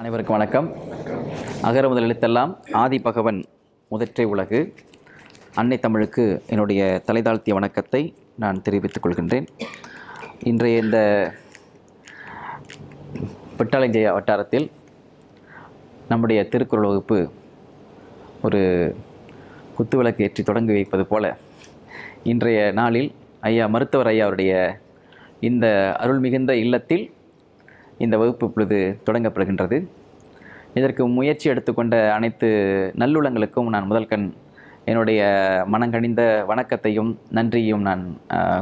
அனைவருக்கும் வணக்கம் அகர முதல் எழுத்தெல்லாம் ஆதி பகவன் முதற்றை உலகு அன்னை தமிழுக்கு என்னுடைய தலைதாழ்த்திய வணக்கத்தை நான் தெரிவித்துக் கொள்கின்றேன் இன்றைய இந்த பிட்டாளஞ்செய வட்டாரத்தில் நம்முடைய திருக்குறள் வகுப்பு ஒரு குத்துவிளக்கு ஏற்றி தொடங்கி வைப்பது போல இன்றைய நாளில் ஐயா மருத்துவர் ஐயா அவருடைய இந்த அருள் மிகுந்த இல்லத்தில் இந்த வகுப்பு இப்பொழுது தொடங்கப்படுகின்றது இதற்கு முயற்சி எடுத்துக்கொண்ட அனைத்து நல்லுளங்களுக்கும் நான் முதல்கண் என்னுடைய மனங்கணிந்த வணக்கத்தையும் நன்றியையும் நான்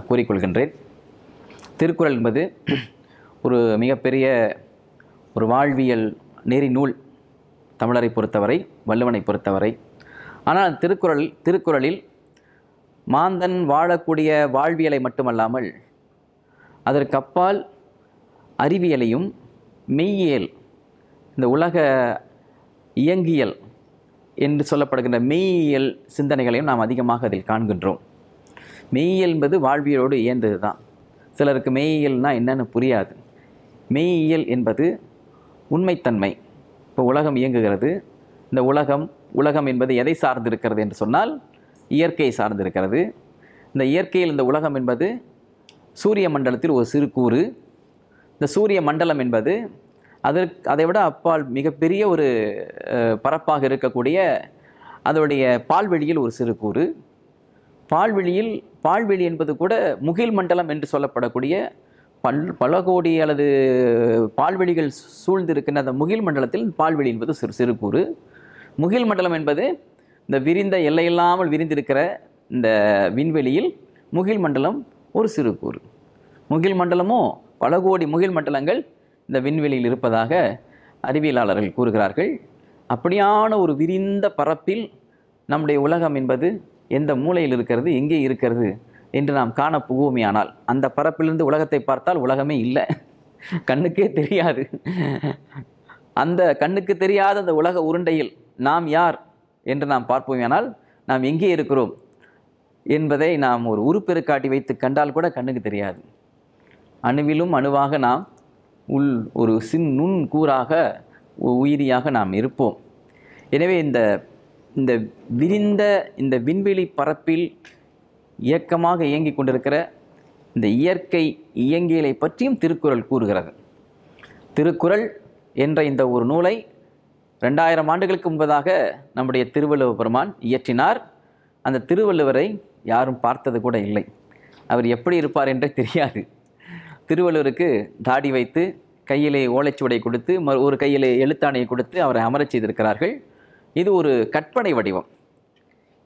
கூறிக்கொள்கின்றேன் திருக்குறள் என்பது ஒரு மிகப்பெரிய ஒரு வாழ்வியல் நெறி நூல் தமிழரை பொறுத்தவரை வள்ளுவனை பொறுத்தவரை ஆனால் திருக்குறள் திருக்குறளில் மாந்தன் வாழக்கூடிய வாழ்வியலை மட்டுமல்லாமல் அதற்கப்பால் அறிவியலையும் மெய்யியல் இந்த உலக இயங்கியல் என்று சொல்லப்படுகின்ற மெய்யியல் சிந்தனைகளையும் நாம் அதிகமாக அதில் காண்கின்றோம் மெய்யியல் என்பது வாழ்வியலோடு இயந்தது தான் சிலருக்கு மெய்யியல்னால் என்னென்னு புரியாது மெய்யியல் என்பது உண்மைத்தன்மை இப்போ உலகம் இயங்குகிறது இந்த உலகம் உலகம் என்பது எதை சார்ந்திருக்கிறது என்று சொன்னால் இயற்கை சார்ந்திருக்கிறது இந்த இயற்கையில் இந்த உலகம் என்பது சூரிய மண்டலத்தில் ஒரு சிறு கூறு இந்த சூரிய மண்டலம் என்பது அதற்கு அதை விட அப்பால் மிகப்பெரிய ஒரு பரப்பாக இருக்கக்கூடிய அதனுடைய பால்வெளியில் ஒரு சிறு கூறு பால்வெளியில் பால்வெளி என்பது கூட முகில் மண்டலம் என்று சொல்லப்படக்கூடிய பல் பல கோடி அல்லது பால்வெளிகள் சூழ்ந்திருக்கின்ற அந்த முகில் மண்டலத்தில் பால்வெளி என்பது சிறு சிறு கூறு முகில் மண்டலம் என்பது இந்த விரிந்த எல்லையில்லாமல் விரிந்திருக்கிற இந்த விண்வெளியில் முகில் மண்டலம் ஒரு சிறு கூறு முகில் மண்டலமோ பல கோடி முகில் மண்டலங்கள் இந்த விண்வெளியில் இருப்பதாக அறிவியலாளர்கள் கூறுகிறார்கள் அப்படியான ஒரு விரிந்த பரப்பில் நம்முடைய உலகம் என்பது எந்த மூலையில் இருக்கிறது எங்கே இருக்கிறது என்று நாம் காண புகுவோமையானால் அந்த பரப்பிலிருந்து உலகத்தை பார்த்தால் உலகமே இல்லை கண்ணுக்கே தெரியாது அந்த கண்ணுக்கு தெரியாத அந்த உலக உருண்டையில் நாம் யார் என்று நாம் பார்ப்போமேனால் நாம் எங்கே இருக்கிறோம் என்பதை நாம் ஒரு உருப்பெருக்காட்டி வைத்து கண்டால் கூட கண்ணுக்கு தெரியாது அணுவிலும் அணுவாக நாம் உள் ஒரு சின் நுண் கூறாக உயிரியாக நாம் இருப்போம் எனவே இந்த இந்த விரிந்த இந்த விண்வெளி பரப்பில் இயக்கமாக இயங்கிக் கொண்டிருக்கிற இந்த இயற்கை இயங்கியலை பற்றியும் திருக்குறள் கூறுகிறது திருக்குறள் என்ற இந்த ஒரு நூலை ரெண்டாயிரம் ஆண்டுகளுக்கு முன்பதாக நம்முடைய திருவள்ளுவர் பெருமான் இயற்றினார் அந்த திருவள்ளுவரை யாரும் பார்த்தது கூட இல்லை அவர் எப்படி இருப்பார் என்றே தெரியாது திருவள்ளுவருக்கு தாடி வைத்து கையிலே ஓலைச்சுவடை கொடுத்து ஒரு கையிலே எழுத்தாணையை கொடுத்து அவரை அமரச் செய்திருக்கிறார்கள் இது ஒரு கற்பனை வடிவம்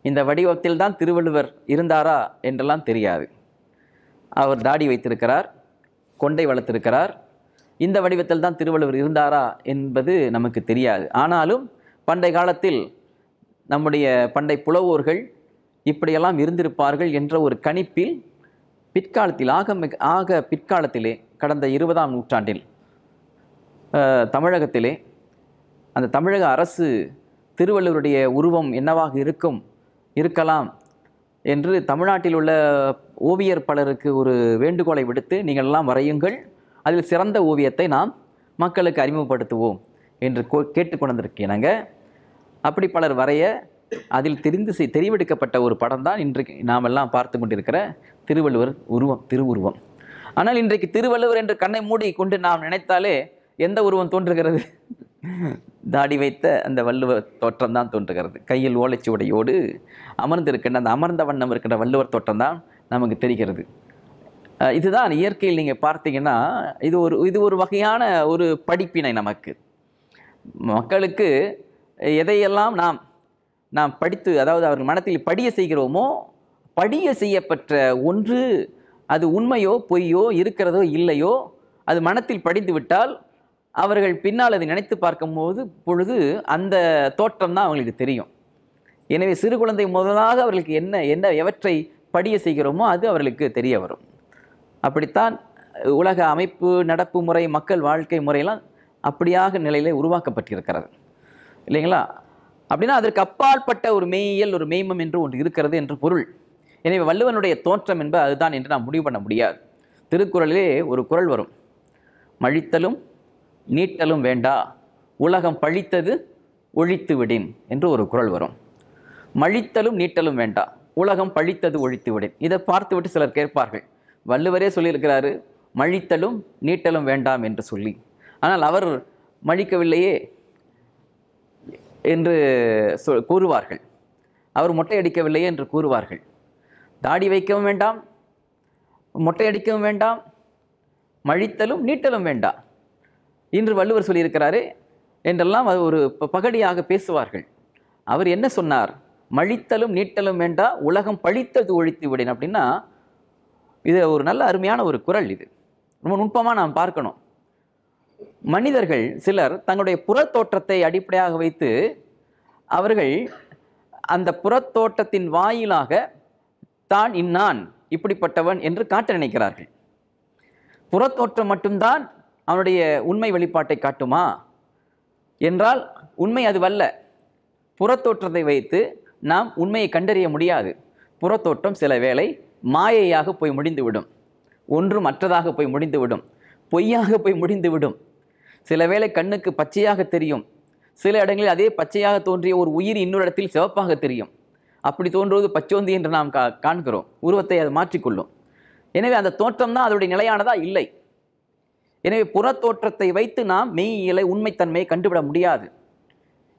இந்த வடிவத்தில் தான் திருவள்ளுவர் இருந்தாரா என்றெல்லாம் தெரியாது அவர் தாடி வைத்திருக்கிறார் கொண்டை வளர்த்திருக்கிறார் இந்த வடிவத்தில் தான் திருவள்ளுவர் இருந்தாரா என்பது நமக்கு தெரியாது ஆனாலும் பண்டை காலத்தில் நம்முடைய பண்டை புலவோர்கள் இப்படியெல்லாம் இருந்திருப்பார்கள் என்ற ஒரு கணிப்பில் பிற்காலத்தில் ஆக ஆக பிற்காலத்திலே கடந்த இருபதாம் நூற்றாண்டில் தமிழகத்திலே அந்த தமிழக அரசு திருவள்ளுவருடைய உருவம் என்னவாக இருக்கும் இருக்கலாம் என்று தமிழ்நாட்டில் உள்ள ஓவியர் பலருக்கு ஒரு வேண்டுகோளை விடுத்து நீங்கள் எல்லாம் வரையுங்கள் அதில் சிறந்த ஓவியத்தை நாம் மக்களுக்கு அறிமுகப்படுத்துவோம் என்று கோ கேட்டுக்கொண்டிருக்கிறேனாங்க அப்படி பலர் வரைய அதில் தெரிந்து தெரிவெடுக்கப்பட்ட ஒரு படம் தான் இன்றைக்கு நாமெல்லாம் பார்த்து கொண்டிருக்கிற திருவள்ளுவர் உருவம் திருவுருவம் ஆனால் இன்றைக்கு திருவள்ளுவர் என்று கண்ணை மூடி கொண்டு நாம் நினைத்தாலே எந்த உருவம் தோன்றுகிறது தாடி வைத்த அந்த வள்ளுவர் தோற்றம் தான் தோன்றுகிறது கையில் ஓலைச்சுவடையோடு அமர்ந்திருக்கின்ற அந்த அமர்ந்த வண்ணம் இருக்கின்ற வள்ளுவர் தோற்றம் தான் நமக்கு தெரிகிறது இதுதான் இயற்கையில் நீங்கள் பார்த்தீங்கன்னா இது ஒரு இது ஒரு வகையான ஒரு படிப்பினை நமக்கு மக்களுக்கு எதையெல்லாம் நாம் நாம் படித்து அதாவது அவர்கள் மனத்தில் படிய செய்கிறோமோ படிய செய்யப்பட்ட ஒன்று அது உண்மையோ பொய்யோ இருக்கிறதோ இல்லையோ அது மனத்தில் படித்து விட்டால் அவர்கள் பின்னால் அதை நினைத்து பார்க்கும்போது பொழுது அந்த தோற்றம் தான் அவங்களுக்கு தெரியும் எனவே சிறு குழந்தை முதலாக அவர்களுக்கு என்ன என்ன எவற்றை படிய செய்கிறோமோ அது அவர்களுக்கு தெரிய வரும் அப்படித்தான் உலக அமைப்பு நடப்பு முறை மக்கள் வாழ்க்கை முறையெல்லாம் அப்படியாக நிலையில் உருவாக்கப்பட்டிருக்கிறது இல்லைங்களா அப்படின்னா அதற்கு அப்பாற்பட்ட ஒரு மெய்யியல் ஒரு மெய்மம் என்று ஒன்று இருக்கிறது என்று பொருள் எனவே வள்ளுவனுடைய தோற்றம் என்பது அதுதான் என்று நாம் முடிவு பண்ண முடியாது திருக்குறளிலே ஒரு குரல் வரும் மழித்தலும் நீட்டலும் வேண்டா உலகம் பழித்தது ஒழித்து விடின் என்று ஒரு குரல் வரும் மழித்தலும் நீட்டலும் வேண்டா உலகம் பழித்தது ஒழித்து விடின் இதை பார்த்துவிட்டு சிலர் கேட்பார்கள் வள்ளுவரே சொல்லியிருக்கிறாரு மழித்தலும் நீட்டலும் வேண்டாம் என்று சொல்லி ஆனால் அவர் மழிக்கவில்லையே என்று சொ கூறுவார்கள் அவர் மொட்டையடிக்கவில்லையே என்று கூறுவார்கள் தாடி வைக்கவும் வேண்டாம் மொட்டையடிக்கவும் வேண்டாம் மழித்தலும் நீட்டலும் வேண்டாம் இன்று வள்ளுவர் சொல்லியிருக்கிறாரு என்றெல்லாம் அது ஒரு பகடியாக பேசுவார்கள் அவர் என்ன சொன்னார் மழித்தலும் நீட்டலும் வேண்டாம் உலகம் பழித்தது ஒழித்து விடேன் அப்படின்னா இது ஒரு நல்ல அருமையான ஒரு குரல் இது ரொம்ப நுட்பமாக நாம் பார்க்கணும் மனிதர்கள் சிலர் தங்களுடைய புறத்தோற்றத்தை அடிப்படையாக வைத்து அவர்கள் அந்த புறத்தோட்டத்தின் வாயிலாக தான் இன்னான் இப்படிப்பட்டவன் என்று காட்ட நினைக்கிறார்கள் புறத்தோற்றம் மட்டும்தான் அவனுடைய உண்மை வெளிப்பாட்டை காட்டுமா என்றால் உண்மை அதுவல்ல புறத்தோற்றத்தை வைத்து நாம் உண்மையை கண்டறிய முடியாது புறத்தோற்றம் சில வேளை மாயையாக போய் முடிந்துவிடும் ஒன்று மற்றதாக போய் முடிந்துவிடும் பொய்யாக போய் முடிந்துவிடும் சில வேளை கண்ணுக்கு பச்சையாக தெரியும் சில இடங்களில் அதே பச்சையாக தோன்றிய ஒரு உயிர் இன்னொரு இடத்தில் சிவப்பாக தெரியும் அப்படி தோன்றுவது பச்சோந்தி என்று நாம் கா காண்கிறோம் உருவத்தை அது மாற்றிக்கொள்ளும் எனவே அந்த தோற்றம் தான் அதோடைய நிலையானதா இல்லை எனவே புற தோற்றத்தை வைத்து நாம் மெய்யியலை உண்மைத்தன்மையை கண்டுவிட முடியாது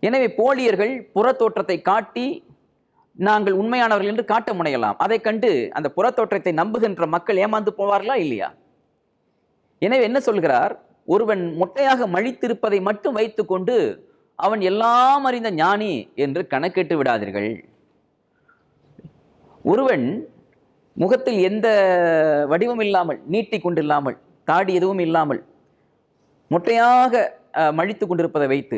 எனவே போலியர்கள் புற தோற்றத்தை காட்டி நாங்கள் உண்மையானவர்கள் என்று காட்ட முனையலாம் அதை கண்டு அந்த புறத்தோற்றத்தை நம்புகின்ற மக்கள் ஏமாந்து போவார்களா இல்லையா எனவே என்ன சொல்கிறார் ஒருவன் மொட்டையாக மழித்திருப்பதை மட்டும் வைத்துக்கொண்டு அவன் எல்லாம் அறிந்த ஞானி என்று கணக்கிட்டு விடாதீர்கள் ஒருவன் முகத்தில் எந்த வடிவம் இல்லாமல் நீட்டி கொண்டில்லாமல் தாடி எதுவும் இல்லாமல் மொட்டையாக மழித்து கொண்டிருப்பதை வைத்து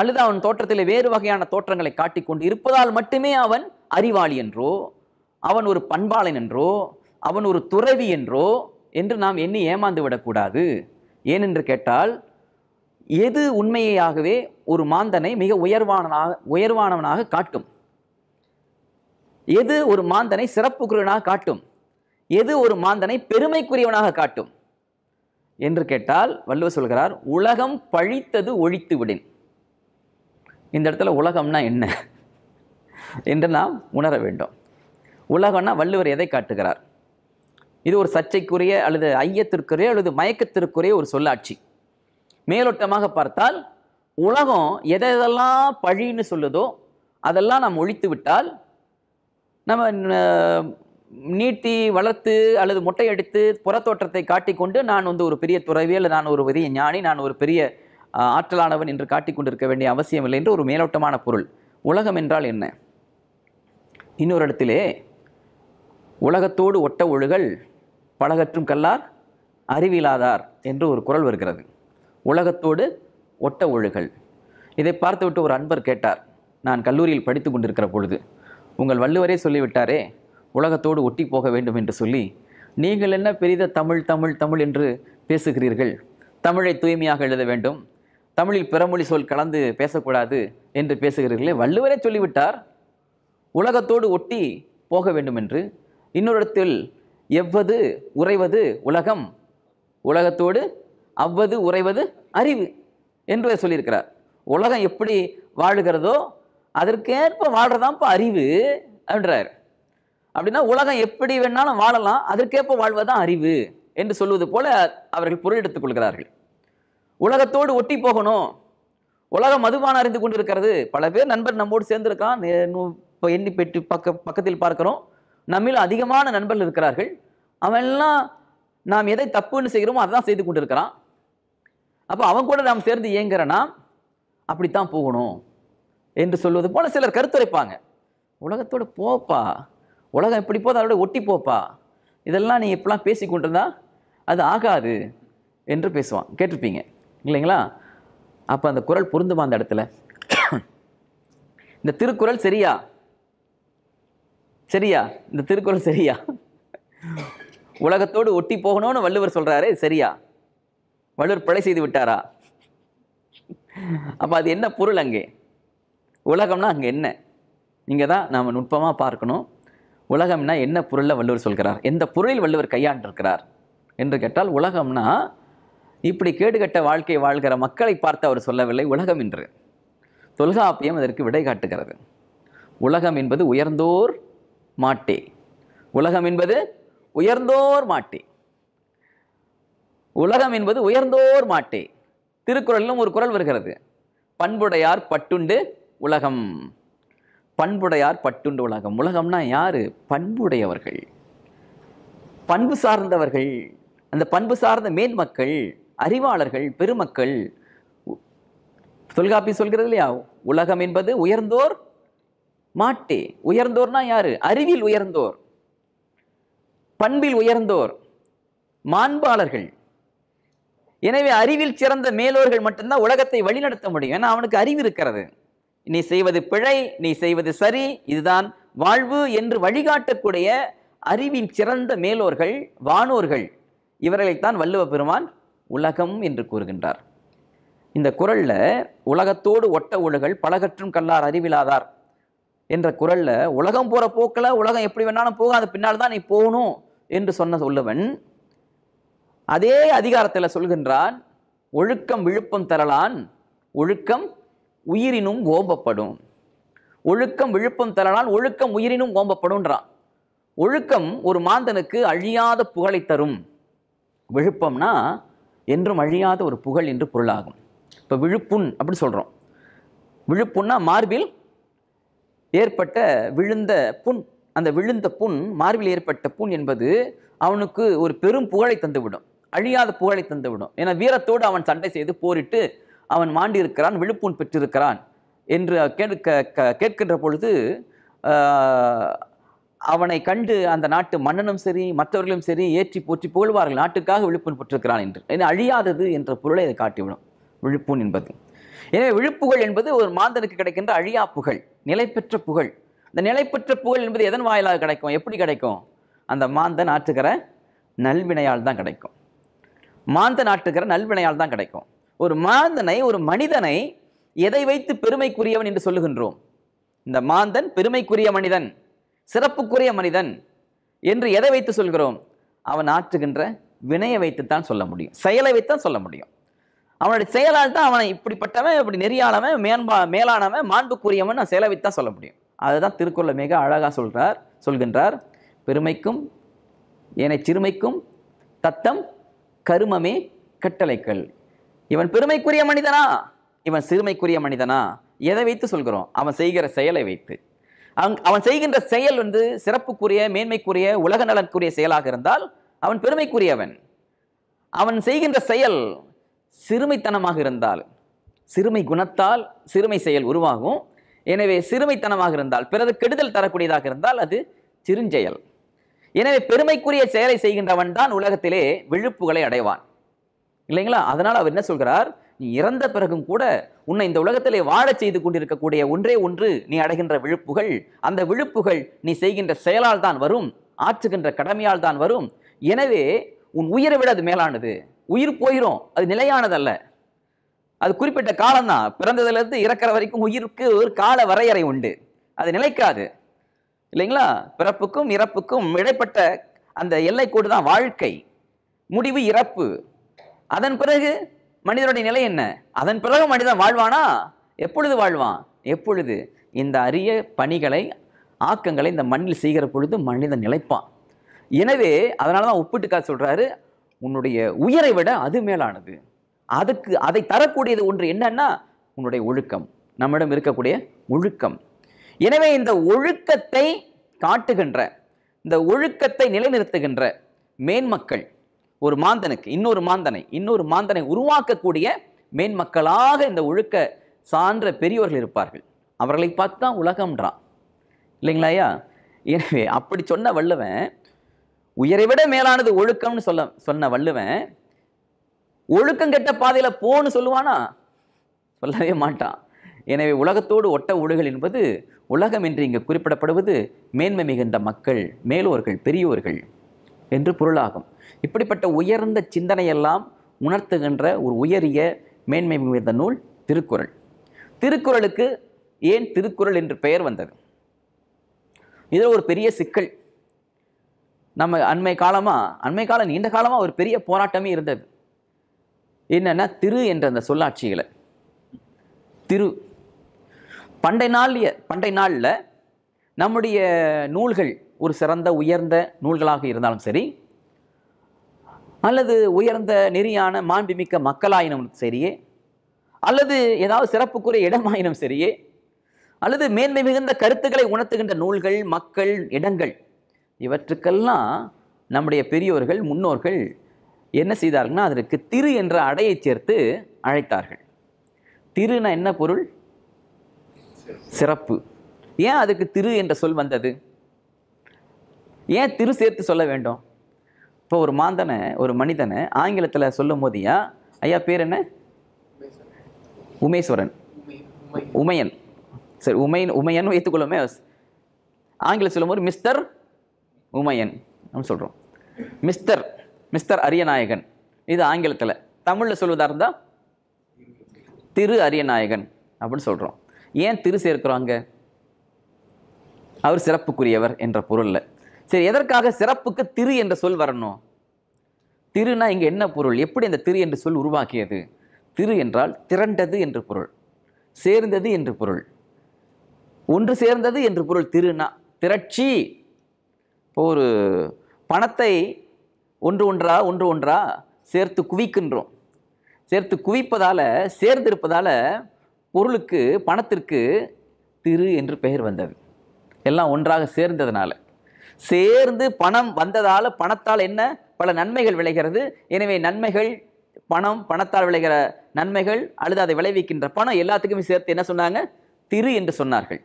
அல்லது அவன் தோற்றத்தில் வேறு வகையான தோற்றங்களை காட்டிக்கொண்டு இருப்பதால் மட்டுமே அவன் அறிவாளி என்றோ அவன் ஒரு பண்பாளன் என்றோ அவன் ஒரு துறவி என்றோ என்று நாம் எண்ணி ஏமாந்து விடக்கூடாது ஏனென்று கேட்டால் எது உண்மையாகவே ஒரு மாந்தனை மிக உயர்வானனாக உயர்வானவனாக காட்டும் எது ஒரு மாந்தனை சிறப்புக்குரியவனாக காட்டும் எது ஒரு மாந்தனை பெருமைக்குரியவனாக காட்டும் என்று கேட்டால் வள்ளுவர் சொல்கிறார் உலகம் பழித்தது ஒழித்து விடின் இந்த இடத்துல உலகம்னா என்ன என்று நாம் உணர வேண்டும் உலகம்னா வள்ளுவர் எதை காட்டுகிறார் இது ஒரு சர்ச்சைக்குரிய அல்லது ஐயத்திற்குரிய அல்லது மயக்கத்திற்குரிய ஒரு சொல்லாட்சி மேலோட்டமாக பார்த்தால் உலகம் எதெல்லாம் பழின்னு சொல்லுதோ அதெல்லாம் நாம் ஒழித்து விட்டால் நம்ம நீட்டி வளர்த்து அல்லது மொட்டை அடித்து புறத்தோற்றத்தை காட்டிக்கொண்டு நான் வந்து ஒரு பெரிய துறவி அல்லது நான் ஒரு பெரிய ஞானி நான் ஒரு பெரிய ஆற்றலானவன் என்று காட்டிக்கொண்டிருக்க வேண்டிய அவசியமில்லை என்று ஒரு மேலோட்டமான பொருள் உலகம் என்றால் என்ன இன்னொரு இடத்திலே உலகத்தோடு ஒட்ட ஒழுகல் பழகற்றும் கல்லார் அறிவிலாதார் என்று ஒரு குரல் வருகிறது உலகத்தோடு ஒட்ட ஒழுகல் இதை பார்த்துவிட்டு ஒரு அன்பர் கேட்டார் நான் கல்லூரியில் படித்து கொண்டிருக்கிற பொழுது உங்கள் வள்ளுவரே சொல்லிவிட்டாரே உலகத்தோடு ஒட்டி போக வேண்டும் என்று சொல்லி நீங்கள் என்ன பெரித தமிழ் தமிழ் தமிழ் என்று பேசுகிறீர்கள் தமிழை தூய்மையாக எழுத வேண்டும் தமிழில் பிறமொழி சொல் கலந்து பேசக்கூடாது என்று பேசுகிறீர்களே வள்ளுவரே சொல்லிவிட்டார் உலகத்தோடு ஒட்டி போக வேண்டும் என்று இன்னொரு இடத்தில் எவ்வது உறைவது உலகம் உலகத்தோடு அவ்வது உறைவது அறிவு என்று சொல்லியிருக்கிறார் உலகம் எப்படி வாழுகிறதோ அதற்கேற்ப வாழ்கிறதாம்ப்பா அறிவு அப்படின்றார் அப்படின்னா உலகம் எப்படி வேணாலும் வாழலாம் அதற்கேற்ப வாழ்வதுதான் அறிவு என்று சொல்வது போல அவர்கள் பொருள் எடுத்துக்கொள்கிறார்கள் உலகத்தோடு ஒட்டி போகணும் உலகம் மதுபானம் அறிந்து கொண்டு இருக்கிறது பல பேர் நண்பர் நம்மோடு சேர்ந்திருக்கான் இப்போ எண்ணி பெற்று பக்க பக்கத்தில் பார்க்குறோம் நம்மில் அதிகமான நண்பர்கள் இருக்கிறார்கள் அவன்லாம் நாம் எதை தப்புன்னு செய்கிறோமோ அதை தான் செய்து கொண்டிருக்கிறான் அப்போ அவன் கூட நாம் சேர்ந்து இயங்குறேன்னா அப்படித்தான் போகணும் என்று சொல்வது போல் சிலர் கருத்துரைப்பாங்க உலகத்தோடு போப்பா உலகம் எப்படி போதும் அதோட ஒட்டி போப்பா இதெல்லாம் நீ இப்பெல்லாம் பேசி கொண்டிருந்தா அது ஆகாது என்று பேசுவான் கேட்டிருப்பீங்க இல்லைங்களா அப்போ அந்த குரல் பொருந்துமா அந்த இடத்துல இந்த திருக்குறள் சரியா சரியா இந்த திருக்குறள் சரியா உலகத்தோடு ஒட்டி போகணும்னு வள்ளுவர் சொல்கிறாரே சரியா வள்ளுவர் பழை செய்து விட்டாரா அப்போ அது என்ன பொருள் அங்கே உலகம்னா அங்கே என்ன இங்கே தான் நாம் நுட்பமாக பார்க்கணும் உலகம்னா என்ன பொருளில் வள்ளுவர் சொல்கிறார் எந்த பொருளில் வள்ளுவர் கையாண்டிருக்கிறார் என்று கேட்டால் உலகம்னா இப்படி கேடுகட்ட வாழ்க்கை வாழ்கிற மக்களை பார்த்து அவர் சொல்லவில்லை உலகம் என்று தொல்காப்பியம் அதற்கு விடை காட்டுகிறது உலகம் என்பது உயர்ந்தோர் மாட்டே உலகம் என்பது உயர்ந்தோர் மாட்டே உலகம் என்பது உயர்ந்தோர் மாட்டே திருக்குறளிலும் ஒரு குரல் வருகிறது பண்புடையார் பட்டுண்டு உலகம் பண்புடையார் பட்டுண்டு உலகம் உலகம்னா யார் பண்புடையவர்கள் பண்பு சார்ந்தவர்கள் அந்த பண்பு சார்ந்த மேன்மக்கள் அறிவாளர்கள் பெருமக்கள் தொல்காப்பி சொல்கிறது இல்லையா உலகம் என்பது உயர்ந்தோர் மாட்டே உயர்ந்தோர்னா யாரு அறிவில் உயர்ந்தோர் பண்பில் உயர்ந்தோர் மாண்பாளர்கள் எனவே அறிவில் சிறந்த மேலோர்கள் மட்டும்தான் உலகத்தை வழிநடத்த முடியும் ஏன்னா அவனுக்கு அறிவு இருக்கிறது நீ செய்வது பிழை நீ செய்வது சரி இதுதான் வாழ்வு என்று வழிகாட்டக்கூடிய அறிவின் சிறந்த மேலோர்கள் வானோர்கள் இவர்களைத்தான் வள்ளுவ பெருமான் உலகம் என்று கூறுகின்றார் இந்த குரலில் உலகத்தோடு ஒட்ட ஒழுகல் பலகற்றும் கல்லார் அறிவிலாதார் என்ற குரலில் உலகம் போகிற போக்கில் உலகம் எப்படி வேணாலும் போகும் அது பின்னால் தான் நீ போகணும் என்று சொன்ன சொல்லுவன் அதே அதிகாரத்தில் சொல்கின்றான் ஒழுக்கம் விழுப்பம் தரலான் ஒழுக்கம் உயிரினும் ஓம்பப்படும் ஒழுக்கம் விழுப்பம் தரலான் ஒழுக்கம் உயிரினும் ஓம்பப்படும்ன்றான் ஒழுக்கம் ஒரு மாந்தனுக்கு அழியாத புகழை தரும் விழுப்பம்னா என்றும் அழியாத ஒரு புகழ் என்று பொருளாகும் இப்போ விழுப்புண் அப்படின்னு சொல்கிறோம் விழுப்புண்ணா மார்பில் ஏற்பட்ட விழுந்த புண் அந்த விழுந்த புண் மார்பில் ஏற்பட்ட புண் என்பது அவனுக்கு ஒரு பெரும் புகழை தந்துவிடும் அழியாத புகழை தந்துவிடும் ஏன்னா வீரத்தோடு அவன் சண்டை செய்து போரிட்டு அவன் மாண்டியிருக்கிறான் விழுப்புண் பெற்றிருக்கிறான் என்று கேட்க கேட்கின்ற பொழுது அவனை கண்டு அந்த நாட்டு மன்னனும் சரி மற்றவர்களும் சரி ஏற்றி போற்றி புகழ்வார்கள் நாட்டுக்காக விழுப்புண் பெற்றிருக்கிறான் என்று என்ன அழியாதது என்ற பொருளை இதை காட்டிவிடும் விழுப்புண் என்பது எனவே விழுப்புகள் என்பது ஒரு மாந்தனுக்கு கிடைக்கின்ற அழியா புகழ் நிலைப்பெற்ற புகழ் இந்த நிலைப்பெற்ற புகழ் என்பது எதன் வாயிலாக கிடைக்கும் எப்படி கிடைக்கும் அந்த மாந்தன் நாட்டுக்கிற நல்வினையால் தான் கிடைக்கும் மாந்தன் நாட்டுக்கிற நல்வினையால் தான் கிடைக்கும் ஒரு மாந்தனை ஒரு மனிதனை எதை வைத்து பெருமைக்குரியவன் என்று சொல்லுகின்றோம் இந்த மாந்தன் பெருமைக்குரிய மனிதன் சிறப்புக்குரிய மனிதன் என்று எதை வைத்து சொல்கிறோம் அவன் ஆற்றுகின்ற வினையை வைத்துத்தான் சொல்ல முடியும் செயலை வைத்தான் சொல்ல முடியும் அவனுடைய செயலால் தான் அவனை இப்படிப்பட்டவன் இப்படி நெறியானவன் மேன்பா மேலானவன் மாண்புக்குரியவன் நான் செயலை வைத்தான் சொல்ல முடியும் அதுதான் திருக்குறளை மிக அழகாக சொல்கிறார் சொல்கின்றார் பெருமைக்கும் ஏனை சிறுமைக்கும் தத்தம் கருமமே கட்டளைக்கள் இவன் பெருமைக்குரிய மனிதனா இவன் சிறுமைக்குரிய மனிதனா எதை வைத்து சொல்கிறோம் அவன் செய்கிற செயலை வைத்து அங் அவன் செய்கின்ற செயல் வந்து சிறப்புக்குரிய மேன்மைக்குரிய உலக நலனுக்குரிய செயலாக இருந்தால் அவன் பெருமைக்குரியவன் அவன் செய்கின்ற செயல் சிறுமைத்தனமாக இருந்தால் சிறுமை குணத்தால் சிறுமை செயல் உருவாகும் எனவே சிறுமைத்தனமாக இருந்தால் பிறகு கெடுதல் தரக்கூடியதாக இருந்தால் அது சிறுஞ்செயல் எனவே பெருமைக்குரிய செயலை செய்கின்றவன் தான் உலகத்திலே விழுப்புகளை அடைவான் இல்லைங்களா அதனால் அவர் என்ன சொல்கிறார் நீ இறந்த பிறகும் கூட உன்னை இந்த உலகத்திலே வாழச் செய்து கொண்டிருக்கக்கூடிய ஒன்றே ஒன்று நீ அடைகின்ற விழுப்புகள் அந்த விழுப்புகள் நீ செய்கின்ற செயலால் தான் வரும் ஆற்றுகின்ற கடமையால் தான் வரும் எனவே உன் உயிரை விட அது மேலானது உயிர் போயிடும் அது நிலையானதல்ல அது குறிப்பிட்ட காலம் தான் பிறந்ததுலேருந்து இறக்கிற வரைக்கும் உயிருக்கு ஒரு கால வரையறை உண்டு அது நிலைக்காது இல்லைங்களா பிறப்புக்கும் இறப்புக்கும் இடைப்பட்ட அந்த எல்லைக்கோடு தான் வாழ்க்கை முடிவு இறப்பு அதன் பிறகு மனிதனுடைய நிலை என்ன அதன் பிறகு மனிதன் வாழ்வானா எப்பொழுது வாழ்வான் எப்பொழுது இந்த அரிய பணிகளை ஆக்கங்களை இந்த மண்ணில் செய்கிற பொழுது மனிதன் நிலைப்பான் எனவே அதனால தான் ஒப்பிட்டுக்கா சொல்கிறாரு உன்னுடைய உயரை விட அது மேலானது அதுக்கு அதை தரக்கூடியது ஒன்று என்னன்னா உன்னுடைய ஒழுக்கம் நம்மிடம் இருக்கக்கூடிய ஒழுக்கம் எனவே இந்த ஒழுக்கத்தை காட்டுகின்ற இந்த ஒழுக்கத்தை நிலைநிறுத்துகின்ற மேன்மக்கள் ஒரு மாந்தனுக்கு இன்னொரு மாந்தனை இன்னொரு மாந்தனை உருவாக்கக்கூடிய மேன்மக்களாக இந்த ஒழுக்க சான்ற பெரியவர்கள் இருப்பார்கள் அவர்களை பார்த்து தான் உலகம்ன்றான் இல்லைங்களா எனவே அப்படி சொன்ன வள்ளுவன் உயரை விட மேலானது ஒழுக்கம்னு சொல்ல சொன்ன வள்ளுவன் ஒழுக்கம் கெட்ட பாதையில் போன்னு சொல்லுவானா சொல்லவே மாட்டான் எனவே உலகத்தோடு ஒட்ட ஒழுகல் என்பது உலகம் என்று இங்கு குறிப்பிடப்படுவது மேன்மை மிகுந்த மக்கள் மேலோர்கள் பெரியோர்கள் என்று பொருளாகும் இப்படிப்பட்ட உயர்ந்த சிந்தனையெல்லாம் உணர்த்துகின்ற ஒரு உயரிய மேன்மை மிகுந்த நூல் திருக்குறள் திருக்குறளுக்கு ஏன் திருக்குறள் என்று பெயர் வந்தது இதில் ஒரு பெரிய சிக்கல் நம்ம அண்மை காலமாக அண்மை காலம் நீண்ட காலமாக ஒரு பெரிய போராட்டமே இருந்தது என்னென்னா திரு என்ற அந்த சொல்லாட்சிகளை திரு பண்டை நாளிய பண்டை நாளில் நம்முடைய நூல்கள் ஒரு சிறந்த உயர்ந்த நூல்களாக இருந்தாலும் சரி அல்லது உயர்ந்த நெறியான மாண்புமிக்க மக்களாயினும் சரியே அல்லது ஏதாவது சிறப்புக்குரிய இடமாயினும் சரியே அல்லது மேன்மை மிகுந்த கருத்துக்களை உணர்த்துகின்ற நூல்கள் மக்கள் இடங்கள் இவற்றுக்கெல்லாம் நம்முடைய பெரியோர்கள் முன்னோர்கள் என்ன செய்தார்கள்னா அதற்கு திரு என்ற அடையை சேர்த்து அழைத்தார்கள் திருன்னா என்ன பொருள் சிறப்பு ஏன் அதுக்கு திரு என்ற சொல் வந்தது ஏன் திரு சேர்த்து சொல்ல வேண்டும் இப்போ ஒரு மாந்தனை ஒரு மனிதனை ஆங்கிலத்தில் சொல்லும் போதியா ஐயா பேர் என்ன உமேஸ்வரன் உமையன் சரி உமையன் உமையன் வைத்துக்கொள்ளுமே ஆங்கில சொல்லும்போது மிஸ்டர் உமையன் சொல்கிறோம் மிஸ்டர் மிஸ்டர் அரியநாயகன் இது ஆங்கிலத்தில் தமிழில் சொல்வதாக இருந்தால் திரு அரியநாயகன் அப்படின்னு சொல்கிறோம் ஏன் திரு சேர்க்கிறோம் அங்கே அவர் சிறப்புக்குரியவர் என்ற பொருளில் சரி எதற்காக சிறப்புக்கு திரு என்ற சொல் வரணும் திருனா இங்கே என்ன பொருள் எப்படி இந்த திரு என்று சொல் உருவாக்கியது திரு என்றால் திரண்டது என்று பொருள் சேர்ந்தது என்று பொருள் ஒன்று சேர்ந்தது என்று பொருள் திருனா திரட்சி ஒரு பணத்தை ஒன்று ஒன்றா ஒன்று ஒன்றா சேர்த்து குவிக்கின்றோம் சேர்த்து குவிப்பதால் சேர்ந்திருப்பதால் பொருளுக்கு பணத்திற்கு திரு என்று பெயர் வந்தது எல்லாம் ஒன்றாக சேர்ந்ததுனால சேர்ந்து பணம் வந்ததால் பணத்தால் என்ன பல நன்மைகள் விளைகிறது எனவே நன்மைகள் பணம் பணத்தால் விளைகிற நன்மைகள் அல்லது அதை விளைவிக்கின்ற பணம் எல்லாத்துக்குமே சேர்த்து என்ன சொன்னாங்க திரு என்று சொன்னார்கள்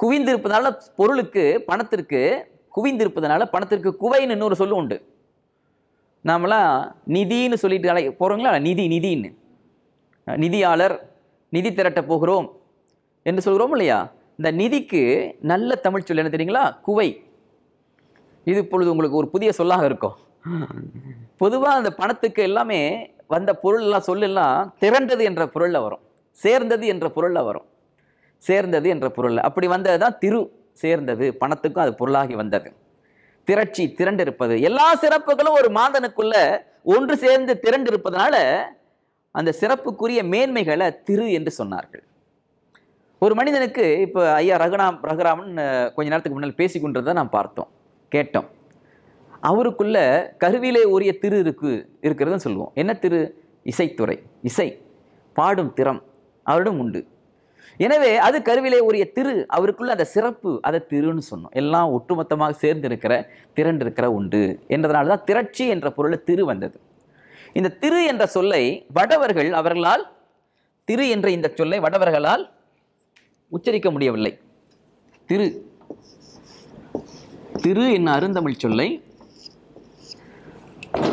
குவிந்திருப்பதனால பொருளுக்கு பணத்திற்கு குவிந்திருப்பதனால பணத்திற்கு குவைன்னு இன்னொரு சொல்லு உண்டு நாமெல்லாம் நிதின்னு சொல்லிட்டு அழை போகிறோங்களா நிதி நிதின்னு நிதியாளர் நிதி திரட்ட போகிறோம் என்று சொல்கிறோம் இல்லையா இந்த நிதிக்கு நல்ல தமிழ் சொல் என்ன தெரியுங்களா குவை இது இப்பொழுது உங்களுக்கு ஒரு புதிய சொல்லாக இருக்கும் பொதுவாக அந்த பணத்துக்கு எல்லாமே வந்த பொருள்லாம் சொல்லெல்லாம் திரண்டது என்ற பொருளில் வரும் சேர்ந்தது என்ற பொருளில் வரும் சேர்ந்தது என்ற பொருளில் அப்படி வந்தது தான் திரு சேர்ந்தது பணத்துக்கும் அது பொருளாகி வந்தது திரட்சி இருப்பது எல்லா சிறப்புகளும் ஒரு மாந்தனுக்குள்ள ஒன்று சேர்ந்து திரண்டு இருப்பதனால அந்த சிறப்புக்குரிய மேன்மைகளை திரு என்று சொன்னார்கள் ஒரு மனிதனுக்கு இப்போ ஐயா ரகுராம் ரகுராமன் கொஞ்ச நேரத்துக்கு முன்னால் பேசிக்கொண்டிருந்ததை நாம் பார்த்தோம் கேட்டோம் அவருக்குள்ள கருவிலே உரிய திரு இருக்கு இருக்கிறதுன்னு சொல்லுவோம் என்ன திரு இசைத்துறை இசை பாடும் திறம் அவரிடம் உண்டு எனவே அது கருவிலே உரிய திரு அவருக்குள்ள அந்த சிறப்பு அதை திருன்னு சொன்னோம் எல்லாம் ஒட்டுமொத்தமாக சேர்ந்திருக்கிற இருக்கிற உண்டு என்றதுனால தான் திரட்சி என்ற பொருளை திரு வந்தது இந்த திரு என்ற சொல்லை வடவர்கள் அவர்களால் திரு என்ற இந்த சொல்லை வடவர்களால் உச்சரிக்க முடியவில்லை திரு திரு என்ன அருந்தமிழ் சொல்லை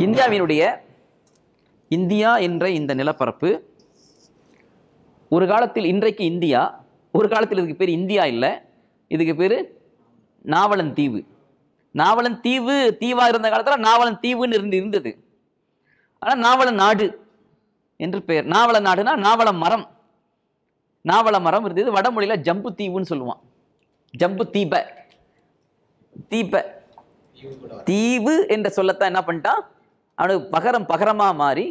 இந்தியாவினுடைய இந்தியா என்ற இந்த நிலப்பரப்பு ஒரு காலத்தில் இன்றைக்கு இந்தியா ஒரு காலத்தில் இதுக்கு பேர் இந்தியா இல்லை இதுக்கு பேர் நாவலன் தீவு நாவலன் தீவு தீவாக இருந்த காலத்தில் நாவலன் தீவுன்னு இருந்து இருந்தது ஆனால் நாவலன் நாடு என்று பெயர் நாவல நாடுனா நாவல மரம் நாவல மரம் இருந்தது வடமொழியில் ஜம்பு தீவுன்னு சொல்லுவான் ஜம்பு தீபை தீப தீவு என்ற சொல்லத்தான் என்ன பண்ணிட்டான் அவனுக்கு பகரம் பகரமாக மாறி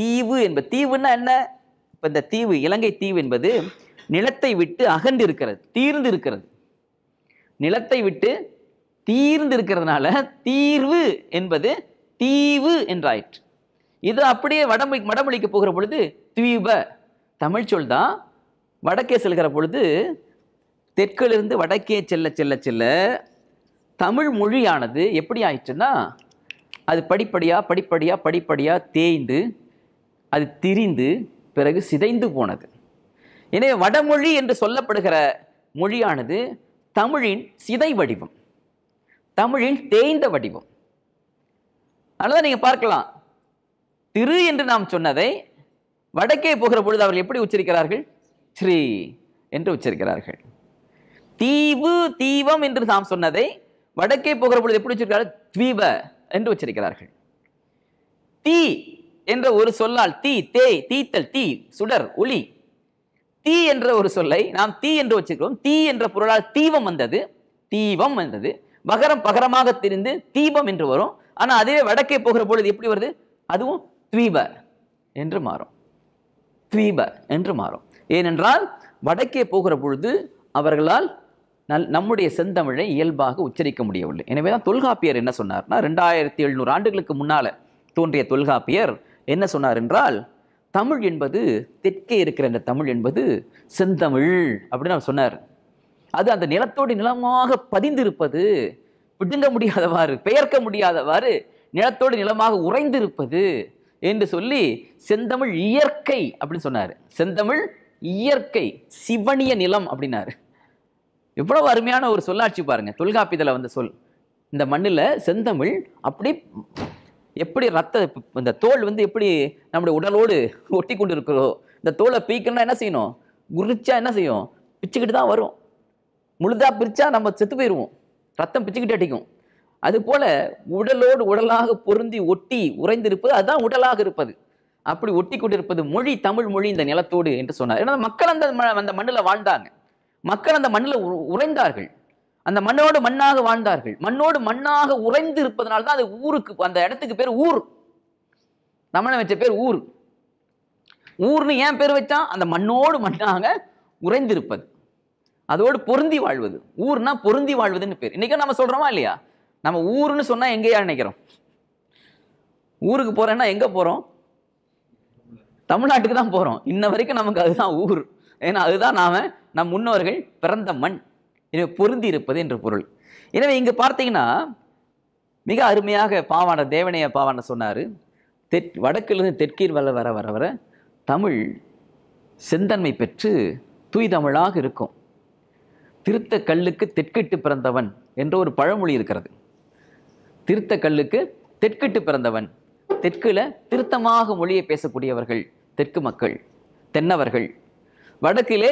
தீவு என்பது தீவுன்னா என்ன இப்போ இந்த தீவு இலங்கை தீவு என்பது நிலத்தை விட்டு அகந்து இருக்கிறது தீர்ந்து இருக்கிறது நிலத்தை விட்டு தீர்ந்து இருக்கிறதுனால தீர்வு என்பது தீவு என்றாயிற்று இது அப்படியே வடமொழி வடமொழிக்க போகிற பொழுது தீப தமிழ் சொல் தான் வடக்கே செல்கிற பொழுது தெற்கிலிருந்து வடக்கே செல்ல செல்ல செல்ல தமிழ் மொழியானது எப்படி ஆயிடுச்சுன்னா அது படிப்படியாக படிப்படியாக படிப்படியாக தேய்ந்து அது திரிந்து பிறகு சிதைந்து போனது எனவே வடமொழி என்று சொல்லப்படுகிற மொழியானது தமிழின் சிதை வடிவம் தமிழின் தேய்ந்த வடிவம் அதனால் நீங்கள் பார்க்கலாம் திரு என்று நாம் சொன்னதை வடக்கே போகிற பொழுது அவர்கள் எப்படி உச்சரிக்கிறார்கள் ஸ்ரீ என்று உச்சரிக்கிறார்கள் தீவு தீவம் என்று நாம் சொன்னதை வடக்கே போகிற பொழுது எப்படி வச்சிருக்காரு த்வீப என்று வச்சிருக்கிறார்கள் தீ என்ற ஒரு சொல்லால் தீ தேய் தீத்தல் தீ சுடர் ஒளி தீ என்ற ஒரு சொல்லை நாம் தீ என்று வச்சிருக்கிறோம் தீ என்ற பொருளால் தீபம் வந்தது தீபம் வந்தது பகரம் பகரமாக தெரிந்து தீபம் என்று வரும் ஆனால் அதுவே வடக்கே போகிற பொழுது எப்படி வருது அதுவும் துவீப என்று மாறும் துவீப என்று மாறும் ஏனென்றால் வடக்கே போகிற பொழுது அவர்களால் நல் நம்முடைய செந்தமிழை இயல்பாக உச்சரிக்க முடியவில்லை எனவே தான் தொல்காப்பியர் என்ன சொன்னார்னா ரெண்டாயிரத்தி எழுநூறு ஆண்டுகளுக்கு முன்னால் தோன்றிய தொல்காப்பியர் என்ன சொன்னார் என்றால் தமிழ் என்பது தெற்கே இருக்கிற அந்த தமிழ் என்பது செந்தமிழ் அப்படின்னு அவர் சொன்னார் அது அந்த நிலத்தோடு நிலமாக பதிந்திருப்பது பிடுங்க முடியாதவாறு பெயர்க்க முடியாதவாறு நிலத்தோடு நிலமாக உறைந்திருப்பது என்று சொல்லி செந்தமிழ் இயற்கை அப்படின்னு சொன்னார் செந்தமிழ் இயற்கை சிவனிய நிலம் அப்படின்னாரு எவ்வளவு அருமையான ஒரு சொல்லாட்சி பாருங்க தொல்காப்பியத்தில் வந்து சொல் இந்த மண்ணில் செந்தமிழ் அப்படி எப்படி ரத்த இந்த தோல் வந்து எப்படி நம்முடைய உடலோடு ஒட்டி கொண்டு இருக்கிறதோ இந்த தோலை பீக்கணும்னா என்ன செய்யணும் குறிச்சா என்ன செய்யும் பிச்சுக்கிட்டு தான் வரும் முழுதாக பிரித்தா நம்ம செத்து போயிடுவோம் ரத்தம் பிச்சுக்கிட்டு அடிக்கும் அதுபோல் உடலோடு உடலாக பொருந்தி ஒட்டி உறைந்திருப்பது அதுதான் உடலாக இருப்பது அப்படி ஒட்டி கொண்டிருப்பது மொழி தமிழ் மொழி இந்த நிலத்தோடு என்று சொன்னார் ஏன்னா மக்கள் அந்த அந்த மண்ணில் வாழ்ந்தாங்க மக்கள் அந்த மண்ணில் உறைந்தார்கள் அந்த மண்ணோடு மண்ணாக வாழ்ந்தார்கள் மண்ணோடு மண்ணாக உறைந்து இருப்பதனால தான் அது ஊருக்கு அந்த இடத்துக்கு பேர் ஊர் தமிழை வச்ச பேர் ஊர் ஊர்னு ஏன் பேர் வச்சா அந்த மண்ணோடு மண்ணாக உறைந்திருப்பது அதோடு பொருந்தி வாழ்வது ஊர்னா பொருந்தி வாழ்வதுன்னு பேர் இன்னைக்கும் நம்ம சொல்றோமா இல்லையா நம்ம ஊருன்னு சொன்னால் எங்கேயா நினைக்கிறோம் ஊருக்கு போகிறேன்னா எங்கே போகிறோம் தமிழ்நாட்டுக்கு தான் போகிறோம் இன்ன வரைக்கும் நமக்கு அதுதான் ஊர் ஏன்னா அதுதான் நாம் நம் முன்னோர்கள் பிறந்த மண் எனவே பொருந்தி இருப்பது என்று பொருள் எனவே இங்கே பார்த்தீங்கன்னா மிக அருமையாக பாவான தேவனைய பாவான சொன்னார் தெற் வடக்கிலிருந்து தெற்கீர் வர வர வர வர தமிழ் செந்தன்மை பெற்று தூய் தமிழாக இருக்கும் திருத்த கல்லுக்கு தெற்கிட்டு பிறந்தவன் என்ற ஒரு பழமொழி இருக்கிறது திருத்த கல்லுக்கு தெற்கிட்டு பிறந்தவன் தெற்கில் திருத்தமாக மொழியை பேசக்கூடியவர்கள் தெற்கு மக்கள் தென்னவர்கள் வடக்கிலே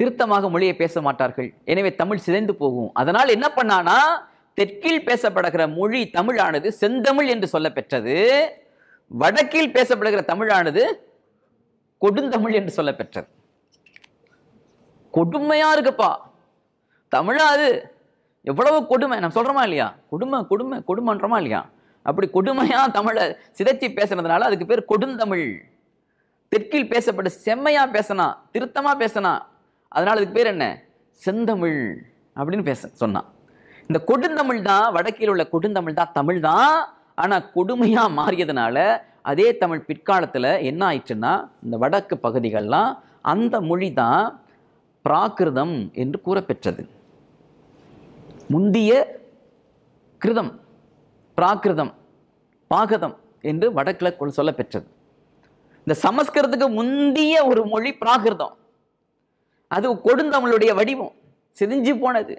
திருத்தமாக மொழியை பேச மாட்டார்கள் எனவே தமிழ் சிதைந்து போகும் அதனால் என்ன பண்ணானா தெற்கில் பேசப்படுகிற மொழி தமிழானது செந்தமிழ் என்று சொல்ல பெற்றது வடக்கில் பேசப்படுகிற தமிழானது கொடுந்தமிழ் என்று சொல்ல பெற்றது கொடுமையா இருக்குப்பா தமிழா அது எவ்வளவு கொடுமை நம்ம சொல்றோமா இல்லையா கொடுமை கொடுமை கொடுமைன்றமா இல்லையா அப்படி கொடுமையாக தமிழை சிதைச்சி பேசுனதுனால அதுக்கு பேர் கொடுந்தமிழ் தெற்கில் பேசப்பட்டு செம்மையாக பேசினா திருத்தமாக பேசினா அதனால் அதுக்கு பேர் என்ன செந்தமிழ் அப்படின்னு பேச சொன்னான் இந்த கொடுந்தமிழ் தான் வடக்கில் உள்ள கொடுந்தமிழ் தான் தமிழ் தான் ஆனால் கொடுமையாக மாறியதுனால அதே தமிழ் பிற்காலத்தில் என்ன ஆயிடுச்சுன்னா இந்த வடக்கு பகுதிகள்லாம் அந்த மொழி தான் பிராகிருதம் என்று கூறப்பெற்றது முந்திய கிருதம் பிராகிருதம் பாகதம் என்று வடக்கில் சொல்ல பெற்றது இந்த சமஸ்கிருதத்துக்கு முந்திய ஒரு மொழி பிராகிருதம் அது கொடுந்தமிழுடைய வடிவம் சிதிஞ்சு போனது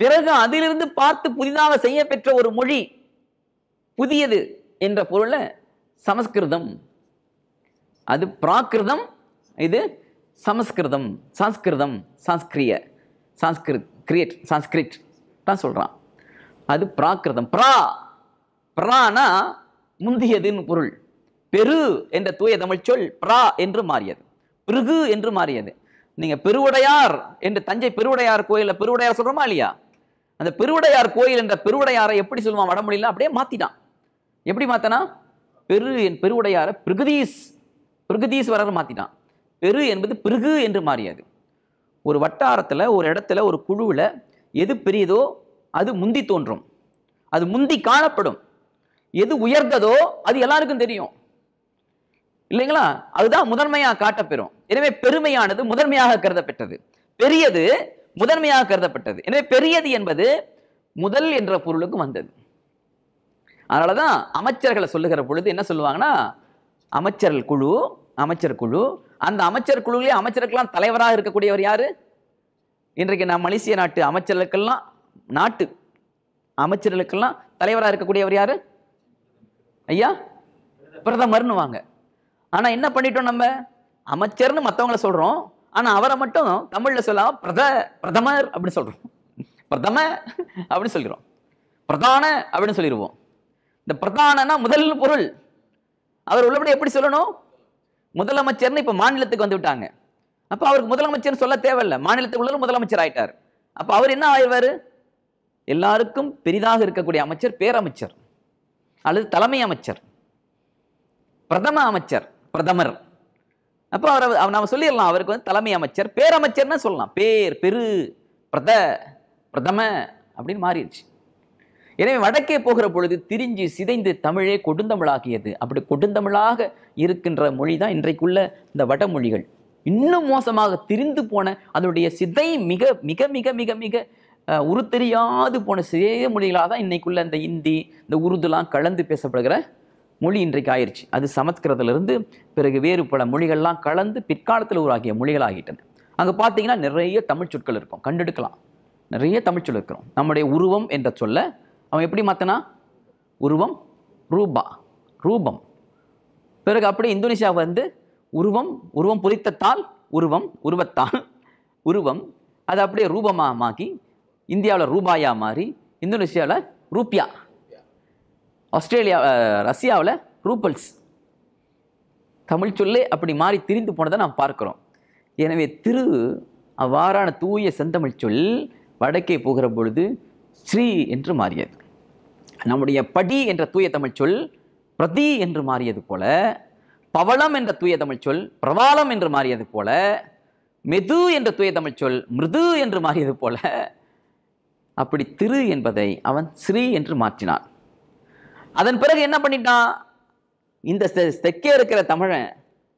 பிறகு அதிலிருந்து பார்த்து புதிதாக செய்ய பெற்ற ஒரு மொழி புதியது என்ற பொருளை சமஸ்கிருதம் அது பிராகிருதம் இது சமஸ்கிருதம் சான்ஸ்கிருதம் சான்ஸ்கிரிய சான்ஸ்கிருத் கிரியேட் சாஸ்கிரிட் தான் சொல்கிறான் அது பிராகிருதம் பிரா பிரானா முந்தியதுன்னு பொருள் பெரு என்ற தூய தமிழ் சொல் பிரா என்று மாறியது பிருகு என்று மாறியது நீங்க பெருவுடையார் என்று தஞ்சை பெருவுடையார் கோயில பெருவுடையார் சொல்றோமா இல்லையா அந்த பெருவுடையார் கோயில் என்ற பெருவுடையாரை எப்படி சொல்லுவான் வடமொழியில் அப்படியே மாத்திட்டான் எப்படி மாத்தனா பெரு என் பெருவுடையார பிருகுதீஸ் பிருகுதீஸ்வரர் மாத்திட்டான் பெரு என்பது பிருகு என்று மாறியது ஒரு வட்டாரத்தில் ஒரு இடத்துல ஒரு குழுவில் எது பெரியதோ அது முந்தி தோன்றும் அது முந்தி காணப்படும் எது உயர்ந்ததோ அது எல்லாருக்கும் தெரியும் இல்லைங்களா அதுதான் முதன்மையாக காட்டப்பெறும் எனவே பெருமையானது முதன்மையாக கருதப்பட்டது பெரியது முதன்மையாக கருதப்பட்டது எனவே பெரியது என்பது முதல் என்ற பொருளுக்கு வந்தது அதனால தான் அமைச்சர்களை சொல்லுகிற பொழுது என்ன சொல்லுவாங்கன்னா அமைச்சர் குழு அமைச்சர் குழு அந்த அமைச்சர் குழுவிலே அமைச்சருக்கெல்லாம் தலைவராக இருக்கக்கூடியவர் யார் இன்றைக்கு நான் மலேசிய நாட்டு அமைச்சர்களுக்கெல்லாம் நாட்டு அமைச்சர்களுக்கெல்லாம் தலைவராக இருக்கக்கூடியவர் யார் ஐயா பிரதமர்னு வாங்க ஆனால் என்ன பண்ணிட்டோம் நம்ம அமைச்சர்னு மற்றவங்கள சொல்கிறோம் ஆனால் அவரை மட்டும் தமிழில் சொல்லாமல் பிரத பிரதமர் அப்படின்னு சொல்கிறோம் பிரதம அப்படின்னு சொல்கிறோம் பிரதான அப்படின்னு சொல்லிடுவோம் இந்த பிரதானனா முதல் பொருள் அவர் உள்ளபடி எப்படி சொல்லணும் முதலமைச்சர்னு இப்போ மாநிலத்துக்கு வந்து விட்டாங்க அப்போ அவருக்கு முதலமைச்சர்னு சொல்ல தேவையில்லை மாநிலத்துக்கு உள்ள முதலமைச்சர் ஆயிட்டார் அப்போ அவர் என்ன ஆயிடுவார் எல்லாருக்கும் பெரிதாக இருக்கக்கூடிய அமைச்சர் பேரமைச்சர் அல்லது தலைமை அமைச்சர் பிரதம அமைச்சர் பிரதமர் அப்போ அவர் நம்ம சொல்லிடலாம் அவருக்கு வந்து தலைமை அமைச்சர் பேரமைச்சர்னா சொல்லலாம் பேர் பெரு பிரத பிரதம அப்படின்னு மாறிடுச்சு எனவே வடக்கே போகிற பொழுது திரிஞ்சு சிதைந்து தமிழே கொடுந்தமிழாகியது அப்படி கொடுந்தமிழாக இருக்கின்ற மொழி தான் இன்றைக்குள்ள இந்த வடமொழிகள் இன்னும் மோசமாக திரிந்து போன அதனுடைய சிதை மிக மிக மிக மிக மிக உருத்தெரியாது போன சிதைய மொழிகளாக தான் இன்னைக்குள்ள இந்த இந்தி இந்த உருதுலாம் கலந்து பேசப்படுகிற மொழி இன்றைக்கு ஆயிடுச்சு அது சமஸ்கிருதத்திலிருந்து பிறகு வேறு பல மொழிகள்லாம் கலந்து பிற்காலத்தில் உருவாகிய மொழிகள் ஆகிட்டன அங்கே பார்த்தீங்கன்னா நிறைய தமிழ் சொற்கள் இருக்கும் கண்டெடுக்கலாம் நிறைய தமிழ் சொல் இருக்கிறோம் நம்முடைய உருவம் என்ற சொல்ல அவன் எப்படி மாற்றினா உருவம் ரூபா ரூபம் பிறகு அப்படியே இந்தோனேஷியா வந்து உருவம் உருவம் பொறித்தத்தால் உருவம் உருவத்தால் உருவம் அது அப்படியே ரூபமாக மாக்கி இந்தியாவில் ரூபாயாக மாறி இந்தோனேஷியாவில் ரூபியா ஆஸ்திரேலியா ரஷ்யாவில் ரூபல்ஸ் தமிழ் சொல்லே அப்படி மாறி திரிந்து போனதை நாம் பார்க்குறோம் எனவே திரு அவ்வாறான தூய செந்தமிழ் சொல் வடக்கே போகிற பொழுது ஸ்ரீ என்று மாறியது நம்முடைய படி என்ற தூய தமிழ் சொல் பிரதி என்று மாறியது போல பவளம் என்ற தூய தமிழ் சொல் பிரவாளம் என்று மாறியது போல மெது என்ற தூய தமிழ் சொல் மிருது என்று மாறியது போல அப்படி திரு என்பதை அவன் ஸ்ரீ என்று மாற்றினான் அதன் பிறகு என்ன பண்ணிட்டான் இந்த தெற்கே இருக்கிற தமிழன்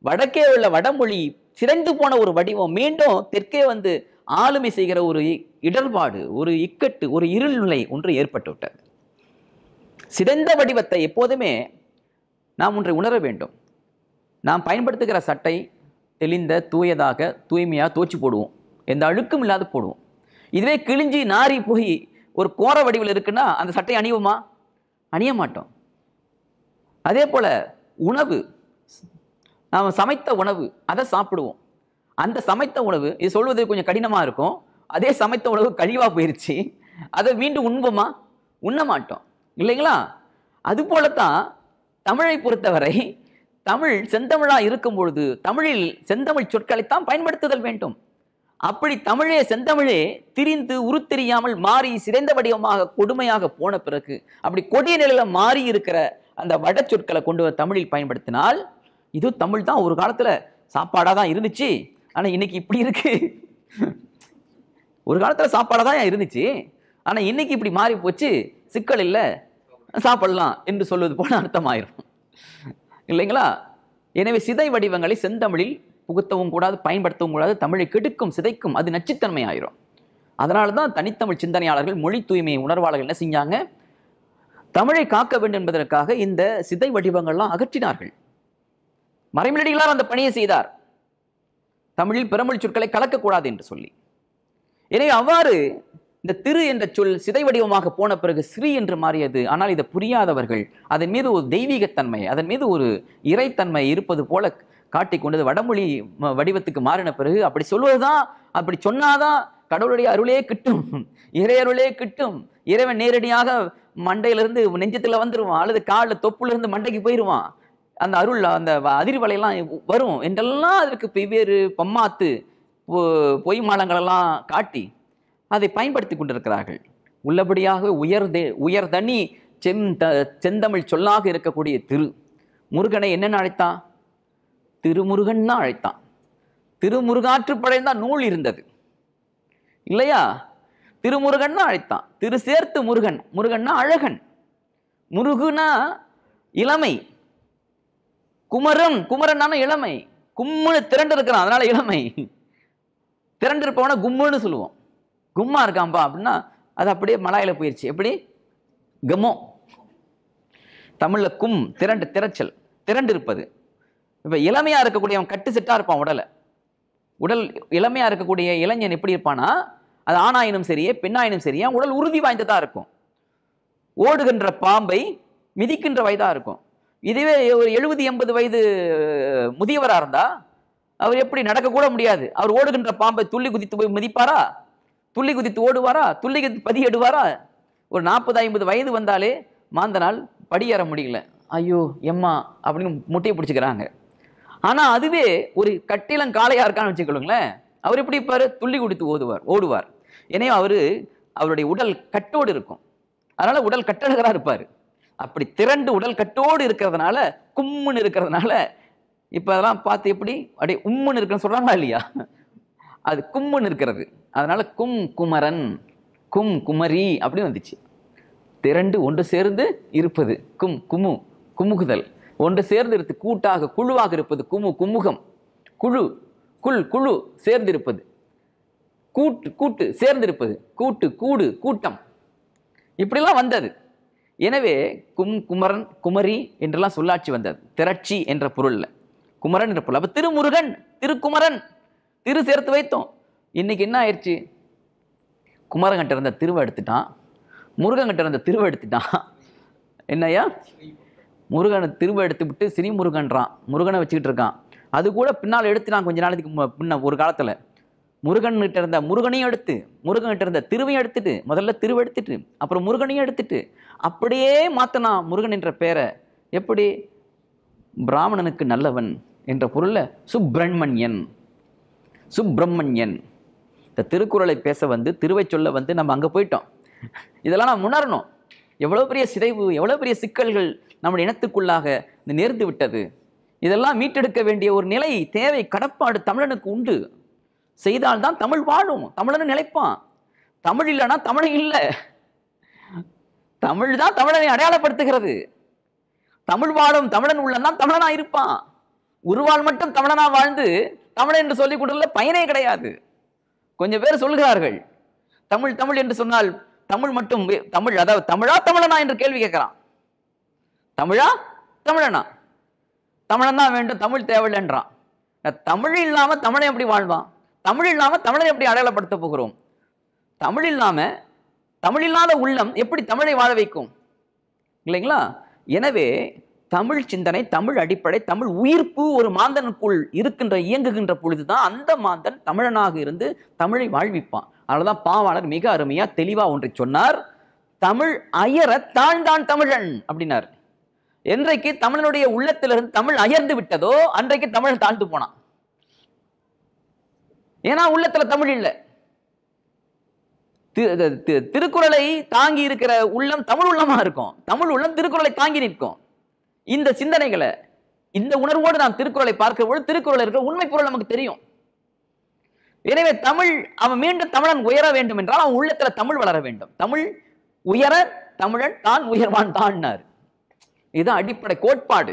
வடக்கே உள்ள வடமொழி சிறந்து போன ஒரு வடிவம் மீண்டும் தெற்கே வந்து ஆளுமை செய்கிற ஒரு இடர்பாடு ஒரு இக்கட்டு ஒரு இருள் நிலை ஒன்று ஏற்பட்டு விட்டது சிதைந்த வடிவத்தை எப்போதுமே நாம் ஒன்றை உணர வேண்டும் நாம் பயன்படுத்துகிற சட்டை தெளிந்த தூயதாக தூய்மையாக தோச்சி போடுவோம் எந்த அழுக்கும் இல்லாத போடுவோம் இதுவே கிழிஞ்சி நாரி போய் ஒரு கோர வடிவில் இருக்குன்னா அந்த சட்டை அணிவுமா அணிய மாட்டோம் அதே போல் உணவு நாம் சமைத்த உணவு அதை சாப்பிடுவோம் அந்த சமைத்த உணவு இது சொல்வது கொஞ்சம் கடினமாக இருக்கும் அதே சமைத்த உணவு கழிவாக போயிடுச்சு அதை மீண்டும் உண்போமா உண்ண மாட்டோம் இல்லைங்களா அதுபோல தான் தமிழை பொறுத்தவரை தமிழ் செந்தமிழாக இருக்கும் பொழுது தமிழில் செந்தமிழ் சொற்களைத்தான் பயன்படுத்துதல் வேண்டும் அப்படி தமிழே செந்தமிழே திரிந்து உருத்தெரியாமல் மாறி சிதைந்த வடிவமாக கொடுமையாக போன பிறகு அப்படி கொடிய நிலையில் மாறி இருக்கிற அந்த வட சொற்களை கொண்டு வர தமிழில் பயன்படுத்தினால் இது தமிழ் தான் ஒரு காலத்தில் சாப்பாடாக தான் இருந்துச்சு ஆனால் இன்னைக்கு இப்படி இருக்கு ஒரு காலத்தில் சாப்பாடாக தான் இருந்துச்சு ஆனால் இன்னைக்கு இப்படி மாறி போச்சு சிக்கல் இல்லை சாப்பிடலாம் என்று சொல்வது போல அர்த்தமாயிரும் இல்லைங்களா எனவே சிதை வடிவங்களை செந்தமிழில் புகுத்தவும் கூடாது பயன்படுத்தவும் கூடாது தமிழை கெடுக்கும் சிதைக்கும் அது நச்சுத்தன்மை ஆயிரும் அதனால தான் தனித்தமிழ் சிந்தனையாளர்கள் மொழி தூய்மையை உணர்வாளர்கள் என்ன செஞ்சாங்க தமிழை காக்க வேண்டும் என்பதற்காக இந்த சிதை வடிவங்கள்லாம் அகற்றினார்கள் மறைமலடிகளார் அந்த பணியை செய்தார் தமிழில் பிறமொழி சொற்களை கலக்கக்கூடாது என்று சொல்லி எனவே அவ்வாறு இந்த திரு என்ற சொல் சிதை வடிவமாக போன பிறகு ஸ்ரீ என்று மாறியது ஆனால் இதை புரியாதவர்கள் அதன் மீது ஒரு தெய்வீகத்தன்மை அதன் மீது ஒரு இறைத்தன்மை இருப்பது போல கொண்டது வடமொழி வடிவத்துக்கு மாறின பிறகு அப்படி சொல்வதுதான் அப்படி சொன்னாதான் கடவுளுடைய அருளே கிட்டும் இறை அருளே கிட்டும் இறைவன் நேரடியாக மண்டையிலிருந்து நெஞ்சத்தில் வந்துடுவான் அல்லது காலில் தொப்புலேருந்து மண்டைக்கு போயிடுவான் அந்த அருள் அந்த அதிர்வலையெல்லாம் வரும் என்றெல்லாம் அதற்கு வெவ்வேறு பம்மாத்து பொய் மாலங்களெல்லாம் காட்டி அதை பயன்படுத்தி கொண்டிருக்கிறார்கள் உள்ளபடியாக உயர்தே உயர்தனி செம் த செந்தமிழ் சொல்லாக இருக்கக்கூடிய திரு முருகனை என்னென்ன அழைத்தான் திருமுருகன் தான் அழைத்தான் திருமுருகாற்று படைந்தான் நூல் இருந்தது இல்லையா திருமுருகன் அழைத்தான் திரு சேர்த்து முருகன் முருகன்னா அழகன் முருகுனா இளமை குமரன் குமரன் இளமை கும்முன்னு திரண்டு இருக்கிறான் அதனால இளமை திரண்டு இருப்பவன கும்முன்னு சொல்லுவோம் கும்மா இருக்காம்பா அப்படின்னா அது அப்படியே மலாயில போயிடுச்சு எப்படி கமோ தமிழில் கும் திரண்டு திரைச்சல் திரண்டு இருப்பது இப்போ இளமையாக இருக்கக்கூடிய அவன் கட்டு செட்டாக இருப்பான் உடலை உடல் இளமையாக இருக்கக்கூடிய இளைஞன் எப்படி இருப்பானா அது ஆணாயினும் சரியே பெண்ணாயினும் சரியா உடல் உறுதி வாய்ந்ததாக இருக்கும் ஓடுகின்ற பாம்பை மிதிக்கின்ற வயதாக இருக்கும் இதுவே ஒரு எழுபது எண்பது வயது முதியவராக இருந்தால் அவர் எப்படி நடக்கக்கூட முடியாது அவர் ஓடுகின்ற பாம்பை துள்ளி குதித்து போய் மிதிப்பாரா துள்ளி குதித்து ஓடுவாரா துள்ளி குதித்து எடுவாரா ஒரு நாற்பது ஐம்பது வயது வந்தாலே மாந்தனால் படியேற முடியல ஐயோ எம்மா அப்படின்னு முட்டையை பிடிச்சிக்கிறாங்க ஆனால் அதுவே ஒரு கட்டிலம் காளையாக இருக்கான்னு வச்சுக்கொள்ளுங்களேன் அவர் எப்படி இருப்பார் துள்ளி குடித்து ஓதுவார் ஓடுவார் எனவே அவர் அவருடைய உடல் கட்டோடு இருக்கும் அதனால் உடல் கட்டழகரா இருப்பார் அப்படி திரண்டு உடல் கட்டோடு இருக்கிறதுனால கும்முன்னு இருக்கிறதுனால இப்போ அதெல்லாம் பார்த்து எப்படி அப்படியே உம்முன்னு இருக்குன்னு சொல்றாங்களா இல்லையா அது கும்முன்னு இருக்கிறது அதனால் கும் குமரன் கும் குமரி அப்படின்னு வந்துச்சு திரண்டு ஒன்று சேர்ந்து இருப்பது கும் குமு குமுகுதல் ஒன்று சேர்ந்திருத்து கூட்டாக குழுவாக இருப்பது குமு குமுகம் குழு குள் குழு சேர்ந்திருப்பது கூட்டு கூட்டு சேர்ந்திருப்பது கூட்டு கூடு கூட்டம் இப்படிலாம் வந்தது எனவே கும் குமரன் குமரி என்றெல்லாம் சொல்லாட்சி வந்தது திரட்சி என்ற பொருளில் குமரன் என்ற பொருள் அப்போ திருமுருகன் திருக்குமரன் திரு சேர்த்து வைத்தோம் இன்றைக்கி என்ன ஆயிடுச்சு குமரங்கிட்ட இருந்த திருவை எடுத்துட்டான் முருகங்கிட்ட இருந்த திருவை எடுத்துட்டான் என்னையா முருகனை திரும்ப எடுத்து விட்டு சினி முருகன்றான் முருகனை வச்சுக்கிட்டு இருக்கான் அது கூட பின்னால் எடுத்து நான் கொஞ்ச நாளைக்கு முன்ன ஒரு காலத்தில் முருகன் கிட்ட இருந்த முருகனையும் எடுத்து முருகன் கிட்ட இருந்த திருவையும் எடுத்துட்டு முதல்ல திருவு எடுத்துட்டு அப்புறம் முருகனையும் எடுத்துட்டு அப்படியே மாற்றினான் முருகன் என்ற பேரை எப்படி பிராமணனுக்கு நல்லவன் என்ற பொருளில் சுப்பிரமணியன் சுப்பிரமணியன் இந்த திருக்குறளை பேச வந்து திருவை சொல்ல வந்து நம்ம அங்கே போயிட்டோம் இதெல்லாம் நான் உணரணும் எவ்வளோ பெரிய சிதைவு எவ்வளோ பெரிய சிக்கல்கள் நம்முடைய இனத்துக்குள்ளாக இந்த நேர்ந்து விட்டது இதெல்லாம் மீட்டெடுக்க வேண்டிய ஒரு நிலை தேவை கடப்பாடு தமிழனுக்கு உண்டு செய்தால் தான் தமிழ் வாழும் தமிழனு நிலைப்பான் தமிழ் இல்லைன்னா தமிழன் இல்லை தமிழ் தான் தமிழனை அடையாளப்படுத்துகிறது தமிழ் வாழும் தமிழன் உள்ளன்னா தமிழனா இருப்பான் உருவால் மட்டும் தமிழனா வாழ்ந்து தமிழன் என்று சொல்லிக் கொடுக்கல பயனே கிடையாது கொஞ்சம் பேர் சொல்கிறார்கள் தமிழ் தமிழ் என்று சொன்னால் தமிழ் மட்டும் தமிழ் அதாவது தமிழா தமிழனா என்று கேள்வி கேட்கிறான் தமிழா தமிழனா தமிழன் தான் வேண்டும் தமிழ் தேவையில்லைன்றான் தமிழ் இல்லாமல் தமிழை எப்படி வாழ்வான் தமிழ் இல்லாமல் தமிழை எப்படி அடையாளப்படுத்த போகிறோம் தமிழ் இல்லாமல் தமிழ் இல்லாத உள்ளம் எப்படி தமிழை வாழ வைக்கும் இல்லைங்களா எனவே தமிழ் சிந்தனை தமிழ் அடிப்படை தமிழ் உயிர்ப்பு ஒரு மாந்தனுக்குள் இருக்கின்ற இயங்குகின்ற பொழுது தான் அந்த மாந்தன் தமிழனாக இருந்து தமிழை வாழ்விப்பான் அதனால்தான் பாவாளர் மிக அருமையாக தெளிவாக ஒன்றை சொன்னார் தமிழ் அயர தாழ்ந்தான் தமிழன் அப்படின்னார் என்றைக்கு தமிழனுடைய உள்ளத்திலிருந்து தமிழ் அயர்ந்து விட்டதோ அன்றைக்கு தமிழன் தாழ்ந்து போனான் ஏன்னா உள்ளத்துல தமிழ் இல்லை திருக்குறளை தாங்கி இருக்கிற உள்ளம் தமிழ் உள்ளமா இருக்கும் தமிழ் உள்ளம் திருக்குறளை தாங்கி நிற்கும் இந்த சிந்தனைகளை இந்த உணர்வோடு நாம் திருக்குறளை பார்க்க போது திருக்குறள் இருக்கிற உண்மை பொருள் நமக்கு தெரியும் எனவே தமிழ் அவன் மீண்டும் தமிழன் உயர வேண்டும் என்றால் அவன் உள்ளத்துல தமிழ் வளர வேண்டும் தமிழ் உயர தமிழன் தான் உயர்வான் தான்னார் இதுதான் அடிப்படை கோட்பாடு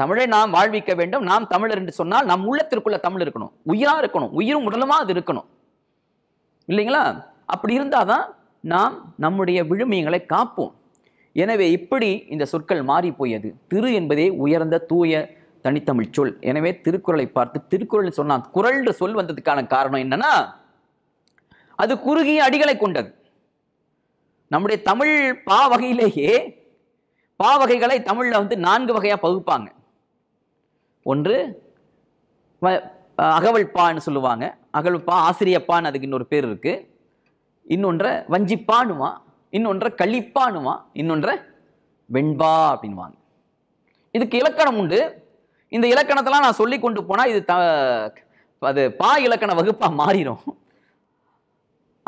தமிழை நாம் வாழ்விக்க வேண்டும் நாம் தமிழர் என்று சொன்னால் நம் உள்ளத்திற்குள்ள தமிழ் இருக்கணும் உயிரா இருக்கணும் உயிரும் உடலுமா அது இருக்கணும் இல்லைங்களா அப்படி இருந்தாதான் நாம் நம்முடைய விழுமியங்களை காப்போம் எனவே இப்படி இந்த சொற்கள் மாறி போயது திரு என்பதே உயர்ந்த தூய தனித்தமிழ் சொல் எனவே திருக்குறளை பார்த்து திருக்குறள் சொன்னால் குரல்ன்ற சொல் வந்ததுக்கான காரணம் என்னன்னா அது குறுகிய அடிகளை கொண்டது நம்முடைய தமிழ் பா வகையிலேயே பாவகைகளை தமிழில் வந்து நான்கு வகையாக பகுப்பாங்க ஒன்று அகவல்பான்னு சொல்லுவாங்க அகவல்பா ஆசிரியப்பான்னு அதுக்கு இன்னொரு பேர் இருக்குது இன்னொன்றை வஞ்சிப்பானுமா இன்னொன்றை கழிப்பானுமா இன்னொன்றை வெண்பா அப்படின்வாங்க இதுக்கு இலக்கணம் உண்டு இந்த இலக்கணத்தெல்லாம் நான் சொல்லி கொண்டு போனால் இது த அது பா இலக்கண வகுப்பாக மாறிடும்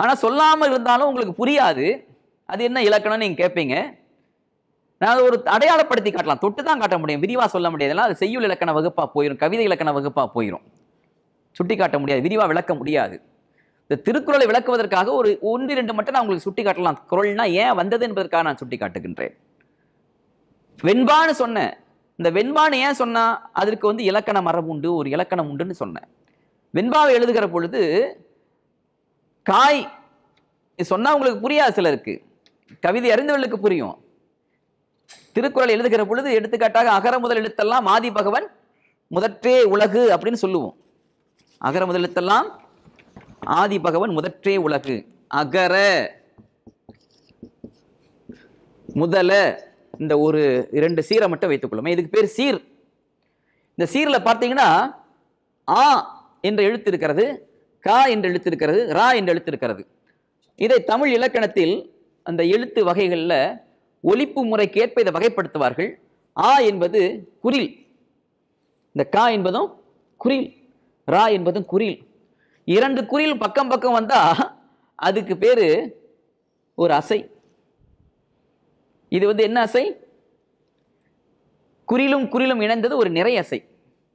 ஆனால் சொல்லாமல் இருந்தாலும் உங்களுக்கு புரியாது அது என்ன இலக்கணம்னு நீங்கள் கேட்பீங்க நான் ஒரு அடையாளப்படுத்தி காட்டலாம் தொட்டு தான் காட்ட முடியும் விரிவாக சொல்ல முடியாதுலாம் அது செய்யுள் இலக்கண வகுப்பாக போயிடும் கவிதை இலக்கண வகுப்பாக போயிடும் சுட்டி காட்ட முடியாது விரிவாக விளக்க முடியாது இந்த திருக்குறளை விளக்குவதற்காக ஒரு ஒன்று ரெண்டு மட்டும் நான் உங்களுக்கு சுட்டி காட்டலாம் குரல்னா ஏன் வந்தது என்பதற்காக நான் சுட்டி காட்டுகின்றேன் வெண்பான்னு சொன்னேன் இந்த வெண்பான்னு ஏன் சொன்னால் அதற்கு வந்து இலக்கண மரபு உண்டு ஒரு இலக்கணம் உண்டுன்னு சொன்னேன் வெண்பாவை எழுதுகிற பொழுது காய் சொன்னால் உங்களுக்கு புரியாது சிலருக்கு கவிதை அறிந்தவர்களுக்கு புரியும் திருக்குறள் எழுதுகிற பொழுது எடுத்துக்காட்டாக அகர முதல் எழுத்தெல்லாம் ஆதி பகவன் முதற்றே உலகு அப்படின்னு சொல்லுவோம் அகர முதல் எழுத்தெல்லாம் ஆதி பகவன் முதற்றே உலகு அகர முதல இந்த ஒரு இரண்டு சீரை மட்டும் வைத்துக்கொள்ளுமே இதுக்கு பேர் சீர் இந்த சீரில் பார்த்தீங்கன்னா ஆ என்ற எழுத்து இருக்கிறது கா என்று எழுத்து இருக்கிறது ரா என்று எழுத்து இருக்கிறது இதை தமிழ் இலக்கணத்தில் அந்த எழுத்து வகைகளில் ஒலிப்பு முறைக்கேற்ப இதை வகைப்படுத்துவார்கள் ஆ என்பது குரில் இந்த கா என்பதும் குரில் ரா என்பதும் குரில் இரண்டு குரில் பக்கம் பக்கம் வந்தால் அதுக்கு பேர் ஒரு அசை இது வந்து என்ன அசை குரிலும் குரிலும் இணைந்தது ஒரு நிறை அசை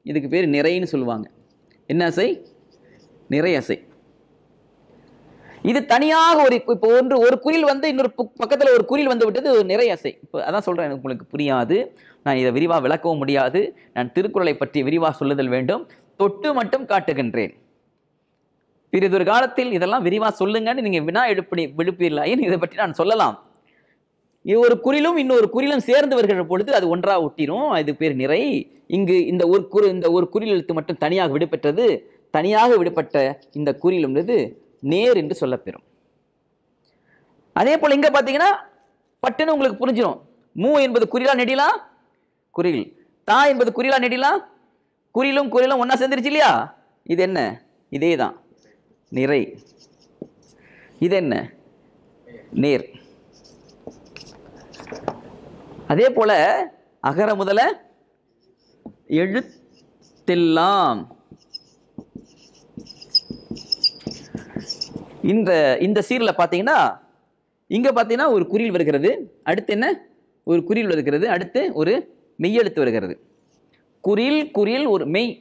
இதுக்கு பேர் நிறைன்னு சொல்லுவாங்க என்ன அசை நிறை அசை இது தனியாக ஒரு இப்போ ஒன்று ஒரு குரில் வந்து இன்னொரு பக்கத்தில் ஒரு குரில் வந்து விட்டது நிறைய அசை இப்போ அதான் சொல்கிறேன் எனக்கு உங்களுக்கு புரியாது நான் இதை விரிவாக விளக்கவும் முடியாது நான் திருக்குறளை பற்றி விரிவாக சொல்லுதல் வேண்டும் தொட்டு மட்டும் காட்டுகின்றேன் பிறிதொரு காலத்தில் இதெல்லாம் விரிவாக சொல்லுங்கன்னு நீங்கள் வினா எழுப்பி விழுப்பீர்களா ஏன் இதை பற்றி நான் சொல்லலாம் ஒரு குறிலும் இன்னொரு குறிலும் சேர்ந்து வருகிற பொழுது அது ஒன்றாக ஒட்டிரும் அது பேர் நிறை இங்கு இந்த ஒரு குறு இந்த ஒரு குறில் எழுத்து மட்டும் தனியாக விடுபெற்றது தனியாக விடுபட்ட இந்த குறில் என்பது நேர் என்று சொல்லப்பெறும் அதே போல் இங்கே பார்த்தீங்கன்னா பட்டுன்னு உங்களுக்கு புரிஞ்சிடும் மூ என்பது குறிலா நெடிலா குறியில் தா என்பது குறிலா நெடிலா குறிலும் குறிலும் ஒன்றா சேர்ந்துருச்சு இல்லையா இது என்ன இதே தான் நிறை இது என்ன நேர் அதே போல் அகர முதல எழுத்தெல்லாம் இந்த இந்த சீரில் பார்த்தீங்கன்னா இங்கே பார்த்தீங்கன்னா ஒரு குறியில் வருகிறது அடுத்து என்ன ஒரு குறியில் வருகிறது அடுத்து ஒரு மெய்யெழுத்து வருகிறது குறில் குறில் ஒரு மெய்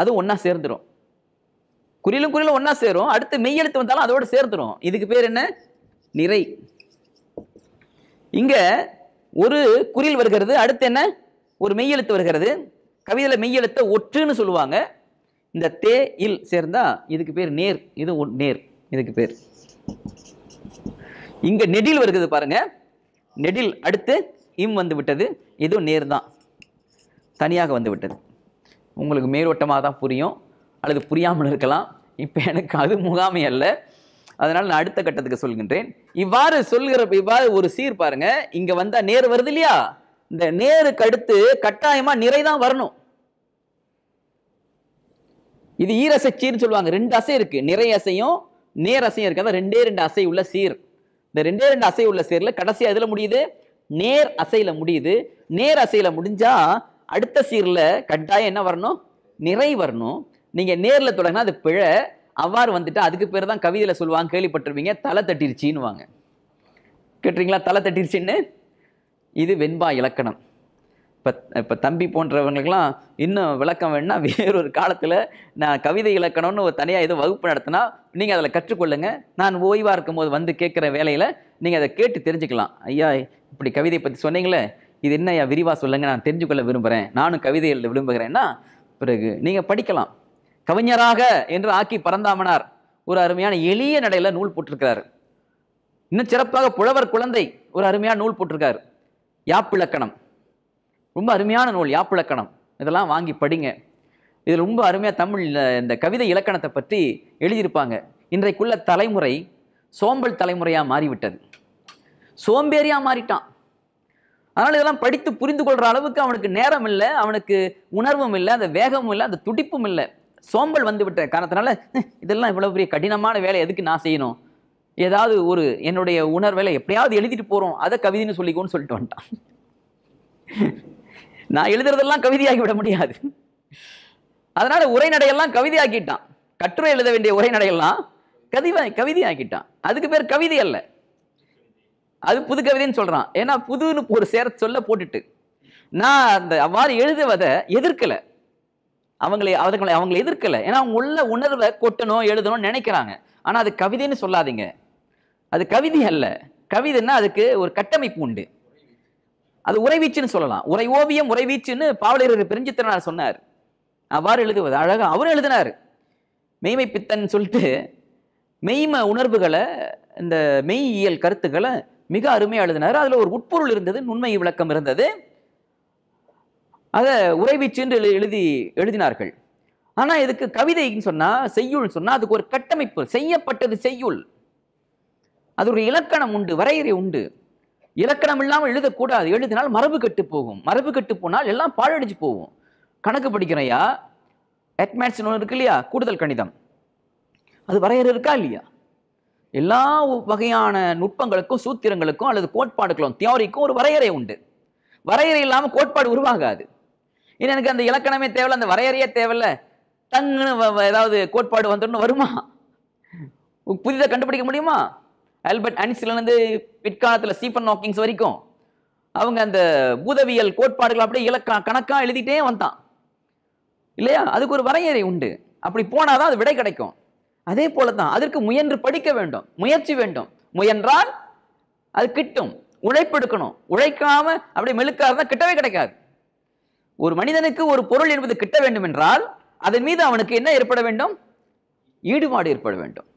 அது ஒன்றா சேர்ந்துடும் குறிலும் குறிலும் ஒன்றா சேரும் அடுத்து மெய்யெழுத்து வந்தாலும் அதோடு சேர்ந்துடும் இதுக்கு பேர் என்ன நிறை இங்கே ஒரு குறில் வருகிறது அடுத்து என்ன ஒரு மெய்யெழுத்து வருகிறது கவிதையில் மெய்யெழுத்தை ஒற்றுன்னு சொல்லுவாங்க இந்த தே இல் சேர்ந்தா இதுக்கு பேர் நேர் இது நேர் இதுக்கு பேர் இங்கே நெடில் வருகிறது பாருங்க நெடில் அடுத்து இம் வந்து விட்டது இதுவும் நேர் தான் தனியாக வந்து விட்டது உங்களுக்கு மேலோட்டமாக தான் புரியும் அல்லது புரியாமல் இருக்கலாம் இப்போ எனக்கு அது முகாமை அல்ல அதனால் நான் அடுத்த கட்டத்துக்கு சொல்கின்றேன் இவ்வாறு சொல்கிற இவ்வாறு ஒரு சீர் பாருங்க இங்கே வந்தால் நேர் வருது இல்லையா இந்த நேருக்கு அடுத்து கட்டாயமாக நிறை தான் வரணும் இது ஈரசை சீர்னு சொல்லுவாங்க ரெண்டு அசை இருக்கு நிறை அசையும் நேர் அசையும் இருக்காது ரெண்டே ரெண்டு அசை உள்ள சீர் இந்த ரெண்டே ரெண்டு அசை உள்ள சீரில் கடைசியாக அதில் முடியுது நேர் அசையில் முடியுது நேர் அசையில் முடிஞ்சால் அடுத்த சீரில் கட்டாயம் என்ன வரணும் நிறை வரணும் நீங்கள் நேரில் தொடங்கினா அது பிழை அவ்வாறு வந்துட்டு அதுக்கு பேர் தான் கவிதையில் சொல்லுவாங்க கேள்விப்பட்டிருப்பீங்க தலை தட்டிருச்சின்னுவாங்க கேட்டுறீங்களா தலை தட்டிருச்சின்னு இது வெண்பா இலக்கணம் இப்போ இப்போ தம்பி போன்றவங்களுக்கெல்லாம் இன்னும் விளக்கம் வேணும்னா வேறொரு காலத்தில் நான் கவிதை இலக்கணம்னு ஒரு தனியாக ஏதோ வகுப்பு நடத்தினா நீங்கள் அதில் கற்றுக்கொள்ளுங்கள் நான் ஓய்வாக இருக்கும் போது வந்து கேட்குற வேலையில் நீங்கள் அதை கேட்டு தெரிஞ்சுக்கலாம் ஐயா இப்படி கவிதை பற்றி சொன்னீங்களே இது என்ன ஐயா விரிவாக சொல்லுங்கள் நான் தெரிஞ்சுக்கொள்ள விரும்புகிறேன் நானும் கவிதை எழுத விரும்புகிறேன்னா பிறகு நீங்கள் படிக்கலாம் கவிஞராக என்று ஆக்கி பரந்தாமனார் ஒரு அருமையான எளிய நடையில் நூல் போட்டிருக்கிறார் இன்னும் சிறப்பாக புலவர் குழந்தை ஒரு அருமையான நூல் போட்டிருக்கார் யாப்பிலக்கணம் ரொம்ப அருமையான நூல் யாப்பிழக்கணம் இதெல்லாம் வாங்கி படிங்க இதில் ரொம்ப அருமையாக தமிழில் இந்த கவிதை இலக்கணத்தை பற்றி எழுதியிருப்பாங்க இன்றைக்குள்ள தலைமுறை சோம்பல் தலைமுறையாக மாறிவிட்டது சோம்பேறியாக மாறிட்டான் அதனால் இதெல்லாம் படித்து புரிந்து கொள்கிற அளவுக்கு அவனுக்கு நேரம் இல்லை அவனுக்கு உணர்வும் இல்லை அந்த வேகமும் இல்லை அந்த துடிப்பும் இல்லை சோம்பல் வந்து விட்ட காரணத்தினால இதெல்லாம் இவ்வளோ பெரிய கடினமான வேலை எதுக்கு நான் செய்யணும் ஏதாவது ஒரு என்னுடைய உணர்வேல எப்படியாவது எழுதிட்டு போகிறோம் அதை கவிதைன்னு சொல்லிக்கோன்னு சொல்லிட்டு வந்துட்டான் நான் எழுதுறதெல்லாம் கவிதையாகி விட முடியாது அதனால் உரைநடையெல்லாம் கவிதையாக்கிட்டான் கட்டுரை எழுத வேண்டிய உரைநடையெல்லாம் கவிதை கவிதையாக்கிட்டான் அதுக்கு பேர் கவிதை அல்ல அது புது கவிதைன்னு சொல்கிறான் ஏன்னா புதுன்னு ஒரு சேர சொல்ல போட்டுட்டு நான் அந்த அவ்வாறு எழுதுவதை எதிர்க்கலை அவங்களை அவர்களை அவங்களை எதிர்க்கலை ஏன்னா அவங்க உள்ள உணர்வை கொட்டணும் எழுதணும்னு நினைக்கிறாங்க ஆனால் அது கவிதைன்னு சொல்லாதீங்க அது கவிதை அல்ல கவிதைன்னா அதுக்கு ஒரு கட்டமைப்பு உண்டு அது உறைவீச்சுன்னு சொல்லலாம் உரை ஓவியம் உறைவீச்சுன்னு பாவலர் பிரிஞ்சித்திரனார் சொன்னார் அவ்வாறு எழுதுவது அழகாக அவரும் எழுதினார் மெய்மை பித்தன் சொல்லிட்டு மெய்ம உணர்வுகளை இந்த மெய்யியல் கருத்துக்களை மிக அருமையாக எழுதினார் அதில் ஒரு உட்பொருள் இருந்தது நுண்மை விளக்கம் இருந்தது அதை உறைவீச்சுன்னு எழுதி எழுதினார்கள் ஆனால் இதுக்கு கவிதைன்னு சொன்னால் செய்யுள் சொன்னால் அதுக்கு ஒரு கட்டமைப்பு செய்யப்பட்டது செய்யுள் அது ஒரு இலக்கணம் உண்டு வரையறை உண்டு இலக்கணம் இல்லாமல் எழுதக்கூடாது எழுதினால் மரபு கெட்டு போகும் மரபு கெட்டு போனால் எல்லாம் பாழடிச்சு போகும் கணக்கு படிக்கிறையா அட்மேட்ஸ் ஒன்று இருக்கு இல்லையா கூடுதல் கணிதம் அது வரையறை இருக்கா இல்லையா எல்லா வகையான நுட்பங்களுக்கும் சூத்திரங்களுக்கும் அல்லது கோட்பாடுகளும் தியோரிக்கும் ஒரு வரையறை உண்டு வரையறை இல்லாமல் கோட்பாடு உருவாகாது ஏன்னா எனக்கு அந்த இலக்கணமே தேவையில்ல அந்த வரையறையே தேவையில்ல தங்குன்னு ஏதாவது கோட்பாடு வந்துடணும் வருமா புதிதாக கண்டுபிடிக்க முடியுமா ஆல்பர்ட் அனிஸ்லேருந்து பிற்காலத்தில் ஸ்டீஃபன் ஹாக்கிங்ஸ் வரைக்கும் அவங்க அந்த பூதவியல் கோட்பாடுகள் அப்படியே இலக்கா கணக்காக எழுதிட்டே வந்தான் இல்லையா அதுக்கு ஒரு வரையறை உண்டு அப்படி போனால் தான் அது விடை கிடைக்கும் அதே போல தான் அதற்கு முயன்று படிக்க வேண்டும் முயற்சி வேண்டும் முயன்றால் அது கிட்டும் உழைப்பெடுக்கணும் உழைக்காம அப்படி மெழுக்காதான் கிட்டவே கிடைக்காது ஒரு மனிதனுக்கு ஒரு பொருள் என்பது கிட்ட வேண்டும் என்றால் அதன் மீது அவனுக்கு என்ன ஏற்பட வேண்டும் ஈடுபாடு ஏற்பட வேண்டும்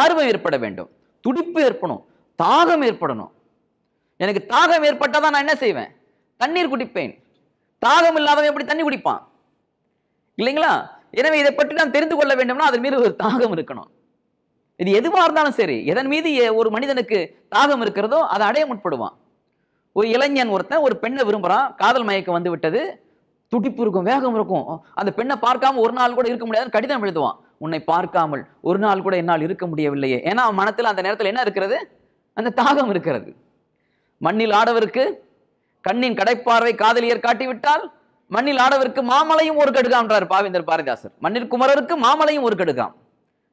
ஆர்வம் ஏற்பட வேண்டும் துடிப்பு ஏற்படும் தாகம் ஏற்படணும் எனக்கு தாகம் ஏற்பட்டால் தான் நான் என்ன செய்வேன் தண்ணீர் குடிப்பேன் தாகம் இல்லாதவன் எப்படி தண்ணி குடிப்பான் இல்லைங்களா எனவே இதை பற்றி நான் தெரிந்து கொள்ள வேண்டும்னா அதன் மீது ஒரு தாகம் இருக்கணும் இது எதுவாக இருந்தாலும் சரி எதன் மீது ஒரு மனிதனுக்கு தாகம் இருக்கிறதோ அதை அடைய முற்படுவான் ஒரு இளைஞன் ஒருத்தன் ஒரு பெண்ணை விரும்புகிறான் காதல் மயக்கம் வந்து விட்டது துடிப்பு இருக்கும் வேகம் இருக்கும் அந்த பெண்ணை பார்க்காம ஒரு நாள் கூட இருக்க முடியாதுன்னு கடிதம் எழுதுவான் உன்னை பார்க்காமல் ஒரு நாள் கூட என்னால் இருக்க முடியவில்லையே ஏன்னா மனத்தில் அந்த நேரத்தில் என்ன இருக்கிறது அந்த தாகம் இருக்கிறது மண்ணில் ஆடவருக்கு கண்ணின் கடைப்பார்வை காதலியர் காட்டிவிட்டால் மண்ணில் ஆடவருக்கு மாமலையும் ஒரு கடுகாம்ன்றார் பாவேந்தர் பாரதிதாசர் மண்ணில் குமரருக்கு மாமலையும் ஒரு கடுகாம்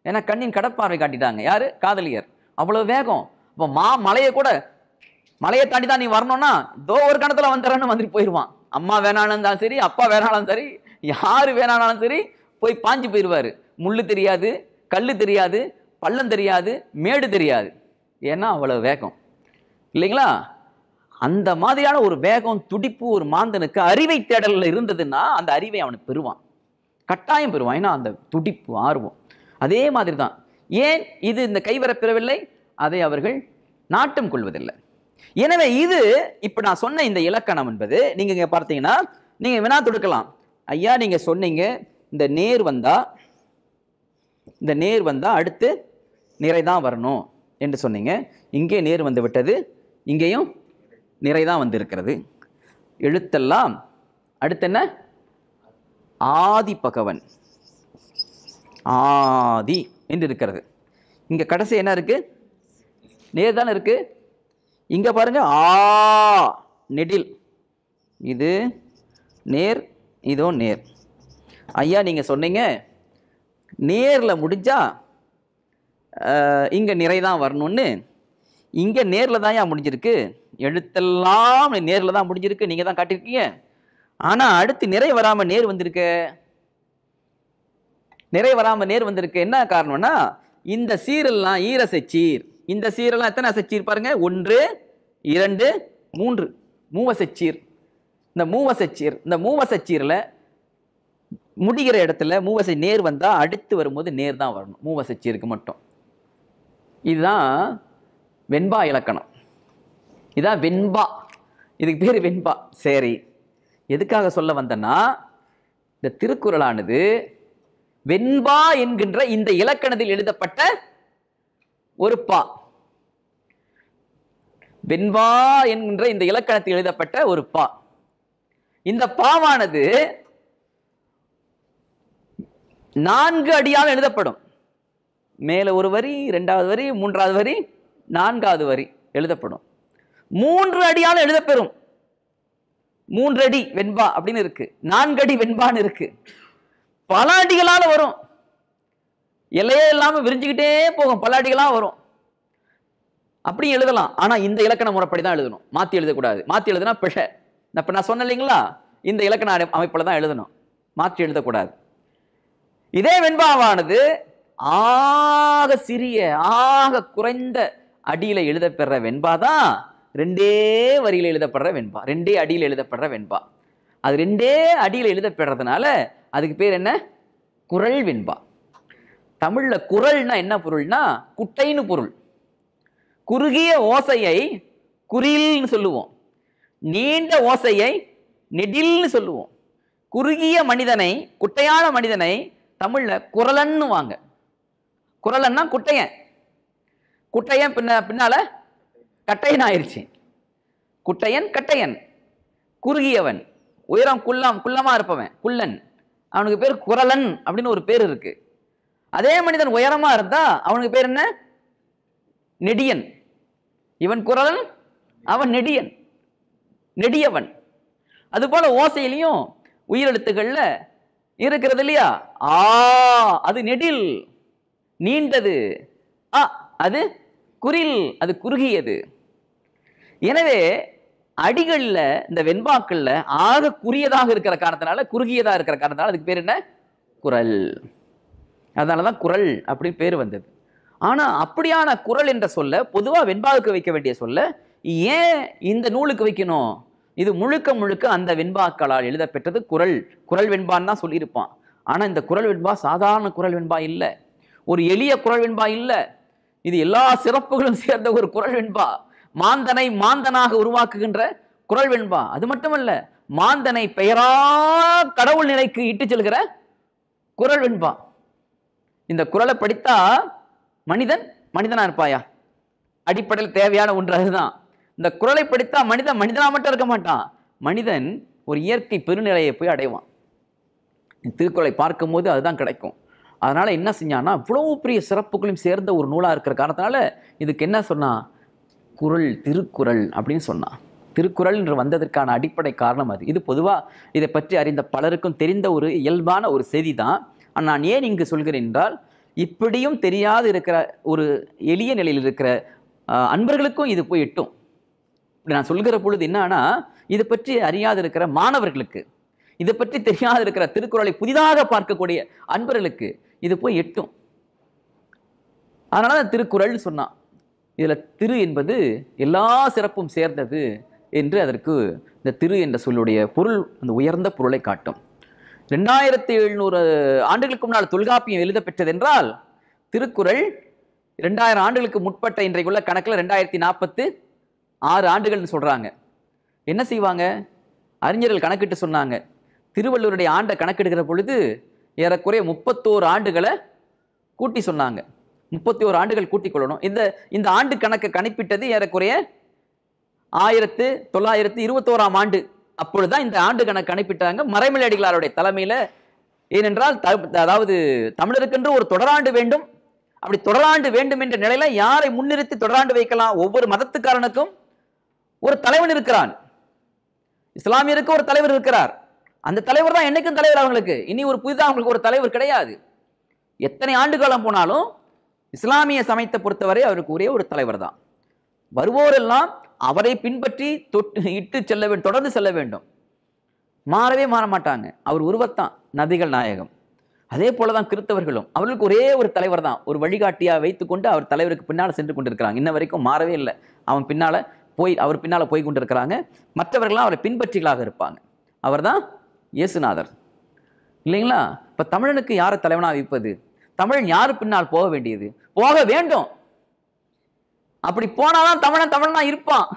ஏன்னா கண்ணின் கடைப்பார்வை காட்டிட்டாங்க யாரு காதலியர் அவ்வளோ வேகம் இப்போ மா மலையை கூட மலையை தாண்டி தான் நீ வரணும்னா தோ ஒரு கணத்தில் வந்துடுறேன்னு வந்துட்டு போயிடுவான் அம்மா வேணாலும் சரி அப்பா வேணாலும் சரி யார் வேணாலும் சரி போய் பாஞ்சு போயிடுவார் முள் தெரியாது கல் தெரியாது பள்ளம் தெரியாது மேடு தெரியாது ஏன்னா அவ்வளோ வேகம் இல்லைங்களா அந்த மாதிரியான ஒரு வேகம் துடிப்பு ஒரு மாந்தனுக்கு அறிவை தேடலில் இருந்ததுன்னா அந்த அறிவை அவனுக்கு பெறுவான் கட்டாயம் பெறுவான் ஏன்னா அந்த துடிப்பு ஆர்வம் அதே மாதிரி தான் ஏன் இது இந்த கைவரப்பெறவில்லை அதை அவர்கள் நாட்டம் கொள்வதில்லை எனவே இது இப்போ நான் சொன்ன இந்த இலக்கணம் என்பது நீங்கள் இங்கே பார்த்தீங்கன்னா நீங்கள் வினா தொடுக்கலாம் ஐயா நீங்கள் சொன்னீங்க இந்த நேர் வந்தால் இந்த நேர் வந்தால் அடுத்து நிறை தான் வரணும் என்று சொன்னீங்க இங்கே நேர் வந்து விட்டது இங்கேயும் நிறை தான் வந்திருக்கிறது எழுத்தெல்லாம் அடுத்து என்ன ஆதி பகவன் ஆதி என்று இருக்கிறது இங்கே கடைசி என்ன இருக்குது நேர் தானே இருக்குது இங்கே பாருங்கள் ஆ நெடில் இது நேர் இதோ நேர் ஐயா நீங்கள் சொன்னீங்க நேரில் முடிஞ்சால் இங்கே நிறை தான் வரணும்னு இங்கே நேரில் தான் ஏன் முடிஞ்சிருக்கு எழுத்தெல்லாம் நேரில் தான் முடிஞ்சிருக்கு நீங்கள் தான் காட்டியிருக்கீங்க ஆனால் அடுத்து நிறை வராமல் நேர் வந்திருக்கு நிறை வராமல் நேர் வந்திருக்கு என்ன காரணம்னா இந்த சீரெல்லாம் ஈர சச்சீர் இந்த சீரெல்லாம் எத்தனை அசைச்சீர் பாருங்கள் ஒன்று இரண்டு மூன்று மூவசச்சீர் இந்த மூவசச்சீர் இந்த மூவசச்சீரில் முடிகிற இடத்துல மூவசை நேர் வந்தால் அடுத்து வரும்போது நேர் தான் வரணும் மூவசச்சீருக்கு மட்டும் இதுதான் வெண்பா இலக்கணம் இதான் வெண்பா இதுக்கு பேர் வெண்பா சரி எதுக்காக சொல்ல வந்தேன்னா இந்த திருக்குறளானது வெண்பா என்கின்ற இந்த இலக்கணத்தில் எழுதப்பட்ட ஒரு பா வெண்பா என்கின்ற இந்த இலக்கணத்தில் எழுதப்பட்ட ஒரு பா இந்த பாவானது நான்கு அடியால் எழுதப்படும் மேலே ஒரு வரி ரெண்டாவது வரி மூன்றாவது வரி நான்காவது வரி எழுதப்படும் மூன்று அடியால் எழுதப்பெறும் அடி வெண்பா அப்படின்னு இருக்கு நான்கடி வெண்பான்னு இருக்கு பல அடிகளால் வரும் எல்லையே இல்லாமல் விரிஞ்சுக்கிட்டே போகும் பல அடிகளாக வரும் அப்படி எழுதலாம் ஆனால் இந்த இலக்கண முறைப்படி தான் எழுதணும் மாற்றி எழுதக்கூடாது மாற்றி எழுதுனா பிழை இப்போ நான் சொன்னேன் இல்லைங்களா இந்த இலக்கண அமைப்பில் தான் எழுதணும் மாற்றி எழுதக்கூடாது இதே வெண்பாவானது ஆக சிறிய ஆக குறைந்த அடியில் எழுதப்படுற வெண்பா தான் ரெண்டே வரியில் எழுதப்படுற வெண்பா ரெண்டே அடியில் எழுதப்படுற வெண்பா அது ரெண்டே அடியில் எழுதப்படுறதுனால அதுக்கு பேர் என்ன குரல் வெண்பா தமிழில் குரல்னா என்ன பொருள்னா குட்டைன்னு பொருள் குறுகிய ஓசையை குரில்னு சொல்லுவோம் நீண்ட ஓசையை நெடில்னு சொல்லுவோம் குறுகிய மனிதனை குட்டையான மனிதனை தமிழில் குரலன்னு வாங்க குரலன்னா குட்டையன் குட்டையன் பின்ன பின்னால கட்டையன் ஆயிடுச்சு குட்டையன் கட்டையன் குறுகியவன் உயரம் குள்ளம் குள்ளமாக இருப்பவன் குள்ளன் அவனுக்கு பேர் குரலன் அப்படின்னு ஒரு பேர் இருக்கு அதே மனிதன் உயரமாக இருந்தால் அவனுக்கு பேர் என்ன நெடியன் இவன் குரலன் அவன் நெடியன் நெடியவன் அதுபோல் ஓசையிலையும் உயிரெழுத்துக்களில் இருக்கிறது இல்லையா ஆ அது நெடில் நீண்டது ஆ அது குரில் அது குறுகியது எனவே அடிகளில் இந்த வெண்பாக்களில் ஆக குறுகியதாக இருக்கிற காரணத்தினால குறுகியதாக இருக்கிற காரணத்தினால அதுக்கு பேர் என்ன குரல் அதனால தான் குரல் அப்படின்னு பேர் வந்தது ஆனால் அப்படியான குரல் என்ற சொல்ல பொதுவாக வெண்பாவுக்கு வைக்க வேண்டிய சொல்ல ஏன் இந்த நூலுக்கு வைக்கணும் இது முழுக்க முழுக்க அந்த வெண்பாக்களால் எழுதப்பெற்றது குரல் குரல் வெண்பான்னு தான் சொல்லியிருப்பான் ஆனால் இந்த குரல் வெண்பா சாதாரண குரல் வெண்பா இல்லை ஒரு எளிய குரல் வெண்பா இல்லை இது எல்லா சிறப்புகளும் சேர்ந்த ஒரு குரல் வெண்பா மாந்தனை மாந்தனாக உருவாக்குகின்ற குரல் வெண்பா அது மட்டுமல்ல மாந்தனை பெயரா கடவுள் நிலைக்கு இட்டு செல்கிற குரல் வெண்பா இந்த குரலை படித்தா மனிதன் மனிதனா இருப்பாயா அடிப்படையில் தேவையான ஒன்று அதுதான் இந்த குரலை படித்தா மனிதன் மனிதனா மட்டும் இருக்க மாட்டான் மனிதன் ஒரு இயற்கை பெருநிலையை போய் அடைவான் திருக்குறளை பார்க்கும் போது அதுதான் கிடைக்கும் அதனால் என்ன செஞ்சான்னா இவ்வளவு பெரிய சிறப்புகளையும் சேர்ந்த ஒரு நூலாக இருக்கிற காரணத்தினால இதுக்கு என்ன சொன்னான் குரல் திருக்குறள் அப்படின்னு சொன்னான் திருக்குறள் என்று வந்ததற்கான அடிப்படை காரணம் அது இது பொதுவாக இதை பற்றி அறிந்த பலருக்கும் தெரிந்த ஒரு இயல்பான ஒரு செய்தி தான் நான் ஏன் இங்கு சொல்கிறேன் என்றால் இப்படியும் தெரியாது இருக்கிற ஒரு எளிய நிலையில் இருக்கிற அன்பர்களுக்கும் இது போய் எட்டும் இப்படி நான் சொல்கிற பொழுது என்னன்னா இதை பற்றி அறியாது இருக்கிற மாணவர்களுக்கு இதை பற்றி தெரியாது இருக்கிற திருக்குறளை புதிதாக பார்க்கக்கூடிய அன்பர்களுக்கு இது போய் எட்டும் அதனால திருக்குறள் சொன்னான் இதில் திரு என்பது எல்லா சிறப்பும் சேர்ந்தது என்று அதற்கு இந்த திரு என்ற சொல்லுடைய பொருள் அந்த உயர்ந்த பொருளை காட்டும் ரெண்டாயிரத்தி எழுநூறு ஆண்டுகளுக்கு முன்னால் தொல்காப்பியம் எழுதப்பெற்றது என்றால் திருக்குறள் ரெண்டாயிரம் ஆண்டுகளுக்கு முற்பட்ட இன்றைக்குள்ள கணக்கில் ரெண்டாயிரத்தி நாற்பத்து ஆறு ஆண்டுகள்னு சொல்கிறாங்க என்ன செய்வாங்க அறிஞர்கள் கணக்கிட்டு சொன்னாங்க திருவள்ளுவருடைய ஆண்டை கணக்கெடுக்கிற பொழுது ஏறக்குறைய முப்பத்தோரு ஆண்டுகளை கூட்டி சொன்னாங்க முப்பத்தி ஓரு ஆண்டுகள் கூட்டிக் கொள்ளணும் இந்த இந்த ஆண்டு கணக்கை கணிப்பிட்டது ஏறக்குறைய ஆயிரத்து தொள்ளாயிரத்து இருபத்தோராம் ஆண்டு அப்பொழுதுதான் இந்த ஆண்டு கணக்கு கணிப்பிட்டாங்க மறைமலையடிகளாருடைய தலைமையில் ஏனென்றால் அதாவது தமிழருக்கென்று ஒரு தொடராண்டு வேண்டும் அப்படி தொடராண்டு வேண்டும் என்ற நிலையில யாரை முன்னிறுத்தி தொடராண்டு வைக்கலாம் ஒவ்வொரு மதத்துக்காரனுக்கும் ஒரு தலைவன் இருக்கிறான் இஸ்லாமியருக்கு ஒரு தலைவர் இருக்கிறார் அந்த தலைவர் தான் என்றைக்கும் தலைவர் அவங்களுக்கு இனி ஒரு புதிதாக அவங்களுக்கு ஒரு தலைவர் கிடையாது எத்தனை ஆண்டு காலம் போனாலும் இஸ்லாமிய சமயத்தை பொறுத்தவரை அவருக்கு ஒரே ஒரு தலைவர் தான் வருவோரெல்லாம் அவரை பின்பற்றி தொட்டு இட்டு செல்ல வேண்டும் தொடர்ந்து செல்ல வேண்டும் மாறவே மாற மாட்டாங்க அவர் உருவத்தான் நபிகள் நாயகம் அதே போல தான் கிறித்தவர்களும் அவர்களுக்கு ஒரே ஒரு தலைவர் தான் ஒரு வழிகாட்டியாக வைத்துக்கொண்டு அவர் தலைவருக்கு பின்னால் சென்று கொண்டிருக்கிறாங்க இன்ன வரைக்கும் மாறவே இல்லை அவன் பின்னால் போய் அவர் பின்னால் போய் கொண்டிருக்கிறாங்க மற்றவர்களாம் அவரை பின்பற்றிகளாக இருப்பாங்க அவர் தான் இயேசுநாதர் இல்லைங்களா இப்போ தமிழனுக்கு யாரை தலைவனாக வைப்பது தமிழன் யார் பின்னால் போக வேண்டியது போக வேண்டும் அப்படி போனாதான் தமிழன் தமிழனா இருப்பான்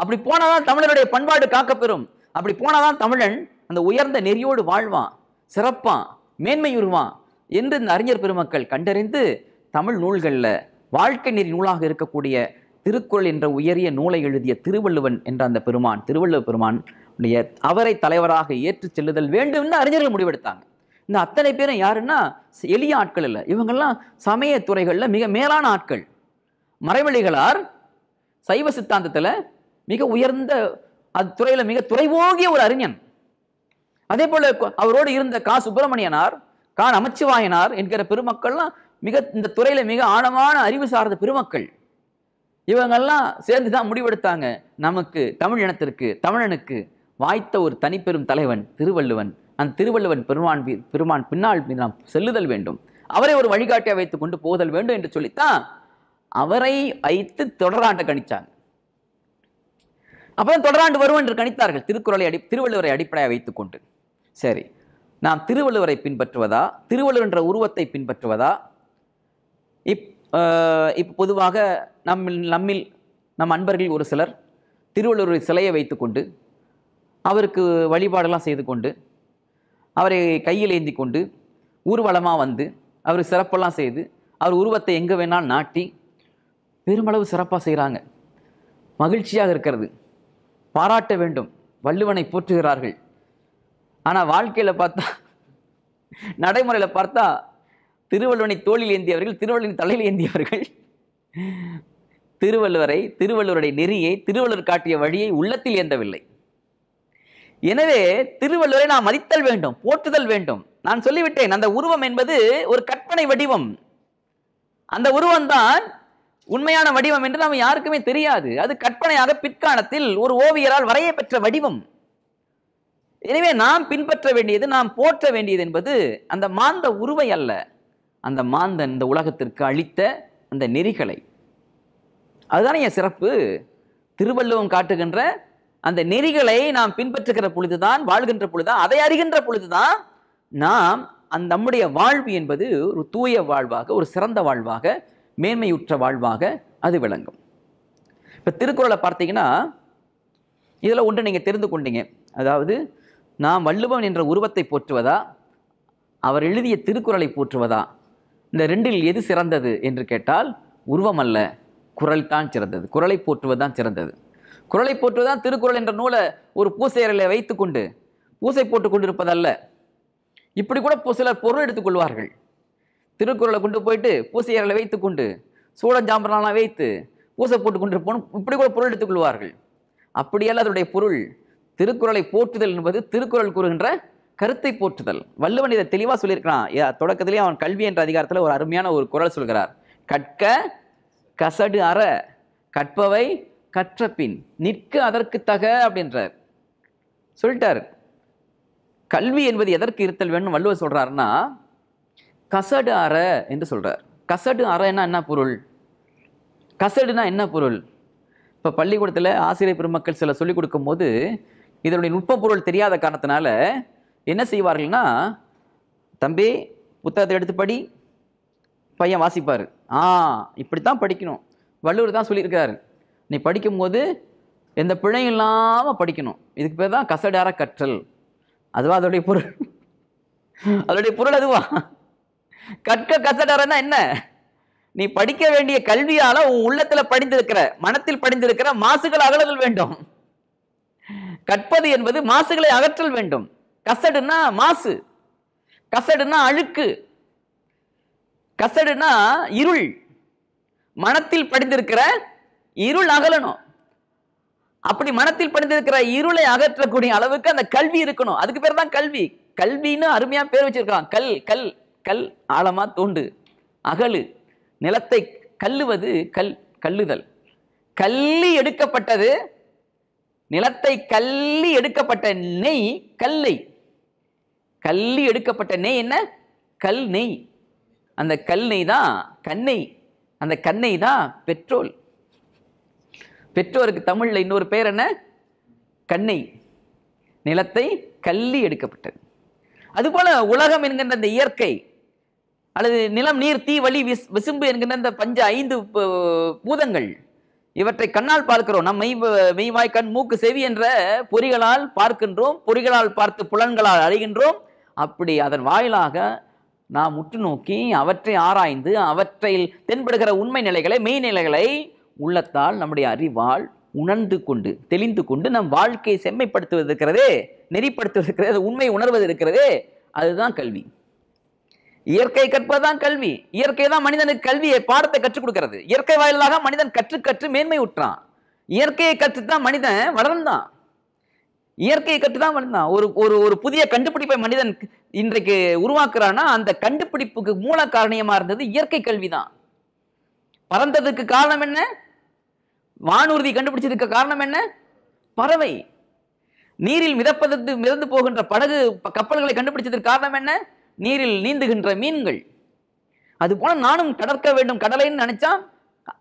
அப்படி போனாதான் தமிழனுடைய பண்பாடு காக்கப்பெறும் அப்படி போனாதான் தமிழன் அந்த உயர்ந்த நெறியோடு வாழ்வான் சிறப்பான் உருவான் என்று இந்த அறிஞர் பெருமக்கள் கண்டறிந்து தமிழ் நூல்களில் வாழ்க்கை நெறி நூலாக இருக்கக்கூடிய திருக்குறள் என்ற உயரிய நூலை எழுதிய திருவள்ளுவன் என்ற அந்த பெருமான் திருவள்ளுவ பெருமான் அவரை தலைவராக ஏற்றுச் செல்லுதல் வேண்டும்னு அறிஞர்கள் முடிவெடுத்தாங்க இந்த அத்தனை பேரும் யாருன்னா எளிய ஆட்கள் இல்லை இவங்கெல்லாம் சமய துறைகளில் மிக மேலான ஆட்கள் மறைவழிகளார் சைவ சித்தாந்தத்தில் மிக உயர்ந்த அது துறையில் மிக துறைவோகிய ஒரு அறிஞன் அதே போல் அவரோடு இருந்த கா சுப்பிரமணியனார் கா நமச்சிவாயனார் என்கிற பெருமக்கள்லாம் மிக இந்த துறையில் மிக ஆழமான அறிவு சார்ந்த பெருமக்கள் இவங்கெல்லாம் சேர்ந்து தான் முடிவெடுத்தாங்க நமக்கு தமிழ் இனத்திற்கு தமிழனுக்கு வாய்த்த ஒரு தனிப்பெரும் தலைவன் திருவள்ளுவன் அந்த திருவள்ளுவன் பெருமான் பெருமான் பின்னால் நாம் செல்லுதல் வேண்டும் அவரை ஒரு வழிகாட்டியாக வைத்து கொண்டு போதல் வேண்டும் என்று சொல்லித்தான் அவரை வைத்து தொடராண்ட கணித்தார் அப்புறம் தொடராண்டு வருவோம் என்று கணித்தார்கள் திருக்குறளை அடி திருவள்ளுவரை அடிப்படையாக வைத்துக்கொண்டு சரி நாம் திருவள்ளுவரை பின்பற்றுவதா திருவள்ளுவர் என்ற உருவத்தை பின்பற்றுவதா இப் இப்போ பொதுவாக நம்மில் நம்மில் நம் அன்பர்களில் ஒரு சிலர் திருவள்ளுவரை சிலையை வைத்துக்கொண்டு அவருக்கு வழிபாடெல்லாம் செய்து கொண்டு அவரை கையில் ஏந்தி கொண்டு ஊர்வலமாக வந்து அவர் சிறப்பெல்லாம் செய்து அவர் உருவத்தை எங்கே வேணாலும் நாட்டி பெருமளவு சிறப்பாக செய்கிறாங்க மகிழ்ச்சியாக இருக்கிறது பாராட்ட வேண்டும் வள்ளுவனை போற்றுகிறார்கள் ஆனால் வாழ்க்கையில் பார்த்தா நடைமுறையில் பார்த்தா திருவள்ளுவனை தோளில் ஏந்தியவர்கள் திருவள்ளுவன் தலையில் ஏந்தியவர்கள் திருவள்ளுவரை திருவள்ளுவருடைய நெறியை திருவள்ளுவர் காட்டிய வழியை உள்ளத்தில் ஏந்தவில்லை எனவே திருவள்ளுவரை நாம் மதித்தல் வேண்டும் போற்றுதல் வேண்டும் நான் சொல்லிவிட்டேன் அந்த உருவம் என்பது ஒரு கற்பனை வடிவம் அந்த உருவம் தான் உண்மையான வடிவம் என்று நாம் யாருக்குமே தெரியாது அது கற்பனையாக பிற்காலத்தில் ஒரு ஓவியரால் வரைய பெற்ற வடிவம் எனவே நாம் பின்பற்ற வேண்டியது நாம் போற்ற வேண்டியது என்பது அந்த மாந்த உருவை அல்ல அந்த மாந்தன் இந்த உலகத்திற்கு அளித்த அந்த நெறிகளை அதுதானே என் சிறப்பு திருவள்ளுவம் காட்டுகின்ற அந்த நெறிகளை நாம் பின்பற்றுகிற பொழுதுதான் வாழ்கின்ற பொழுதுதான் அதை அறிகின்ற பொழுதுதான் நாம் அந்த நம்முடைய வாழ்வு என்பது ஒரு தூய வாழ்வாக ஒரு சிறந்த வாழ்வாக மேன்மையுற்ற வாழ்வாக அது விளங்கும் இப்போ திருக்குறளை பார்த்தீங்கன்னா இதில் ஒன்று நீங்கள் தெரிந்து கொண்டீங்க அதாவது நாம் வள்ளுவன் என்ற உருவத்தை போற்றுவதா அவர் எழுதிய திருக்குறளை போற்றுவதா இந்த ரெண்டில் எது சிறந்தது என்று கேட்டால் உருவம் அல்ல குரல் தான் சிறந்தது குரலை போற்றுவதுதான் சிறந்தது குரலை போற்றுதான் திருக்குறள் என்ற நூலை ஒரு பூசையரில் வைத்துக்கொண்டு பூசை போட்டு கொண்டிருப்பதல்ல இப்படி கூட சிலர் பொருள் எடுத்துக்கொள்வார்கள் திருக்குறளை கொண்டு போயிட்டு பூசையரில் வைத்துக்கொண்டு சூடஞ்சாம்பரனாலாம் வைத்து பூசை போட்டு கொண்டிருப்போம் இப்படி கூட பொருள் எடுத்துக்கொள்வார்கள் அப்படியெல்லாம் அதனுடைய பொருள் திருக்குறளை போற்றுதல் என்பது திருக்குறள் கூறுகின்ற கருத்தை போற்றுதல் வள்ளுவன் இதை தெளிவாக சொல்லியிருக்கிறான் தொடக்கத்திலேயே அவன் கல்வி என்ற அதிகாரத்தில் ஒரு அருமையான ஒரு குரல் சொல்கிறார் கற்க கசடு அற கற்பவை கற்ற பின் நிற்க அதற்கு தக அப்படின்றார் சொல்லிட்டார் கல்வி என்பது எதற்கு இருத்தல் வேணும் வள்ளுவர் சொல்கிறாருன்னா கசடு அற என்று சொல்கிறார் கசடு அறன்னா என்ன பொருள் கசடுனா என்ன பொருள் இப்போ பள்ளிக்கூடத்தில் ஆசிரியர் பெருமக்கள் சில சொல்லிக் கொடுக்கும்போது இதனுடைய நுட்ப பொருள் தெரியாத காரணத்தினால என்ன செய்வார்கள்னா தம்பி புத்தகத்தை எடுத்து படி பையன் வாசிப்பார் ஆ இப்படி தான் படிக்கணும் வள்ளுவர் தான் சொல்லியிருக்காரு நீ படிக்கும்போது எந்த பிழையும் இல்லாமல் படிக்கணும் இதுக்கு பேர் தான் கசடார கற்றல் அதுவா அதோடைய பொருள் அதோடைய பொருள் அதுவா கற்க கசடாரன்னா என்ன நீ படிக்க வேண்டிய கல்வியால் உன் உள்ளத்தில் படிந்திருக்கிற மனத்தில் படிந்திருக்கிற மாசுகள் அகலதல் வேண்டும் கற்பது என்பது மாசுகளை அகற்றல் வேண்டும் கசடுனா மாசு கசடுனா அழுக்கு கசடுனா இருள் மனத்தில் படிந்திருக்கிற இருள் அகலணும் அப்படி மனத்தில் படிந்திருக்கிற இருளை அகற்றக்கூடிய அளவுக்கு அந்த கல்வி இருக்கணும் அதுக்கு பேர் தான் கல்வி கல்வின்னு அருமையா பேர் வச்சிருக்கான் கல் கல் கல் ஆழமா தோண்டு அகலு நிலத்தை கல்லுவது கல் கல்லுதல் கல்லி எடுக்கப்பட்டது நிலத்தை கல்லி எடுக்கப்பட்ட நெய் கல்லை கல்லி எடுக்கப்பட்ட நெய் என்ன கல் நெய் அந்த கல் நெய் தான் கண்ணை அந்த கண்ணை தான் பெட்ரோல் பெற்றோருக்கு தமிழில் இன்னொரு பேர் என்ன கண்ணை நிலத்தை கல்லி எடுக்கப்பட்டது அதுபோல் உலகம் என்கின்ற அந்த இயற்கை அல்லது நிலம் நீர் தீ வழி விஸ் விசும்பு என்கின்ற அந்த பஞ்ச ஐந்து பூதங்கள் இவற்றை கண்ணால் பார்க்கிறோம் நம் மெய் மெய்வாய் கண் மூக்கு செவி என்ற பொறிகளால் பார்க்கின்றோம் பொறிகளால் பார்த்து புலன்களால் அறிகின்றோம் அப்படி அதன் வாயிலாக நாம் உற்று நோக்கி அவற்றை ஆராய்ந்து அவற்றில் தென்படுகிற உண்மை நிலைகளை மெய்நிலைகளை உள்ளத்தால் நம்முடைய அறிவால் உணர்ந்து கொண்டு தெளிந்து கொண்டு நம் வாழ்க்கையை செம்மைப்படுத்துவது இருக்கிறது நெறிப்படுத்துவது இருக்கிறது உண்மை உணர்வது இருக்கிறது அதுதான் கல்வி இயற்கை கற்பதுதான் கல்வி இயற்கை தான் மனிதனுக்கு கல்வியை பாடத்தை கற்றுக் கொடுக்கிறது இயற்கை வாயிலாக மனிதன் கற்று கற்று மேன்மை உற்றான் இயற்கையை கற்றுத்தான் மனிதன் வளர்ந்தான் இயற்கையை தான் வளர்ந்தான் ஒரு ஒரு ஒரு புதிய கண்டுபிடிப்பை மனிதன் இன்றைக்கு உருவாக்குறான்னா அந்த கண்டுபிடிப்புக்கு மூல காரணியமா இருந்தது இயற்கை கல்வி தான் பறந்ததுக்கு காரணம் என்ன வானூர்தி கண்டுபிடிச்சதுக்கு காரணம் என்ன பறவை நீரில் மிதப்பதற்கு மிதந்து போகின்ற படகு கப்பல்களை கண்டுபிடிச்சதற்கு காரணம் என்ன நீரில் நீந்துகின்ற மீன்கள் அது போல நானும் கடற்க வேண்டும் கடலைன்னு நினைச்சா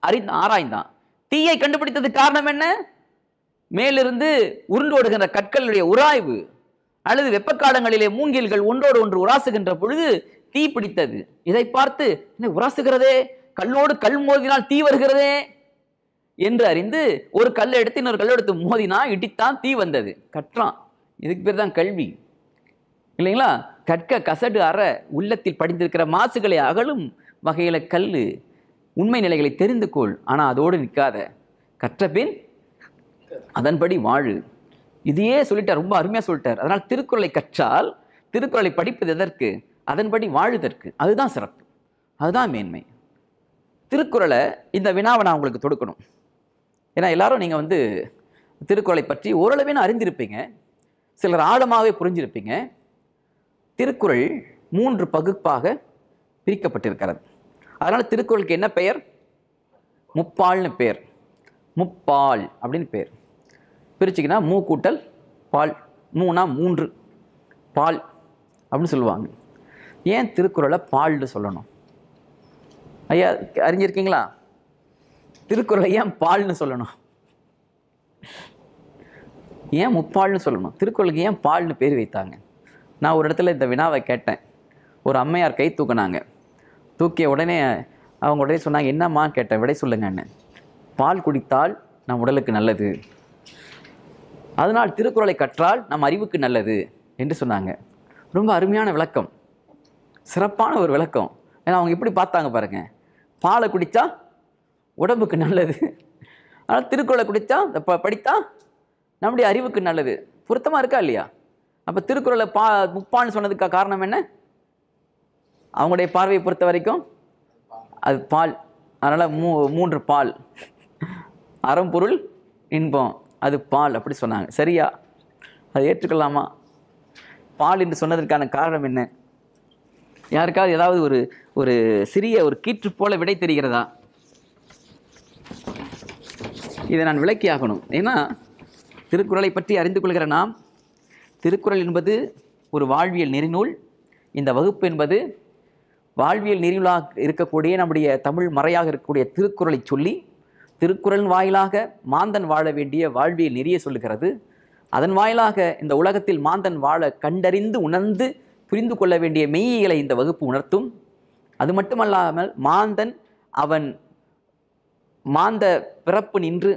அறி ஆராய்ந்தான் தீயை கண்டுபிடித்ததுக்கு காரணம் என்ன மேலிருந்து உருண்டோடுகின்ற கற்களுடைய உராய்வு அல்லது காலங்களிலே மூங்கில்கள் ஒன்றோடு ஒன்று உராசுகின்ற பொழுது தீ பிடித்தது இதை பார்த்து உராசுகிறதே கல்லோடு கல் மோதினால் தீ வருகிறதே என்று அறிந்து ஒரு கல் எடுத்து இன்னொரு கல் எடுத்து மோதினா இடித்தான் தீ வந்தது கற்றான் இதுக்கு பேர் தான் கல்வி இல்லைங்களா கற்க கசடு அற உள்ளத்தில் படிந்திருக்கிற மாசுகளை அகலும் வகையில் கல் உண்மை நிலைகளை தெரிந்து கொள் ஆனால் அதோடு நிற்காத கற்ற பின் அதன்படி வாழு இதையே சொல்லிட்டார் ரொம்ப அருமையாக சொல்லிட்டார் அதனால் திருக்குறளை கற்றால் திருக்குறளை படிப்பது எதற்கு அதன்படி வாழுதற்கு அதுதான் சிறப்பு அதுதான் மேன்மை திருக்குறளை இந்த வினாவை நான் உங்களுக்கு தொடுக்கணும் ஏன்னா எல்லாரும் நீங்கள் வந்து திருக்குறளை பற்றி ஓரளவேன்னு அறிந்திருப்பீங்க சிலர் ஆழமாகவே புரிஞ்சிருப்பீங்க திருக்குறள் மூன்று பகுப்பாக பிரிக்கப்பட்டிருக்கிறது அதனால் திருக்குறளுக்கு என்ன பெயர் முப்பால்னு பேர் முப்பால் அப்படின்னு பேர் பிரிச்சிங்கன்னா மூ கூட்டல் பால் மூணா மூன்று பால் அப்படின்னு சொல்லுவாங்க ஏன் திருக்குறளை பால்னு சொல்லணும் ஐயா அறிஞ்சிருக்கீங்களா திருக்குறளை ஏன் பால்னு சொல்லணும் ஏன் முப்பால்னு சொல்லணும் திருக்குறளுக்கு ஏன் பால்னு பேர் வைத்தாங்க நான் ஒரு இடத்துல இந்த வினாவை கேட்டேன் ஒரு அம்மையார் கை தூக்குனாங்க தூக்கிய உடனே அவங்க உடனே சொன்னாங்க என்னம்மா கேட்டேன் விடை சொல்லுங்கன்னு பால் குடித்தால் நம் உடலுக்கு நல்லது அதனால் திருக்குறளை கற்றால் நம் அறிவுக்கு நல்லது என்று சொன்னாங்க ரொம்ப அருமையான விளக்கம் சிறப்பான ஒரு விளக்கம் ஏன்னா அவங்க எப்படி பார்த்தாங்க பாருங்கள் பாலை குடித்தா உடம்புக்கு நல்லது ஆனால் திருக்குறளை குடித்தா ப படித்தா நம்முடைய அறிவுக்கு நல்லது பொருத்தமாக இருக்கா இல்லையா அப்போ திருக்குறளை பா முப்பான்னு சொன்னதுக்கு காரணம் என்ன அவங்களுடைய பார்வையை பொறுத்த வரைக்கும் அது பால் அதனால் மூ மூன்று பால் அறம்பொருள் இன்பம் அது பால் அப்படி சொன்னாங்க சரியா அதை ஏற்றுக்கலாமா பால் என்று சொன்னதற்கான காரணம் என்ன யாருக்காவது ஏதாவது ஒரு ஒரு சிறிய ஒரு கீற்று போல விடை தெரிகிறதா இதை நான் விளக்கியாகணும் ஏன்னா திருக்குறளை பற்றி அறிந்து கொள்கிற நாம் திருக்குறள் என்பது ஒரு வாழ்வியல் நெறிநூல் இந்த வகுப்பு என்பது வாழ்வியல் நெறிநூலாக இருக்கக்கூடிய நம்முடைய தமிழ் மறையாக இருக்கக்கூடிய திருக்குறளை சொல்லி திருக்குறள் வாயிலாக மாந்தன் வாழ வேண்டிய வாழ்வியல் நெறியை சொல்லுகிறது அதன் வாயிலாக இந்த உலகத்தில் மாந்தன் வாழ கண்டறிந்து உணர்ந்து புரிந்து கொள்ள வேண்டிய மெய்யியலை இந்த வகுப்பு உணர்த்தும் அது மட்டுமல்லாமல் மாந்தன் அவன் மாந்த பிறப்பு நின்று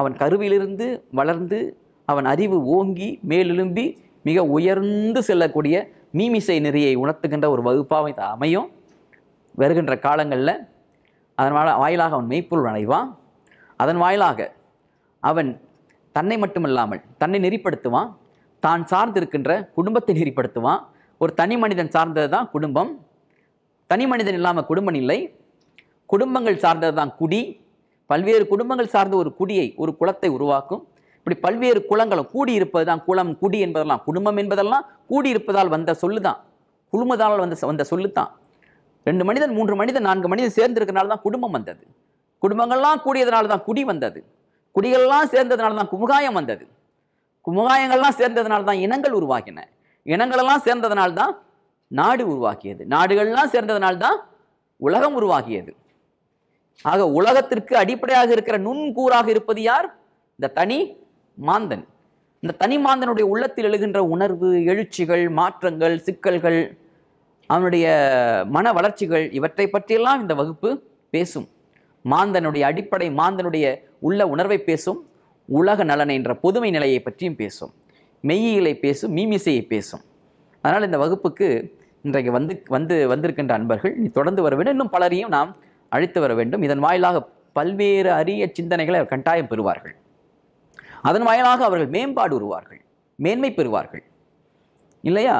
அவன் கருவிலிருந்து வளர்ந்து அவன் அறிவு ஓங்கி மேலெலும்பி மிக உயர்ந்து செல்லக்கூடிய மீமிசை நெறியை உணர்த்துகின்ற ஒரு வகுப்பாக இது அமையும் வருகின்ற காலங்களில் அதனால் வாயிலாக அவன் மெய்ப்பொருள் அடைவான் அதன் வாயிலாக அவன் தன்னை மட்டுமல்லாமல் தன்னை நெறிப்படுத்துவான் தான் சார்ந்திருக்கின்ற குடும்பத்தை நெறிப்படுத்துவான் ஒரு தனி மனிதன் சார்ந்தது தான் குடும்பம் தனி மனிதன் இல்லாமல் குடும்பம் இல்லை குடும்பங்கள் சார்ந்தது தான் குடி பல்வேறு குடும்பங்கள் சார்ந்த ஒரு குடியை ஒரு குளத்தை உருவாக்கும் இப்படி பல்வேறு குளங்களும் கூடியிருப்பது தான் குளம் குடி என்பதெல்லாம் குடும்பம் என்பதெல்லாம் கூடியிருப்பதால் வந்த சொல்லு தான் குழுமதால் வந்த வந்த சொல்லு தான் ரெண்டு மனிதன் மூன்று மனிதன் நான்கு மனிதன் சேர்ந்திருக்கிறனால தான் குடும்பம் வந்தது குடும்பங்கள்லாம் கூடியதுனால தான் குடி வந்தது குடிகள்லாம் சேர்ந்ததுனால தான் குமுகாயம் வந்தது குமுகாயங்கள்லாம் சேர்ந்ததுனால தான் இனங்கள் உருவாகின இனங்களெல்லாம் சேர்ந்ததுனால தான் நாடு உருவாக்கியது நாடுகள்லாம் சேர்ந்ததுனால தான் உலகம் உருவாகியது ஆக உலகத்திற்கு அடிப்படையாக இருக்கிற நுண்கூறாக இருப்பது யார் இந்த தனி மாந்தன் இந்த தனி மாந்தனுடைய உள்ளத்தில் எழுகின்ற உணர்வு எழுச்சிகள் மாற்றங்கள் சிக்கல்கள் அவனுடைய மன வளர்ச்சிகள் இவற்றை பற்றியெல்லாம் இந்த வகுப்பு பேசும் மாந்தனுடைய அடிப்படை மாந்தனுடைய உள்ள உணர்வை பேசும் உலக நலன் என்ற பொதுமை நிலையை பற்றியும் பேசும் மெய்யியலை பேசும் மீமிசையை பேசும் அதனால் இந்த வகுப்புக்கு இன்றைக்கு வந்து வந்து வந்திருக்கின்ற அன்பர்கள் நீ தொடர்ந்து வருவேன் இன்னும் பலரையும் நாம் அழைத்து வர வேண்டும் இதன் வாயிலாக பல்வேறு அரிய சிந்தனைகளை அவர் கட்டாயம் பெறுவார்கள் அதன் வாயிலாக அவர்கள் மேம்பாடு உருவார்கள் மேன்மை பெறுவார்கள் இல்லையா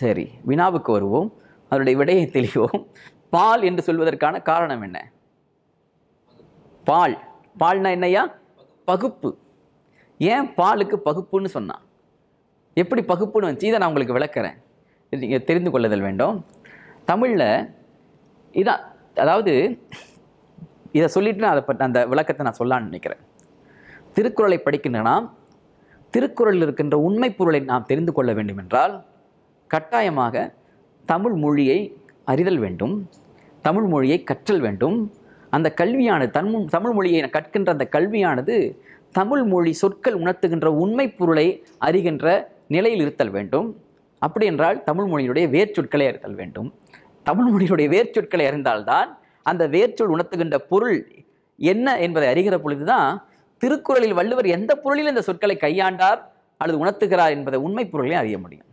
சரி வினாவுக்கு வருவோம் அவருடைய விடையை தெளிவோம் பால் என்று சொல்வதற்கான காரணம் என்ன பால் பால்னா என்னையா பகுப்பு ஏன் பாலுக்கு பகுப்புன்னு சொன்னான் எப்படி பகுப்புன்னு வந்துச்சு இதை நான் உங்களுக்கு விளக்குறேன் நீங்கள் தெரிந்து கொள்ளுதல் வேண்டும் தமிழில் இதான் அதாவது இதை சொல்லிவிட்டு நான் அதை பற்றி அந்த விளக்கத்தை நான் சொல்லான்னு நினைக்கிறேன் திருக்குறளை படிக்கின்றனா திருக்குறளில் இருக்கின்ற உண்மை பொருளை நாம் தெரிந்து கொள்ள வேண்டுமென்றால் கட்டாயமாக தமிழ் மொழியை அறிதல் வேண்டும் தமிழ் மொழியை கற்றல் வேண்டும் அந்த கல்வியானது தன் தமிழ் மொழியை கற்கின்ற அந்த கல்வியானது தமிழ் மொழி சொற்கள் உணர்த்துகின்ற உண்மை பொருளை அறிகின்ற நிலையில் இருத்தல் வேண்டும் அப்படி என்றால் தமிழ் மொழியினுடைய வேர்ச்சொற்களை அறிதல் வேண்டும் தமிழ் மொழியினுடைய வேர்ச்சொற்களை அறிந்தால்தான் அந்த வேர்ச்சொல் உணர்த்துகின்ற பொருள் என்ன என்பதை அறிகிற பொழுதுதான் திருக்குறளில் வள்ளுவர் எந்த பொருளில் இந்த சொற்களை கையாண்டார் அல்லது உணர்த்துகிறார் என்பதை உண்மை பொருளையும் அறிய முடியும்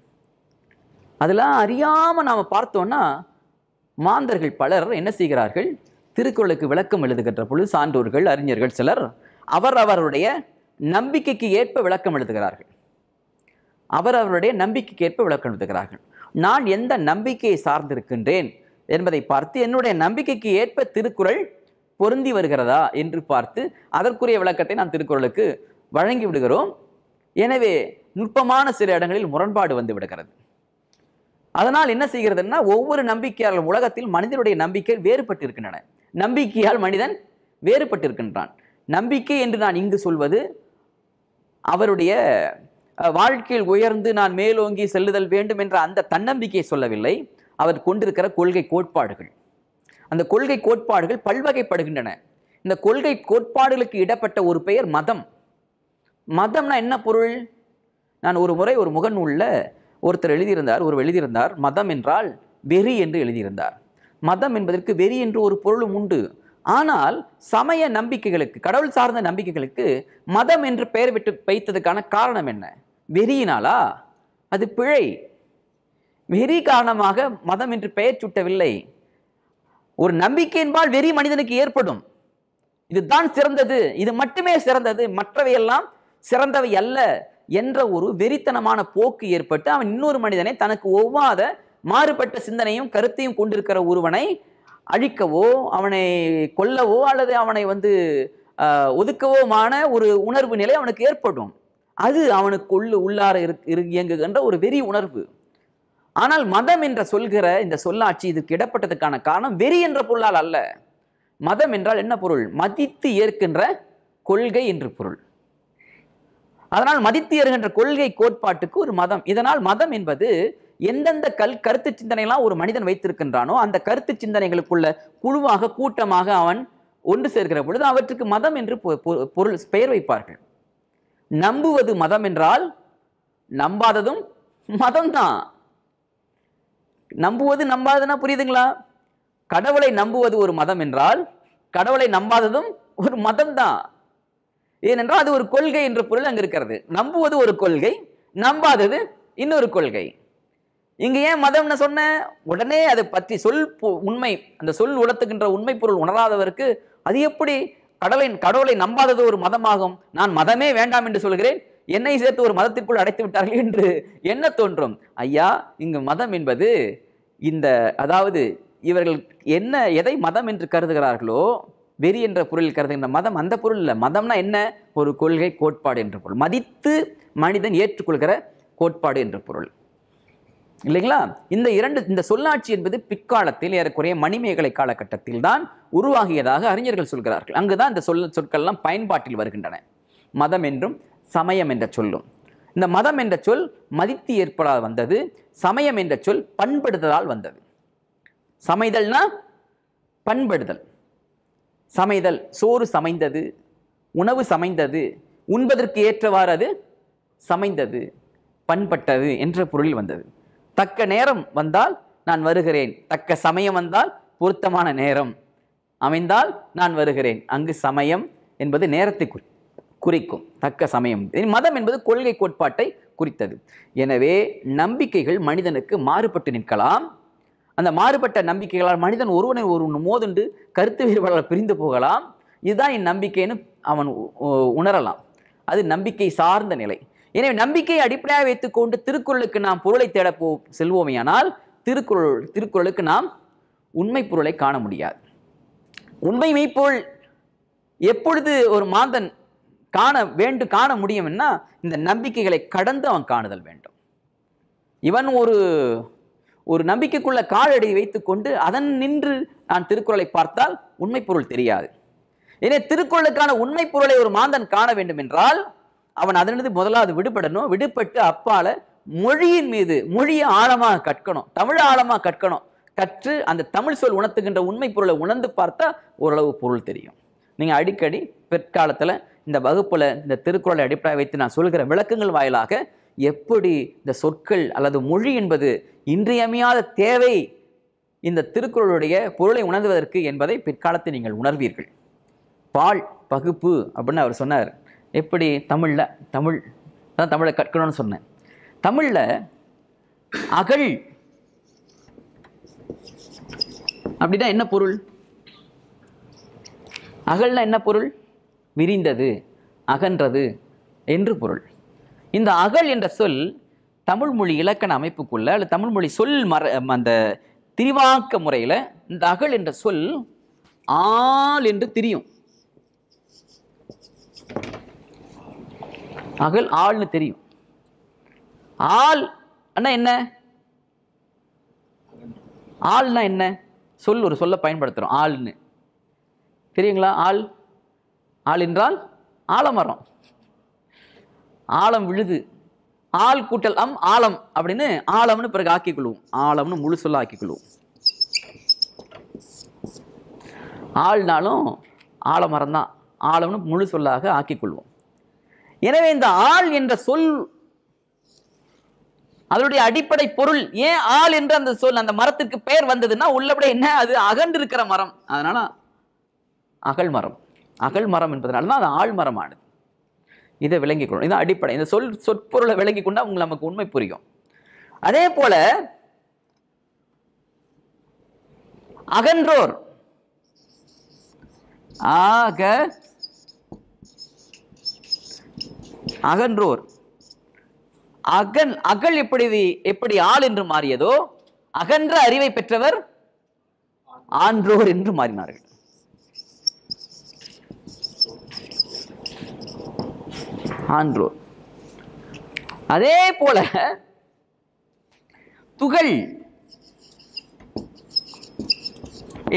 அதெல்லாம் அறியாமல் நாம் பார்த்தோன்னா மாந்தர்கள் பலர் என்ன செய்கிறார்கள் திருக்குறளுக்கு விளக்கம் எழுதுகின்ற பொழுது சான்றோர்கள் அறிஞர்கள் சிலர் அவர் அவருடைய நம்பிக்கைக்கு ஏற்ப விளக்கம் எழுதுகிறார்கள் அவர் அவருடைய நம்பிக்கைக்கு ஏற்ப விளக்கம் எழுதுகிறார்கள் நான் எந்த நம்பிக்கையை சார்ந்திருக்கின்றேன் என்பதை பார்த்து என்னுடைய நம்பிக்கைக்கு ஏற்ப திருக்குறள் பொருந்தி வருகிறதா என்று பார்த்து அதற்குரிய விளக்கத்தை நாம் திருக்குறளுக்கு வழங்கி விடுகிறோம் எனவே நுட்பமான சில இடங்களில் முரண்பாடு வந்து விடுகிறது அதனால் என்ன செய்கிறதுன்னா ஒவ்வொரு நம்பிக்கையாளர் உலகத்தில் மனிதனுடைய நம்பிக்கை வேறுபட்டிருக்கின்றன நம்பிக்கையால் மனிதன் வேறுபட்டிருக்கின்றான் நம்பிக்கை என்று நான் இங்கு சொல்வது அவருடைய வாழ்க்கையில் உயர்ந்து நான் மேலோங்கி செல்லுதல் வேண்டும் என்ற அந்த தன்னம்பிக்கையை சொல்லவில்லை அவர் கொண்டிருக்கிற கொள்கை கோட்பாடுகள் அந்த கொள்கை கோட்பாடுகள் பல்வகைப்படுகின்றன இந்த கொள்கை கோட்பாடுகளுக்கு இடப்பட்ட ஒரு பெயர் மதம் மதம்னா என்ன பொருள் நான் ஒரு முறை ஒரு முகநூலில் ஒருத்தர் எழுதியிருந்தார் ஒரு எழுதியிருந்தார் மதம் என்றால் வெறி என்று எழுதியிருந்தார் மதம் என்பதற்கு வெறி என்று ஒரு பொருளும் உண்டு ஆனால் சமய நம்பிக்கைகளுக்கு கடவுள் சார்ந்த நம்பிக்கைகளுக்கு மதம் என்று பெயர் விட்டு வைத்ததுக்கான காரணம் என்ன வெறியினாலா அது பிழை வெறி காரணமாக மதம் என்று பெயர் சுட்டவில்லை ஒரு நம்பிக்கையின்பால் வெறி மனிதனுக்கு ஏற்படும் இதுதான் சிறந்தது இது மட்டுமே சிறந்தது மற்றவையெல்லாம் சிறந்தவை அல்ல என்ற ஒரு வெறித்தனமான போக்கு ஏற்பட்டு அவன் இன்னொரு மனிதனை தனக்கு ஒவ்வாத மாறுபட்ட சிந்தனையும் கருத்தையும் கொண்டிருக்கிற ஒருவனை அழிக்கவோ அவனை கொல்லவோ அல்லது அவனை வந்து ஒதுக்கவோமான ஒரு உணர்வு நிலை அவனுக்கு ஏற்படும் அது அவனுக்குள்ளு உள்ளார இரு இயங்குகின்ற ஒரு வெறி உணர்வு ஆனால் மதம் என்ற சொல்கிற இந்த சொல்லாட்சி இதுக்கு இடப்பட்டதுக்கான காரணம் வெறி என்ற பொருளால் அல்ல மதம் என்றால் என்ன பொருள் மதித்து ஏற்கின்ற கொள்கை என்று பொருள் அதனால் மதித்து ஏறுகின்ற கொள்கை கோட்பாட்டுக்கு ஒரு மதம் இதனால் மதம் என்பது எந்தெந்த கல் கருத்து சிந்தனைலாம் ஒரு மனிதன் வைத்திருக்கின்றானோ அந்த கருத்து சிந்தனைகளுக்குள்ள குழுவாக கூட்டமாக அவன் ஒன்று சேர்கிற பொழுது அவற்றுக்கு மதம் என்று பொருள் பெயர் வைப்பார்கள் நம்புவது மதம் என்றால் நம்பாததும் மதம் தான் நம்புவது நம்பாததுன்னா புரியுதுங்களா கடவுளை நம்புவது ஒரு மதம் என்றால் கடவுளை நம்பாததும் ஒரு மதம் தான் ஏனென்றால் அது ஒரு கொள்கை என்ற பொருள் அங்கே இருக்கிறது நம்புவது ஒரு கொள்கை நம்பாதது இன்னொரு கொள்கை இங்கே ஏன் மதம்னு சொன்ன உடனே அதை பற்றி சொல் உண்மை அந்த சொல் உணர்த்துகின்ற உண்மை பொருள் உணராதவருக்கு அது எப்படி கடலை கடவுளை நம்பாதது ஒரு மதமாகும் நான் மதமே வேண்டாம் என்று சொல்கிறேன் என்னை சேர்த்து ஒரு மதத்திற்குள் அடைத்து விட்டார்கள் என்று என்ன தோன்றும் ஐயா இங்கு மதம் என்பது இந்த அதாவது இவர்கள் என்ன எதை மதம் என்று கருதுகிறார்களோ வெறி என்ற பொருளில் கருதுகின்ற மதம் அந்த பொருள் இல்லை மதம்னா என்ன ஒரு கொள்கை கோட்பாடு என்று பொருள் மதித்து மனிதன் ஏற்றுக்கொள்கிற கோட்பாடு என்ற பொருள் இல்லைங்களா இந்த இரண்டு இந்த சொல்லாட்சி என்பது பிற்காலத்தில் ஏறக்குறைய மணிமேகலை காலகட்டத்தில் தான் உருவாகியதாக அறிஞர்கள் சொல்கிறார்கள் அங்குதான் இந்த சொல் சொற்கள்லாம் பயன்பாட்டில் வருகின்றன மதம் என்றும் சமயம் என்ற சொல்லும் இந்த மதம் என்ற சொல் மதித்து ஏற்படாத வந்தது சமயம் என்ற சொல் பண்படுதலால் வந்தது சமைதல்னா பண்படுதல் சமைதல் சோறு சமைந்தது உணவு சமைந்தது உண்பதற்கு ஏற்றவாறு அது சமைந்தது பண்பட்டது என்ற பொருளில் வந்தது தக்க நேரம் வந்தால் நான் வருகிறேன் தக்க சமயம் வந்தால் பொருத்தமான நேரம் அமைந்தால் நான் வருகிறேன் அங்கு சமயம் என்பது நேரத்தை குறி குறிக்கும் தக்க சமயம் மதம் என்பது கொள்கை கோட்பாட்டை குறித்தது எனவே நம்பிக்கைகள் மனிதனுக்கு மாறுபட்டு நிற்கலாம் அந்த மாறுபட்ட நம்பிக்கைகளால் மனிதன் ஒருவனை ஒரு மோதுண்டு கருத்து வேறுபாடால் பிரிந்து போகலாம் இதுதான் என் நம்பிக்கைன்னு அவன் உணரலாம் அது நம்பிக்கை சார்ந்த நிலை எனவே நம்பிக்கையை அடிப்படையாக வைத்துக்கொண்டு திருக்குறளுக்கு நாம் பொருளை தேடப்போ போ செல்வோமையானால் திருக்குறள் திருக்குறளுக்கு நாம் உண்மை பொருளை காண முடியாது உண்மை மெய்ப்பொருள் எப்பொழுது ஒரு மாந்தன் காண வேண்டு காண முடியும்னா இந்த நம்பிக்கைகளை கடந்து அவன் காணுதல் வேண்டும் இவன் ஒரு ஒரு நம்பிக்கைக்குள்ள காலடி வைத்துக்கொண்டு அதன் நின்று நான் திருக்குறளை பார்த்தால் உண்மை பொருள் தெரியாது எனவே திருக்குறளுக்கான உண்மை பொருளை ஒரு மாந்தன் காண வேண்டும் என்றால் அவன் அதிலிருந்து முதலாவது விடுபடணும் விடுபட்டு அப்பால மொழியின் மீது மொழியை ஆழமாக கற்கணும் தமிழ் ஆழமாக கற்கணும் கற்று அந்த தமிழ் சொல் உணர்த்துகின்ற உண்மை பொருளை உணர்ந்து பார்த்தா ஓரளவு பொருள் தெரியும் நீங்கள் அடிக்கடி பிற்காலத்தில் இந்த வகுப்பில் இந்த திருக்குறளை அடிப்படையாக வைத்து நான் சொல்கிற விளக்கங்கள் வாயிலாக எப்படி இந்த சொற்கள் அல்லது மொழி என்பது இன்றியமையாத தேவை இந்த திருக்குறளுடைய பொருளை உணர்வதற்கு என்பதை பிற்காலத்தை நீங்கள் உணர்வீர்கள் பால் பகுப்பு அப்படின்னு அவர் சொன்னார் எப்படி தமிழில் தமிழ் அதான் தமிழை கற்கணும்னு சொன்னேன் தமிழில் அகழ் அப்படின்னா என்ன பொருள் அகழ்னா என்ன பொருள் விரிந்தது அகன்றது என்று பொருள் இந்த அகல் என்ற சொல் தமிழ் மொழி இலக்கண அமைப்புக்குள்ள அல்லது தமிழ் மொழி சொல் மர அந்த திரிவாக்க முறையில் இந்த அகல் என்ற சொல் ஆள் என்று திரியும் அகல் ஆள்னு தெரியும் ஆள் அண்ணா என்ன ஆள்னா என்ன சொல் ஒரு சொல்ல பயன்படுத்துகிறோம் ஆள்னு தெரியுங்களா ஆள் ஆள் என்றால் ஆலமரம் ஆழம் விழுது ஆள் கூட்டல் அம் ஆழம் அப்படின்னு ஆழம்னு பிறகு ஆக்கிக்கொள்வோம் ஆழம்னு முழு சொல்ல ஆக்கிக்கொள்வோம் ஆள்னாலும் ஆலமரம் தான் ஆழம்னு முழு சொல்லாக ஆக்கிக்கொள்வோம் எனவே இந்த ஆள் என்ற சொல் அதனுடைய அடிப்படை பொருள் ஏன் ஆள் என்று அந்த சொல் அந்த மரத்துக்கு பெயர் வந்ததுன்னா உள்ளபடி என்ன அது அகன்று இருக்கிற மரம் அதனால அகல் மரம் அகல் மரம் என்பதனால தான் அது ஆள் மரமானது இதை விளங்கி கொள்ளும் இது அடிப்படை இந்த சொல் சொற்பொருளை விளங்கி கொண்டா உங்களுக்கு நமக்கு உண்மை புரியும் அதே போல அகன்றோர் ஆக அகன்றோர் அகன் அகல் எப்படி எப்படி ஆள் என்று மாறியதோ அகன்ற அறிவை பெற்றவர் ஆன்றோர் என்று மாறினார்கள் ஆன்றோர் அதே போல துகள்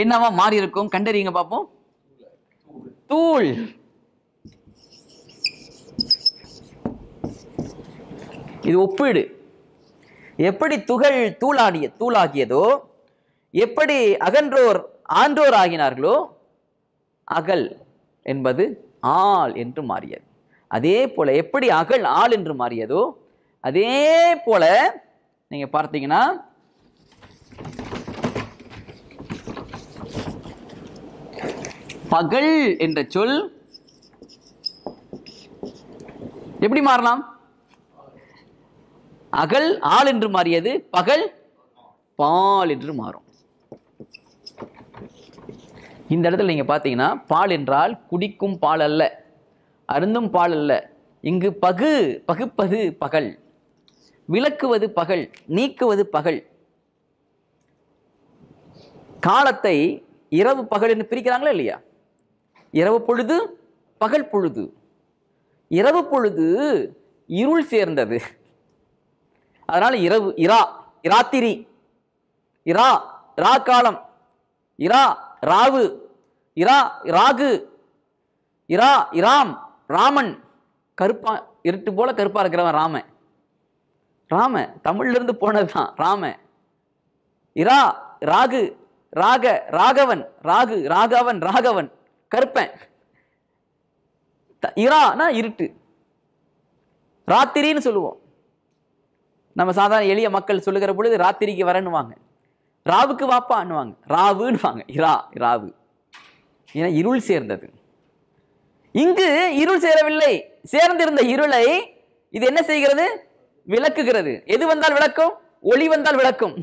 என்னவா மாறியிருக்கும் கண்டறியுங்க பார்ப்போம் தூள் இது ஒப்பீடு எப்படி துகள் தூளாடிய தூளாகியதோ எப்படி அகன்றோர் ஆன்றோர் ஆகினார்களோ அகல் என்பது ஆள் என்று மாறியது அதே போல் எப்படி அகல் ஆள் என்று மாறியதோ அதே போல் நீங்கள் பார்த்தீங்கன்னா பகல் என்ற சொல் எப்படி மாறலாம் அகல் ஆள் என்று மாறியது பகல் பால் என்று மாறும் இந்த இடத்துல நீங்கள் பார்த்தீங்கன்னா பால் என்றால் குடிக்கும் பால் அல்ல அருந்தும் பால் அல்ல இங்கு பகு பகுப்பது பகல் விளக்குவது பகல் நீக்குவது பகல் காலத்தை இரவு பகல் என்று பிரிக்கிறாங்களா இல்லையா இரவு பொழுது பகல் பொழுது இரவு பொழுது இருள் சேர்ந்தது அதனால் இரவு இரா இராத்திரி இரா இரா காலம் இரா ராவு இரா ராகு இரா இராம் ராமன் கருப்பா இருட்டு போல கருப்பா இருக்கிறவன் ராம ராம தமிழ்லேருந்து போனது தான் ராம இரா ராகு ராக ராகவன் ராகு ராகவன் ராகவன் கருப்பன் இரானா இருட்டு ராத்திரின்னு சொல்லுவோம் நம்ம சாதாரண எளிய மக்கள் சொல்லுகிற பொழுது ராத்திரிக்கு வரணுவாங்க ராவுக்கு வாப்பான்னுவாங்க ராவுன்னுவாங்க இரா ராவு ஏன்னா இருள் சேர்ந்தது இங்கு இருள் சேரவில்லை சேர்ந்திருந்த இருளை இது என்ன செய்கிறது விளக்குகிறது எது வந்தால் விளக்கும் ஒளி வந்தால் விளக்கும்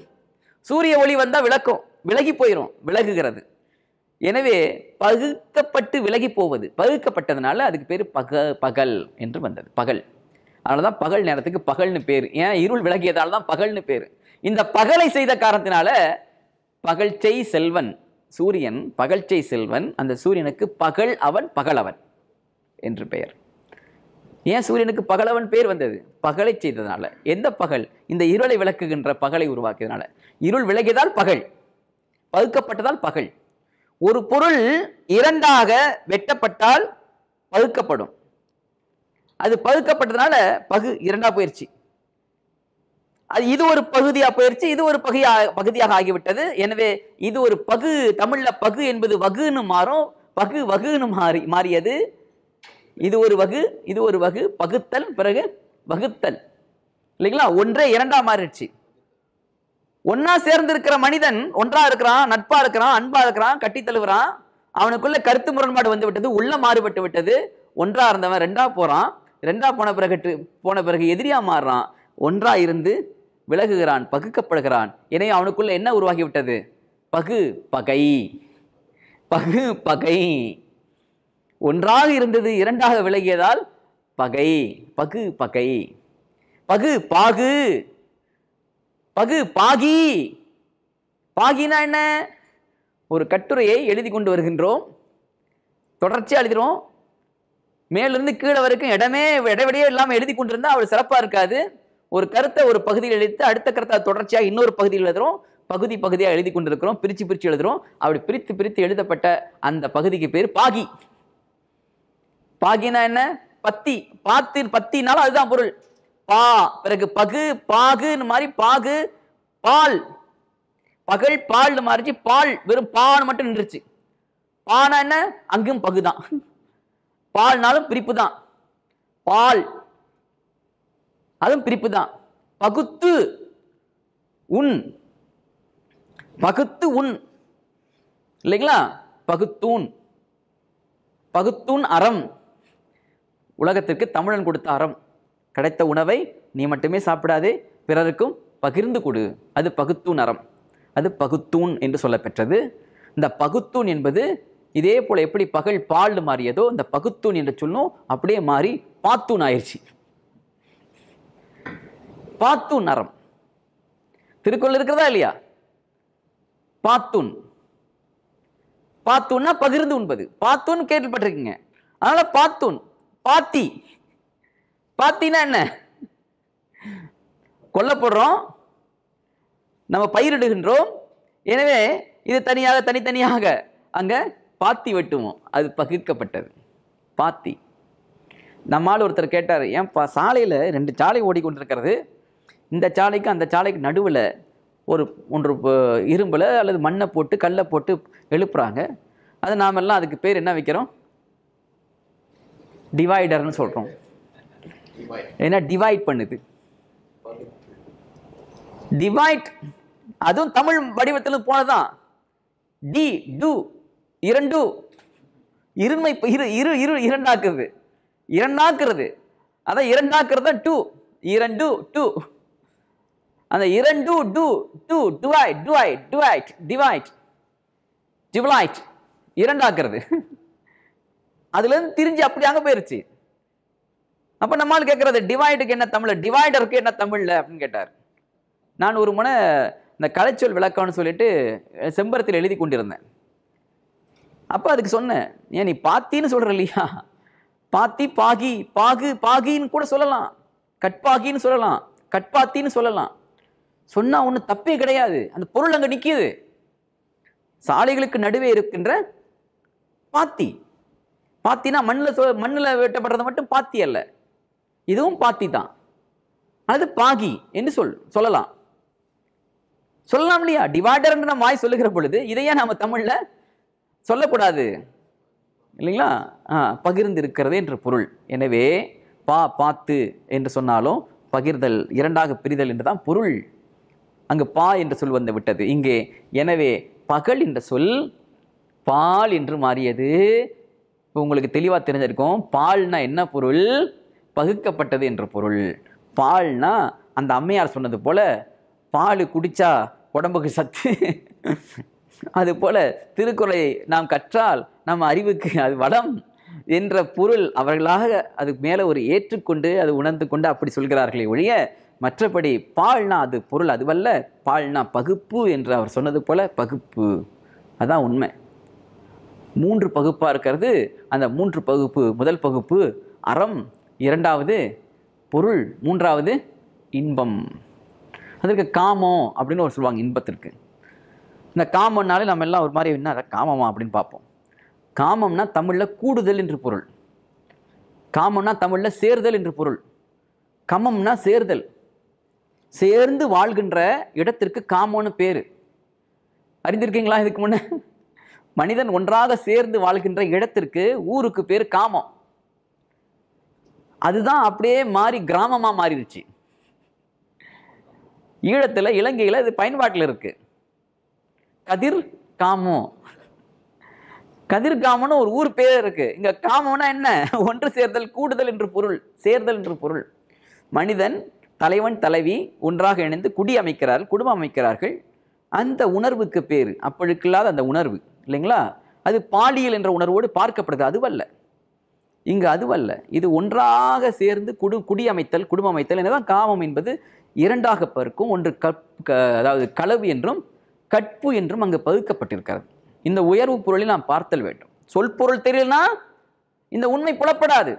சூரிய ஒளி வந்தால் விளக்கும் விலகி போயிடும் விலகுகிறது எனவே பகுக்கப்பட்டு விலகி போவது பகுக்கப்பட்டதுனால அதுக்கு பேர் பக பகல் என்று வந்தது பகல் அதனால தான் பகல் நேரத்துக்கு பகல்னு பேர் ஏன் இருள் விலகியதால் தான் பகல்னு பேர் இந்த பகலை செய்த காரணத்தினால பகழ்ச்சை செல்வன் சூரியன் பகழ்ச்சை செல்வன் அந்த சூரியனுக்கு பகல் அவன் பகலவன் என்று பெயர் ஏன் சூரியனுக்கு பகலவன் பேர் வந்தது பகலை செய்ததுனால எந்த பகல் இந்த இருளை விளக்குகின்ற பகலை உருவாக்கியதுனால இருள் விலகியதால் பகல் பழுக்கப்பட்டதால் பகல் ஒரு பொருள் இரண்டாக வெட்டப்பட்டால் பழுக்கப்படும் அது பகுக்கப்பட்டதுனால பகு இரண்டா போயிடுச்சு அது இது ஒரு பகுதியாக போயிடுச்சு இது ஒரு பகுதியாக பகுதியாக ஆகிவிட்டது எனவே இது ஒரு பகு தமிழில் பகு என்பது வகுன்னு மாறும் பகு வகுன்னு மாறி மாறியது இது ஒரு வகு இது ஒரு வகு பகுத்தல் பிறகு வகுத்தல் இல்லைங்களா ஒன்றே இரண்டா மாறிடுச்சு ஒன்னா சேர்ந்து இருக்கிற மனிதன் ஒன்றா இருக்கிறான் நட்பா இருக்கிறான் அன்பா இருக்கிறான் கட்டி தழுவுறான் அவனுக்குள்ள கருத்து முரண்பாடு வந்து விட்டது உள்ள மாறுபட்டு விட்டது ஒன்றா இருந்தவன் ரெண்டா போறான் ரெண்டாக போன பிறகு போன பிறகு எதிரியாக மாறுறான் ஒன்றாக இருந்து விலகுகிறான் பகுக்கப்படுகிறான் எனவே அவனுக்குள்ளே என்ன உருவாகிவிட்டது பகு பகை பகு பகை ஒன்றாக இருந்தது இரண்டாக விலகியதால் பகை பகு பகை பகு பாகு பகு பாகி பாகினா என்ன ஒரு கட்டுரையை எழுதி கொண்டு வருகின்றோம் தொடர்ச்சியாக எழுதுகிறோம் மேலிருந்து கீழே வரைக்கும் இடமே இடைவெளியே இல்லாமல் எழுதி கொண்டிருந்தா அவர் சிறப்பாக இருக்காது ஒரு கருத்தை ஒரு பகுதியில் எழுத்து அடுத்த கருத்தை தொடர்ச்சியாக இன்னொரு பகுதியில் எழுதுறோம் பகுதி பகுதியாக எழுதி கொண்டிருக்கிறோம் பிரித்து பிரித்து எழுதுறோம் அப்படி பிரித்து பிரித்து எழுதப்பட்ட அந்த பகுதிக்கு பேர் பாகி பாகினா என்ன பத்தி பாத்து பத்தினாலும் அதுதான் பொருள் பா பிறகு பகு பாகுன்னு மாதிரி பாகு பால் பகல் பால்னு மாறிச்சு பால் வெறும் பான்னு மட்டும் நின்றுச்சு பானா என்ன அங்கும் பகுதான் பால்னாலும் பிரிப்பு தான் பால் அதுவும் பிரிப்பு தான் பகுத்து உன் பகுத்து உன் இல்லைங்களா பகுத்தூன் பகுத்தூன் அறம் உலகத்திற்கு தமிழன் கொடுத்த அறம் கிடைத்த உணவை நீ மட்டுமே சாப்பிடாதே பிறருக்கும் பகிர்ந்து கொடு அது பகுத்தூன் அறம் அது பகுத்தூன் என்று சொல்லப்பெற்றது இந்த பகுத்தூன் என்பது இதே போல் எப்படி பகல் பால் மாறியதோ இந்த பகுத்தூன் என்று சொல்லும் அப்படியே மாறி பாத்தூன் ஆயிடுச்சு பாத்தூன் நரம் திருக்குறள் இருக்கிறதா இல்லையா பாத்தூன் பாத்தூன்னா பகிர்ந்து உண்பது பாத்தூன் கேள்விப்பட்டிருக்கீங்க அதனால பாத்தூன் பாத்தி பாத்தினா என்ன கொல்லப்படுறோம் நம்ம பயிரிடுகின்றோம் எனவே இது தனியாக தனித்தனியாக அங்கே பாத்தி வெட்டுவோம் அது பகிர்க்கப்பட்டது பாத்தி நம்மால் ஒருத்தர் கேட்டார் ஏன் பா சாலையில் ரெண்டு சாலை ஓடிக்கொண்டிருக்கிறது இந்த சாலைக்கு அந்த சாலைக்கு நடுவில் ஒரு ஒன்று இரும்பில் அல்லது மண்ணை போட்டு கல்லை போட்டு எழுப்புறாங்க அது நாமெல்லாம் அதுக்கு பேர் என்ன வைக்கிறோம் டிவைடர்னு சொல்கிறோம் ஏன்னா டிவைட் பண்ணுது டிவைட் அதுவும் தமிழ் வடிவத்தில் போனதான் டி டூ இரண்டு இருமை இரு இரு இரு இரண்டாக்குறது இரண்டாக்குறது அதான் இரண்டாக்குறது டூ இரண்டு டூ அந்த இரண்டு டூ டூ டுவாய்ட் டுவாய்ட் டுவாய்ட் டிவாய்ட் டிவ்லாய்ட் இரண்டாக்குறது அதுலேருந்து திரிஞ்சு அப்படி அங்கே போயிருச்சு அப்போ நம்மால் கேட்குறது டிவைடுக்கு என்ன தமிழ் டிவைடருக்கு என்ன தமிழில் அப்படின்னு கேட்டார் நான் ஒரு முனை இந்த கலைச்சொல் விளக்கம்னு சொல்லிட்டு செம்பரத்தில் எழுதி கொண்டிருந்தேன் அப்போ அதுக்கு சொன்னேன் ஏன் நீ பாத்தின்னு சொல்கிற இல்லையா பாத்தி பாகி பாகு பாகின்னு கூட சொல்லலாம் கட்பாகின்னு சொல்லலாம் கட்பாத்தின்னு சொல்லலாம் சொன்னால் ஒன்றும் தப்பே கிடையாது அந்த பொருள் அங்கே நிற்கிது சாலைகளுக்கு நடுவே இருக்கின்ற பாத்தி பாத்தினா மண்ணில் மண்ணில் வெட்டப்படுறது மட்டும் பாத்தி அல்ல இதுவும் பாத்தி தான் அல்லது பாகி என்று சொல் சொல்லலாம் சொல்லலாம் இல்லையா டிவைடர்ன்ற நம்ம வாய் சொல்லுகிற பொழுது இதையே நம்ம தமிழில் சொல்லக்கூடாது இல்லைங்களா பகிர்ந்து இருக்கிறது என்று பொருள் எனவே பா பாத்து என்று சொன்னாலும் பகிர்தல் இரண்டாக பிரிதல் என்று தான் பொருள் அங்கு பா என்று சொல் வந்து விட்டது இங்கே எனவே பகல் என்ற சொல் பால் என்று மாறியது இப்போ உங்களுக்கு தெளிவாக தெரிஞ்சிருக்கும் பால்னா என்ன பொருள் பகுக்கப்பட்டது என்ற பொருள் பால்னா அந்த அம்மையார் சொன்னது போல் பால் குடித்தா உடம்புக்கு சத்து அதுபோல திருக்குறளை நாம் கற்றால் நம் அறிவுக்கு அது வடம் என்ற பொருள் அவர்களாக அது மேலே ஒரு ஏற்றுக்கொண்டு அது உணர்ந்து கொண்டு அப்படி சொல்கிறார்களே ஒழிய மற்றபடி பால்னா அது பொருள் அதுவல்ல பால்னா பகுப்பு என்று அவர் சொன்னது போல பகுப்பு அதான் உண்மை மூன்று பகுப்பாக இருக்கிறது அந்த மூன்று பகுப்பு முதல் பகுப்பு அறம் இரண்டாவது பொருள் மூன்றாவது இன்பம் அதற்கு காமம் அப்படின்னு ஒரு சொல்லுவாங்க இன்பத்திற்கு இந்த காமம்னாலே நம்ம எல்லாம் ஒரு மாதிரி என்ன காமமா அப்படின்னு பார்ப்போம் காமம்னா தமிழில் கூடுதல் என்று பொருள் காமம்னா தமிழில் சேர்தல் என்று பொருள் கமம்னா சேர்தல் சேர்ந்து வாழ்கின்ற இடத்திற்கு காமம்னு பேர் அறிந்திருக்கீங்களா இதுக்கு முன்னே மனிதன் ஒன்றாக சேர்ந்து வாழ்கின்ற இடத்திற்கு ஊருக்கு பேர் காமம் அதுதான் அப்படியே மாறி கிராமமாக மாறிடுச்சு ஈழத்தில் இலங்கையில் இது பயன்பாட்டில் இருக்குது கதிர் காமோ கதிர் ஒரு ஊர் பேர் இருக்குது இங்கே காமோனா என்ன ஒன்று சேர்தல் கூடுதல் என்று பொருள் சேர்தல் என்று பொருள் மனிதன் தலைவன் தலைவி ஒன்றாக இணைந்து குடி அமைக்கிறார் குடும்பம் அமைக்கிறார்கள் அந்த உணர்வுக்கு பேர் அப்பழுக்கில்லாத அந்த உணர்வு இல்லைங்களா அது பாலியல் என்ற உணர்வோடு பார்க்கப்படுது அதுவல்ல இங்கு அதுவல்ல இது ஒன்றாக சேர்ந்து குடு குடியமைத்தல் குடும்ப அமைத்தல் எனதான் காமம் என்பது இரண்டாக பருக்கும் ஒன்று கப் அதாவது களவு என்றும் கற்பு என்றும் அங்கு பகுக்கப்பட்டிருக்கிறது இந்த உயர்வு பொருளை நாம் பார்த்தல் வேண்டும் சொல் பொருள் தெரியலனா இந்த உண்மை புலப்படாது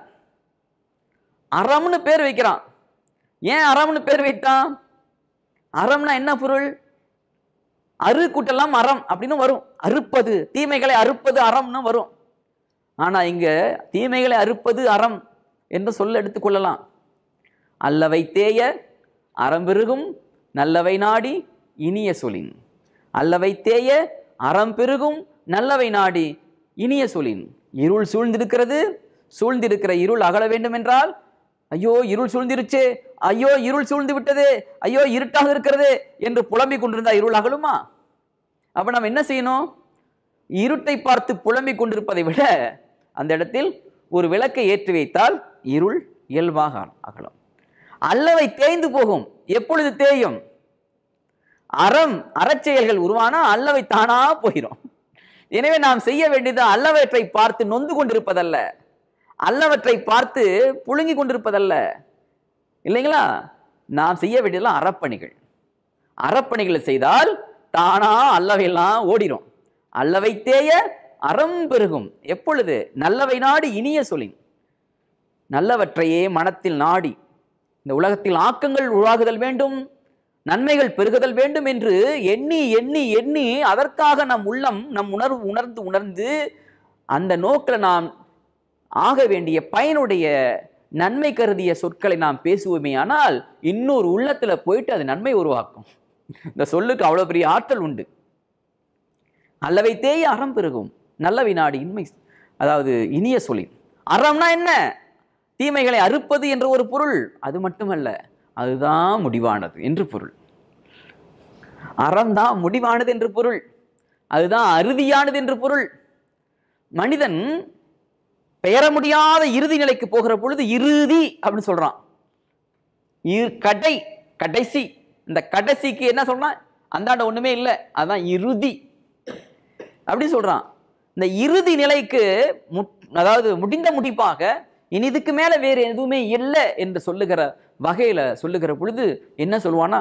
அறம்னு பேர் வைக்கிறான் ஏன் அறம்னு பேர் வைத்தான் அறம்னா என்ன பொருள் அரு கூட்டெல்லாம் அறம் அப்படின்னு வரும் அறுப்பது தீமைகளை அறுப்பது அறம்னு வரும் ஆனால் இங்கே தீமைகளை அறுப்பது அறம் என்று சொல்ல எடுத்துக்கொள்ளலாம் அல்லவை தேய அறம்பெருகும் நல்லவை நாடி இனிய சொலின் அல்லவை தேய அறம் பெருகும் நல்லவை நாடி இனிய சொலின் இருள் சூழ்ந்திருக்கிறது சூழ்ந்திருக்கிற இருள் அகல வேண்டும் என்றால் ஐயோ இருள் சூழ்ந்திருச்சு ஐயோ இருள் சூழ்ந்து விட்டது ஐயோ இருட்டாக இருக்கிறது என்று புலம்பிக் கொண்டிருந்தா இருள் அகலுமா அப்போ நம்ம என்ன செய்யணும் இருட்டை பார்த்து புலம்பிக் கொண்டிருப்பதை விட அந்த இடத்தில் ஒரு விளக்கை ஏற்றி வைத்தால் இருள் இயல்பாக அகலும் அல்லவை தேய்ந்து போகும் எப்பொழுது தேயும் அறம் அறச்செயல்கள் உருவானா அல்லவை தானா போயிடும் எனவே நாம் செய்ய வேண்டியது அல்லவற்றை பார்த்து நொந்து கொண்டிருப்பதல்ல அல்லவற்றை பார்த்து புழுங்கி கொண்டிருப்பதல்ல இல்லைங்களா நாம் செய்ய வேண்டியதெல்லாம் அறப்பணிகள் அறப்பணிகளை செய்தால் தானா அல்லவையெல்லாம் ஓடிடும் அல்லவை தேய அறம் பெருகும் எப்பொழுது நல்லவை நாடி இனிய சொல்லி நல்லவற்றையே மனத்தில் நாடி இந்த உலகத்தில் ஆக்கங்கள் உருவாகுதல் வேண்டும் நன்மைகள் பெருகுதல் வேண்டும் என்று எண்ணி எண்ணி எண்ணி அதற்காக நம் உள்ளம் நம் உணர்வு உணர்ந்து உணர்ந்து அந்த நோக்கில் நாம் ஆக வேண்டிய பயனுடைய நன்மை கருதிய சொற்களை நாம் பேசுவோமே ஆனால் இன்னொரு உள்ளத்தில் போயிட்டு அது நன்மை உருவாக்கும் இந்த சொல்லுக்கு அவ்வளோ பெரிய ஆற்றல் உண்டு நல்லவை தேய அறம் பெருகும் நல்ல நாடு இன்மை அதாவது இனிய சொல்லி அறம்னா என்ன தீமைகளை அறுப்பது என்ற ஒரு பொருள் அது மட்டுமல்ல அதுதான் முடிவானது என்று பொருள் அறந்தான் முடிவானது என்று பொருள் அதுதான் அறுதியானது என்று பொருள் மனிதன் பெயர முடியாத இறுதி நிலைக்கு போகிற பொழுது இறுதி அப்படின்னு சொல்றான் கடை கடைசி இந்த கடைசிக்கு என்ன சொல்றான் அந்தாண்ட ஒண்ணுமே இல்லை அதான் இறுதி அப்படின்னு சொல்றான் இந்த இறுதி நிலைக்கு அதாவது முடிந்த முடிப்பாக இனி இதுக்கு மேல வேறு எதுவுமே இல்லை என்று சொல்லுகிற வகையில சொல்லுகிற பொழுது என்ன சொல்லுவான்னா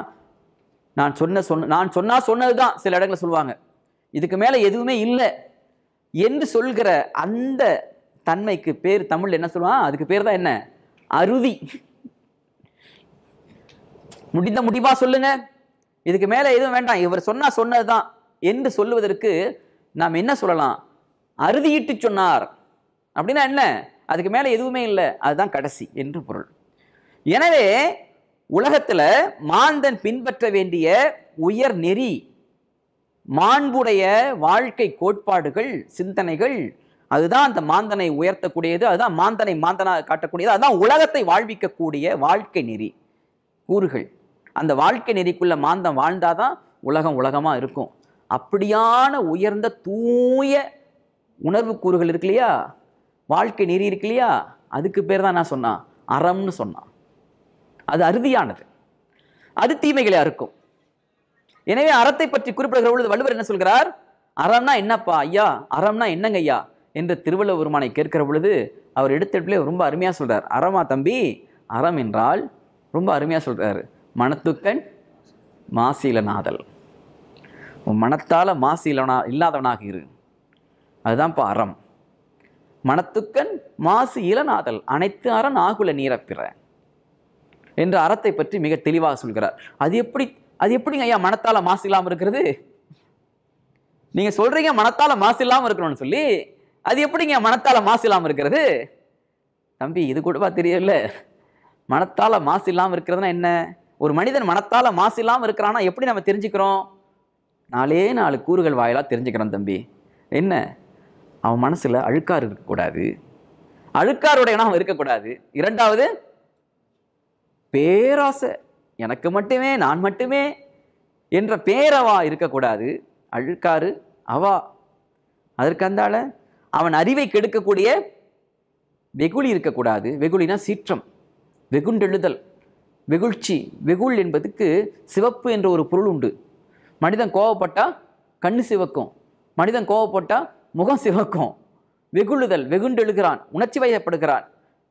நான் சொன்ன சொன்ன நான் சொன்னால் சொன்னது தான் சில இடங்களில் சொல்லுவாங்க இதுக்கு மேலே எதுவுமே இல்லை என்று சொல்கிற அந்த தன்மைக்கு பேர் தமிழ் என்ன சொல்லுவான் அதுக்கு பேர் தான் என்ன அருவி முடிந்த முடிவாக சொல்லுங்க இதுக்கு மேலே எதுவும் வேண்டாம் இவர் சொன்னால் சொன்னது தான் என்று சொல்லுவதற்கு நாம் என்ன சொல்லலாம் அறுதியிட்டு சொன்னார் அப்படின்னா என்ன அதுக்கு மேலே எதுவுமே இல்லை அதுதான் கடைசி என்று பொருள் எனவே உலகத்தில் மாந்தன் பின்பற்ற வேண்டிய உயர் நெறி மாண்புடைய வாழ்க்கை கோட்பாடுகள் சிந்தனைகள் அதுதான் அந்த மாந்தனை உயர்த்தக்கூடியது அதுதான் மாந்தனை மாந்தனாக காட்டக்கூடியது அதுதான் உலகத்தை வாழ்விக்கக்கூடிய வாழ்க்கை நெறி கூறுகள் அந்த வாழ்க்கை நெறிக்குள்ள மாந்தம் வாழ்ந்தாதான் உலகம் உலகமாக இருக்கும் அப்படியான உயர்ந்த தூய உணர்வு கூறுகள் இருக்கு இல்லையா வாழ்க்கை நெறி இருக்கு இல்லையா அதுக்கு பேர் தான் நான் சொன்னான் அறம்னு சொன்னான் அது அறுதியானது அது தீமைகளை அறுக்கும் எனவே அறத்தை பற்றி குறிப்பிடுகிற பொழுது வள்ளுவர் என்ன சொல்கிறார் அறம்னா என்னப்பா ஐயா அறம்னா என்னங்க ஐயா என்று திருவள்ளுவருமானை கேட்கிற பொழுது அவர் எடுத்தே ரொம்ப அருமையாக சொல்கிறார் அறமா தம்பி அறம் என்றால் ரொம்ப அருமையாக சொல்கிறார் மனத்துக்கண் மாசீலநாதல் உன் மனத்தால் மாசீலனா இல்லாதவனாக இரு அதுதான்ப்பா அறம் மனத்துக்கண் மாசு இளநாதல் அனைத்து அறன் ஆகுல நீரப்பிற என்ற அறத்தை பற்றி மிக தெளிவாக சொல்கிறார் அது எப்படி அது எப்படிங்க ஐயா மனத்தால் மாசு இல்லாமல் இருக்கிறது நீங்கள் சொல்கிறீங்க மனத்தால் மாசு இல்லாமல் இருக்கணும்னு சொல்லி அது எப்படிங்க மனத்தால் மாசு இல்லாமல் இருக்கிறது தம்பி இது கூடவா தெரியல மனத்தால் மாசு இல்லாமல் இருக்கிறதுனா என்ன ஒரு மனிதன் மனத்தால் மாசு இல்லாமல் இருக்கிறான்னா எப்படி நம்ம தெரிஞ்சுக்கிறோம் நாலே நாலு கூறுகள் வாயிலாக தெரிஞ்சுக்கிறோம் தம்பி என்ன அவன் மனசில் அழுக்காறு இருக்கக்கூடாது அழுக்காருடைய அவன் இருக்கக்கூடாது இரண்டாவது பேராசை எனக்கு மட்டுமே நான் மட்டுமே என்ற பேரவா இருக்கக்கூடாது அழுக்காறு அவா அதற்கு அந்தால அவன் அறிவை கெடுக்கக்கூடிய வெகுளி இருக்கக்கூடாது வெகுளினா சீற்றம் வெகுண்டெழுதல் வெகுழ்ச்சி வெகுள் என்பதுக்கு சிவப்பு என்ற ஒரு பொருள் உண்டு மனிதன் கோவப்பட்டால் கண்ணு சிவக்கும் மனிதன் கோவப்பட்டால் முகம் சிவக்கும் வெகுழுதல் வெகுண்டெழுகிறான் உணர்ச்சி வயப்படுகிறான்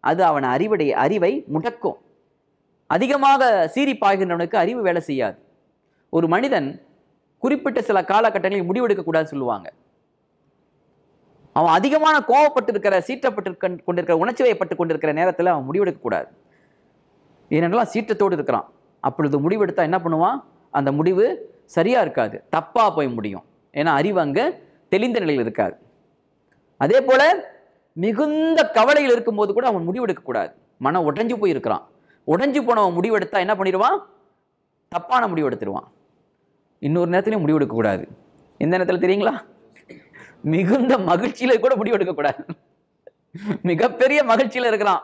அது அவன் அறிவுடைய அறிவை முடக்கும் அதிகமாக சீறி பாய்கின்றவனுக்கு அறிவு வேலை செய்யாது ஒரு மனிதன் குறிப்பிட்ட சில காலகட்டங்களில் முடிவெடுக்கக்கூடாதுன்னு சொல்லுவாங்க அவன் அதிகமான கோவப்பட்டிருக்கிற சீற்றப்பட்டு கொண்டிருக்கிற உணர்ச்சி வயப்பட்டு கொண்டிருக்கிற நேரத்தில் அவன் முடிவெடுக்கக்கூடாது ஏனென்றால் சீற்றத்தோடு இருக்கிறான் அப்பொழுது முடிவெடுத்தால் என்ன பண்ணுவான் அந்த முடிவு சரியாக இருக்காது தப்பாக போய் முடியும் ஏன்னா அறிவு அங்கே தெளிந்த நிலையில் இருக்காது அதே போல் மிகுந்த கவலையில் இருக்கும்போது கூட அவன் முடிவெடுக்கக்கூடாது மனம் உடஞ்சி போயிருக்கிறான் உடஞ்சி போனவன் முடிவெடுத்தா என்ன பண்ணிடுவான் தப்பான முடிவு எடுத்துருவான் இன்னொரு நேரத்துலையும் முடிவு எடுக்கக்கூடாது எந்த நேரத்தில் தெரியுங்களா மிகுந்த மகிழ்ச்சியில் கூட முடிவு எடுக்கக்கூடாது மிகப்பெரிய மகிழ்ச்சியில் இருக்கிறான்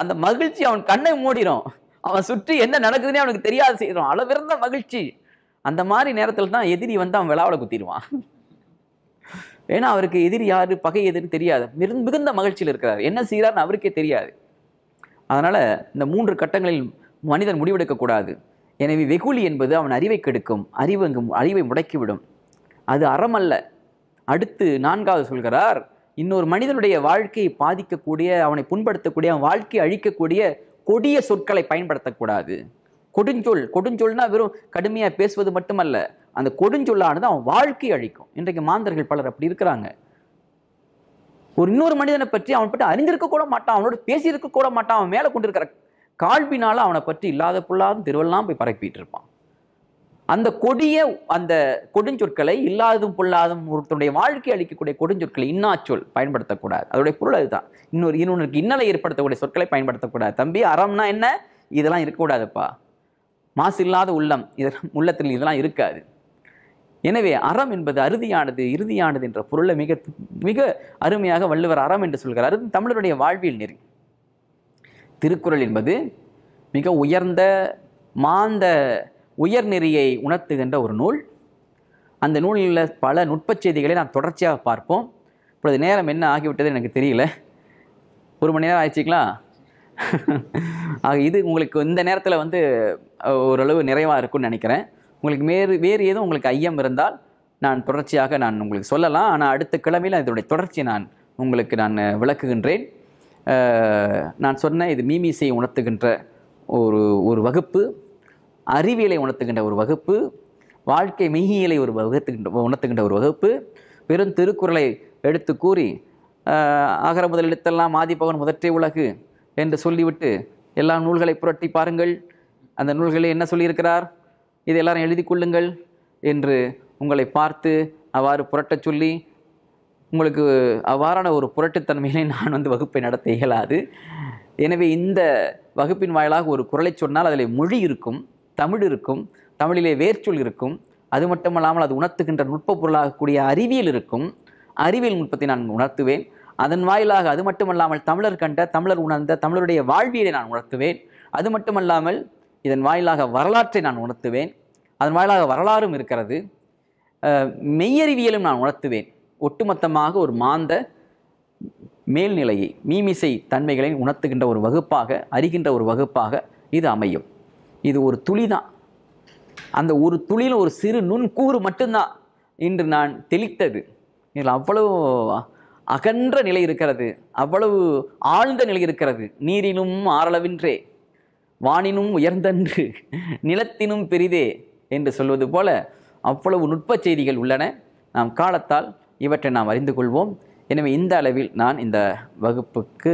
அந்த மகிழ்ச்சி அவன் கண்ணை மூடிடும் அவன் சுற்றி என்ன நடக்குதுன்னே அவனுக்கு தெரியாத செய்கிறான் அளவிருந்த மகிழ்ச்சி அந்த மாதிரி நேரத்தில் தான் எதிரி வந்து அவன் விழாவில் குத்திடுவான் ஏன்னா அவருக்கு எதிரி யாரு பகை எதிரி தெரியாது மிகுந்த மகிழ்ச்சியில் இருக்கிறார் என்ன செய்கிறார்னு அவருக்கே தெரியாது அதனால் இந்த மூன்று கட்டங்களில் மனிதன் முடிவெடுக்கக்கூடாது எனவே வெகுளி என்பது அவன் அறிவை கெடுக்கும் அறிவு அங்கு அறிவை முடக்கிவிடும் அது அறமல்ல அடுத்து நான்காவது சொல்கிறார் இன்னொரு மனிதனுடைய வாழ்க்கையை பாதிக்கக்கூடிய அவனை புண்படுத்தக்கூடிய அவன் வாழ்க்கையை அழிக்கக்கூடிய கொடிய சொற்களை பயன்படுத்தக்கூடாது கொடுஞ்சொல் கொடுஞ்சொல்னா வெறும் கடுமையாக பேசுவது மட்டுமல்ல அந்த கொடுஞ்சொல்லானது அவன் வாழ்க்கையை அழிக்கும் இன்றைக்கு மாந்தர்கள் பலர் அப்படி இருக்கிறாங்க ஒரு இன்னொரு மனிதனை பற்றி அவன் பற்றி அறிஞ்சிருக்க கூட மாட்டான் அவனோட பேசியிருக்க கூட மாட்டான் அவன் மேலே கொண்டு இருக்கிற கால்பினால் அவனை பற்றி இல்லாத புள்ளாத திருவள்ளாம் போய் பரப்பிட்டு இருப்பான் அந்த கொடிய அந்த கொடுஞ்சொற்களை இல்லாததும் பொல்லாதும் ஒருத்தனுடைய வாழ்க்கை அளிக்கக்கூடிய கொடுஞ்சொற்களை இன்னாச்சொல் பயன்படுத்தக்கூடாது அதோடைய பொருள் அதுதான் இன்னொரு இன்னொன்றுக்கு இன்னலை ஏற்படுத்தக்கூடிய சொற்களை பயன்படுத்தக்கூடாது தம்பி அறம்னா என்ன இதெல்லாம் இருக்கக்கூடாதுப்பா மாசு இல்லாத உள்ளம் இதெல்லாம் உள்ளத்தில் இதெல்லாம் இருக்காது எனவே அறம் என்பது அறுதியானது இறுதியானது என்ற பொருளை மிக மிக அருமையாக வள்ளுவர் அறம் என்று சொல்கிறார் அது தமிழருடைய வாழ்வியல் நெறி திருக்குறள் என்பது மிக உயர்ந்த மாந்த உயர் நெறியை உணர்த்துகின்ற ஒரு நூல் அந்த நூலில் பல நுட்பச் செய்திகளை நாம் தொடர்ச்சியாக பார்ப்போம் இப்பொழுது நேரம் என்ன ஆகிவிட்டது எனக்கு தெரியல ஒரு மணி நேரம் ஆயிடுச்சிக்கலாம் ஆக இது உங்களுக்கு இந்த நேரத்தில் வந்து ஓரளவு நிறைவாக இருக்கும்னு நினைக்கிறேன் உங்களுக்கு வேறு வேறு ஏதும் உங்களுக்கு ஐயம் இருந்தால் நான் தொடர்ச்சியாக நான் உங்களுக்கு சொல்லலாம் ஆனால் அடுத்த கிழமையில் இதனுடைய தொடர்ச்சியை நான் உங்களுக்கு நான் விளக்குகின்றேன் நான் சொன்ன இது மீமிசை உணர்த்துகின்ற ஒரு ஒரு வகுப்பு அறிவியலை உணர்த்துகின்ற ஒரு வகுப்பு வாழ்க்கை மெய்யியலை ஒரு வகுத்துகின்ற உணர்த்துகின்ற ஒரு வகுப்பு பெரும் திருக்குறளை எடுத்து கூறி அகர முதல் எழுத்தெல்லாம் ஆதிபகன் முதற்றே உலகு என்று சொல்லிவிட்டு எல்லா நூல்களை புரட்டி பாருங்கள் அந்த நூல்களை என்ன சொல்லியிருக்கிறார் இதை எல்லாரும் எழுதி கொள்ளுங்கள் என்று உங்களை பார்த்து அவ்வாறு புரட்டச் சொல்லி உங்களுக்கு அவ்வாறான ஒரு புரட்டுத்தன்மையிலே நான் வந்து வகுப்பை நடத்த இயலாது எனவே இந்த வகுப்பின் வாயிலாக ஒரு குரலை சொன்னால் அதில் மொழி இருக்கும் தமிழ் இருக்கும் தமிழிலே வேர்ச்சொல் இருக்கும் அது மட்டுமல்லாமல் அது உணர்த்துகின்ற நுட்ப பொருளாகக்கூடிய அறிவியல் இருக்கும் அறிவியல் நுட்பத்தை நான் உணர்த்துவேன் அதன் வாயிலாக அது மட்டுமல்லாமல் தமிழர் கண்ட தமிழர் உணர்ந்த தமிழருடைய வாழ்வியலை நான் உணர்த்துவேன் அது மட்டுமல்லாமல் இதன் வாயிலாக வரலாற்றை நான் உணர்த்துவேன் அதன் வாயிலாக வரலாறும் இருக்கிறது மெய்யறிவியலும் நான் உணர்த்துவேன் ஒட்டுமொத்தமாக ஒரு மாந்த மேல்நிலையை மீமிசை தன்மைகளை உணர்த்துகின்ற ஒரு வகுப்பாக அறிகின்ற ஒரு வகுப்பாக இது அமையும் இது ஒரு துளி தான் அந்த ஒரு துளியில் ஒரு சிறு நுண்கூறு மட்டும்தான் இன்று நான் தெளித்தது இதில் அவ்வளவு அகன்ற நிலை இருக்கிறது அவ்வளவு ஆழ்ந்த நிலை இருக்கிறது நீரிலும் ஆறளவின்றே வானினும் உயர்ந்தன்று நிலத்தினும் பெரிதே என்று சொல்வது போல அவ்வளவு நுட்ப செய்திகள் உள்ளன நாம் காலத்தால் இவற்றை நாம் அறிந்து கொள்வோம் எனவே இந்த அளவில் நான் இந்த வகுப்புக்கு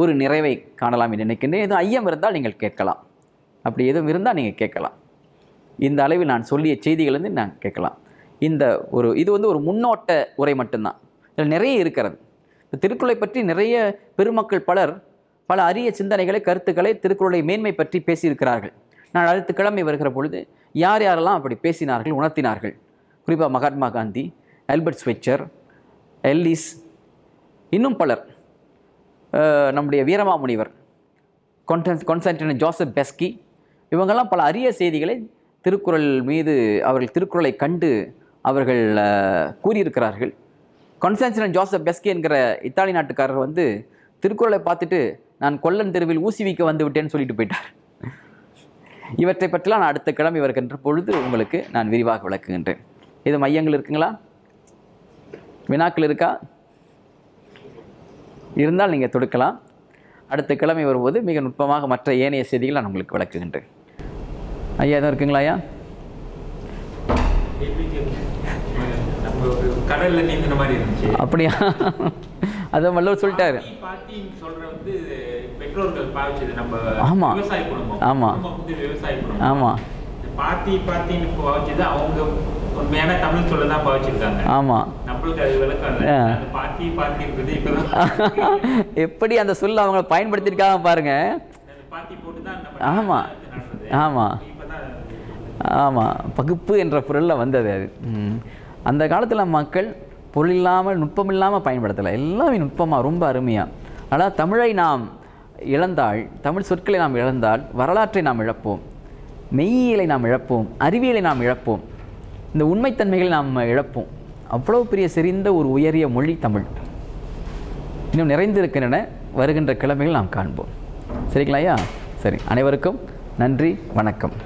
ஒரு நிறைவை காணலாம் என்று நினைக்கின்றேன் எதுவும் ஐயம் இருந்தால் நீங்கள் கேட்கலாம் அப்படி எதுவும் இருந்தால் நீங்கள் கேட்கலாம் இந்த அளவில் நான் சொல்லிய செய்திகள் வந்து நான் கேட்கலாம் இந்த ஒரு இது வந்து ஒரு முன்னோட்ட உரை மட்டும்தான் இதில் நிறைய இருக்கிறது திருக்குறளை பற்றி நிறைய பெருமக்கள் பலர் பல அரிய சிந்தனைகளை கருத்துக்களை திருக்குறளை மேன்மை பற்றி பேசியிருக்கிறார்கள் நான் அடுத்த கிழமை வருகிற பொழுது யார் யாரெல்லாம் அப்படி பேசினார்கள் உணர்த்தினார்கள் குறிப்பாக மகாத்மா காந்தி அல்பர்ட் ஸ்வெச்சர் எல்லிஸ் இன்னும் பலர் நம்முடைய வீரமாமுனிவர் கொன்டன் கொன்ஸ்டன்டின் ஜோசப் பெஸ்கி இவங்கெல்லாம் பல அரிய செய்திகளை திருக்குறள் மீது அவர்கள் திருக்குறளை கண்டு அவர்கள் கூறியிருக்கிறார்கள் கொன்ஸ்டான்டினன் ஜோசப் பெஸ்கி என்கிற இத்தாலி நாட்டுக்காரர் வந்து திருக்குறளை பார்த்துட்டு நான் கொல்லன் தெருவில் ஊசி வைக்க வந்து விட்டேன்னு சொல்லிட்டு போயிட்டார் இவற்றை பற்றிலாம் நான் அடுத்த கிழமை வருகின்ற பொழுது உங்களுக்கு நான் விரிவாக விளக்குகின்றேன் இது மையங்கள் இருக்குங்களா வினாக்கள் இருக்கா இருந்தால் நீங்கள் தொடுக்கலாம் அடுத்த கிழமை வரும்போது மிக நுட்பமாக மற்ற ஏனைய செய்திகள் நான் உங்களுக்கு விளக்குகின்றேன் ஐயா எதுவும் இருக்குங்களா ஐயா அப்படியா அதை மல்லவர் சொல்லிட்டாரு பெற்றோர்கள் பாவிச்சது நம்ம ஆமா விவசாய குடும்பம் ஆமா விவசாய குடும்பம் ஆமா பாத்தி பாத்தின்னு பாவிச்சது அவங்க உண்மையான தமிழ் சொல்ல தான் பாவிச்சிருக்காங்க ஆமா நம்மளுக்கு அது விளக்கம் பாத்தி பாத்தி எப்படி அந்த சொல்ல அவங்க பயன்படுத்திருக்காங்க பாருங்க பாத்தி போட்டு ஆமா ஆமா ஆமாம் பகுப்பு என்ற பொருளில் வந்தது அது அந்த காலத்தில் மக்கள் பொருள் இல்லாமல் நுட்பம் இல்லாமல் பயன்படுத்தலை எல்லாமே நுட்பமாக ரொம்ப அருமையாக ஆனால் தமிழை நாம் இழந்தால் தமிழ் சொற்களை நாம் இழந்தால் வரலாற்றை நாம் இழப்போம் மெய்யியலை நாம் இழப்போம் அறிவியலை நாம் இழப்போம் இந்த உண்மைத்தன்மைகளை நாம் இழப்போம் அவ்வளோ பெரிய செறிந்த ஒரு உயரிய மொழி தமிழ் இன்னும் நிறைந்திருக்கின்றன வருகின்ற கிழமைகள் நாம் காண்போம் சரிங்களாயா சரி அனைவருக்கும் நன்றி வணக்கம்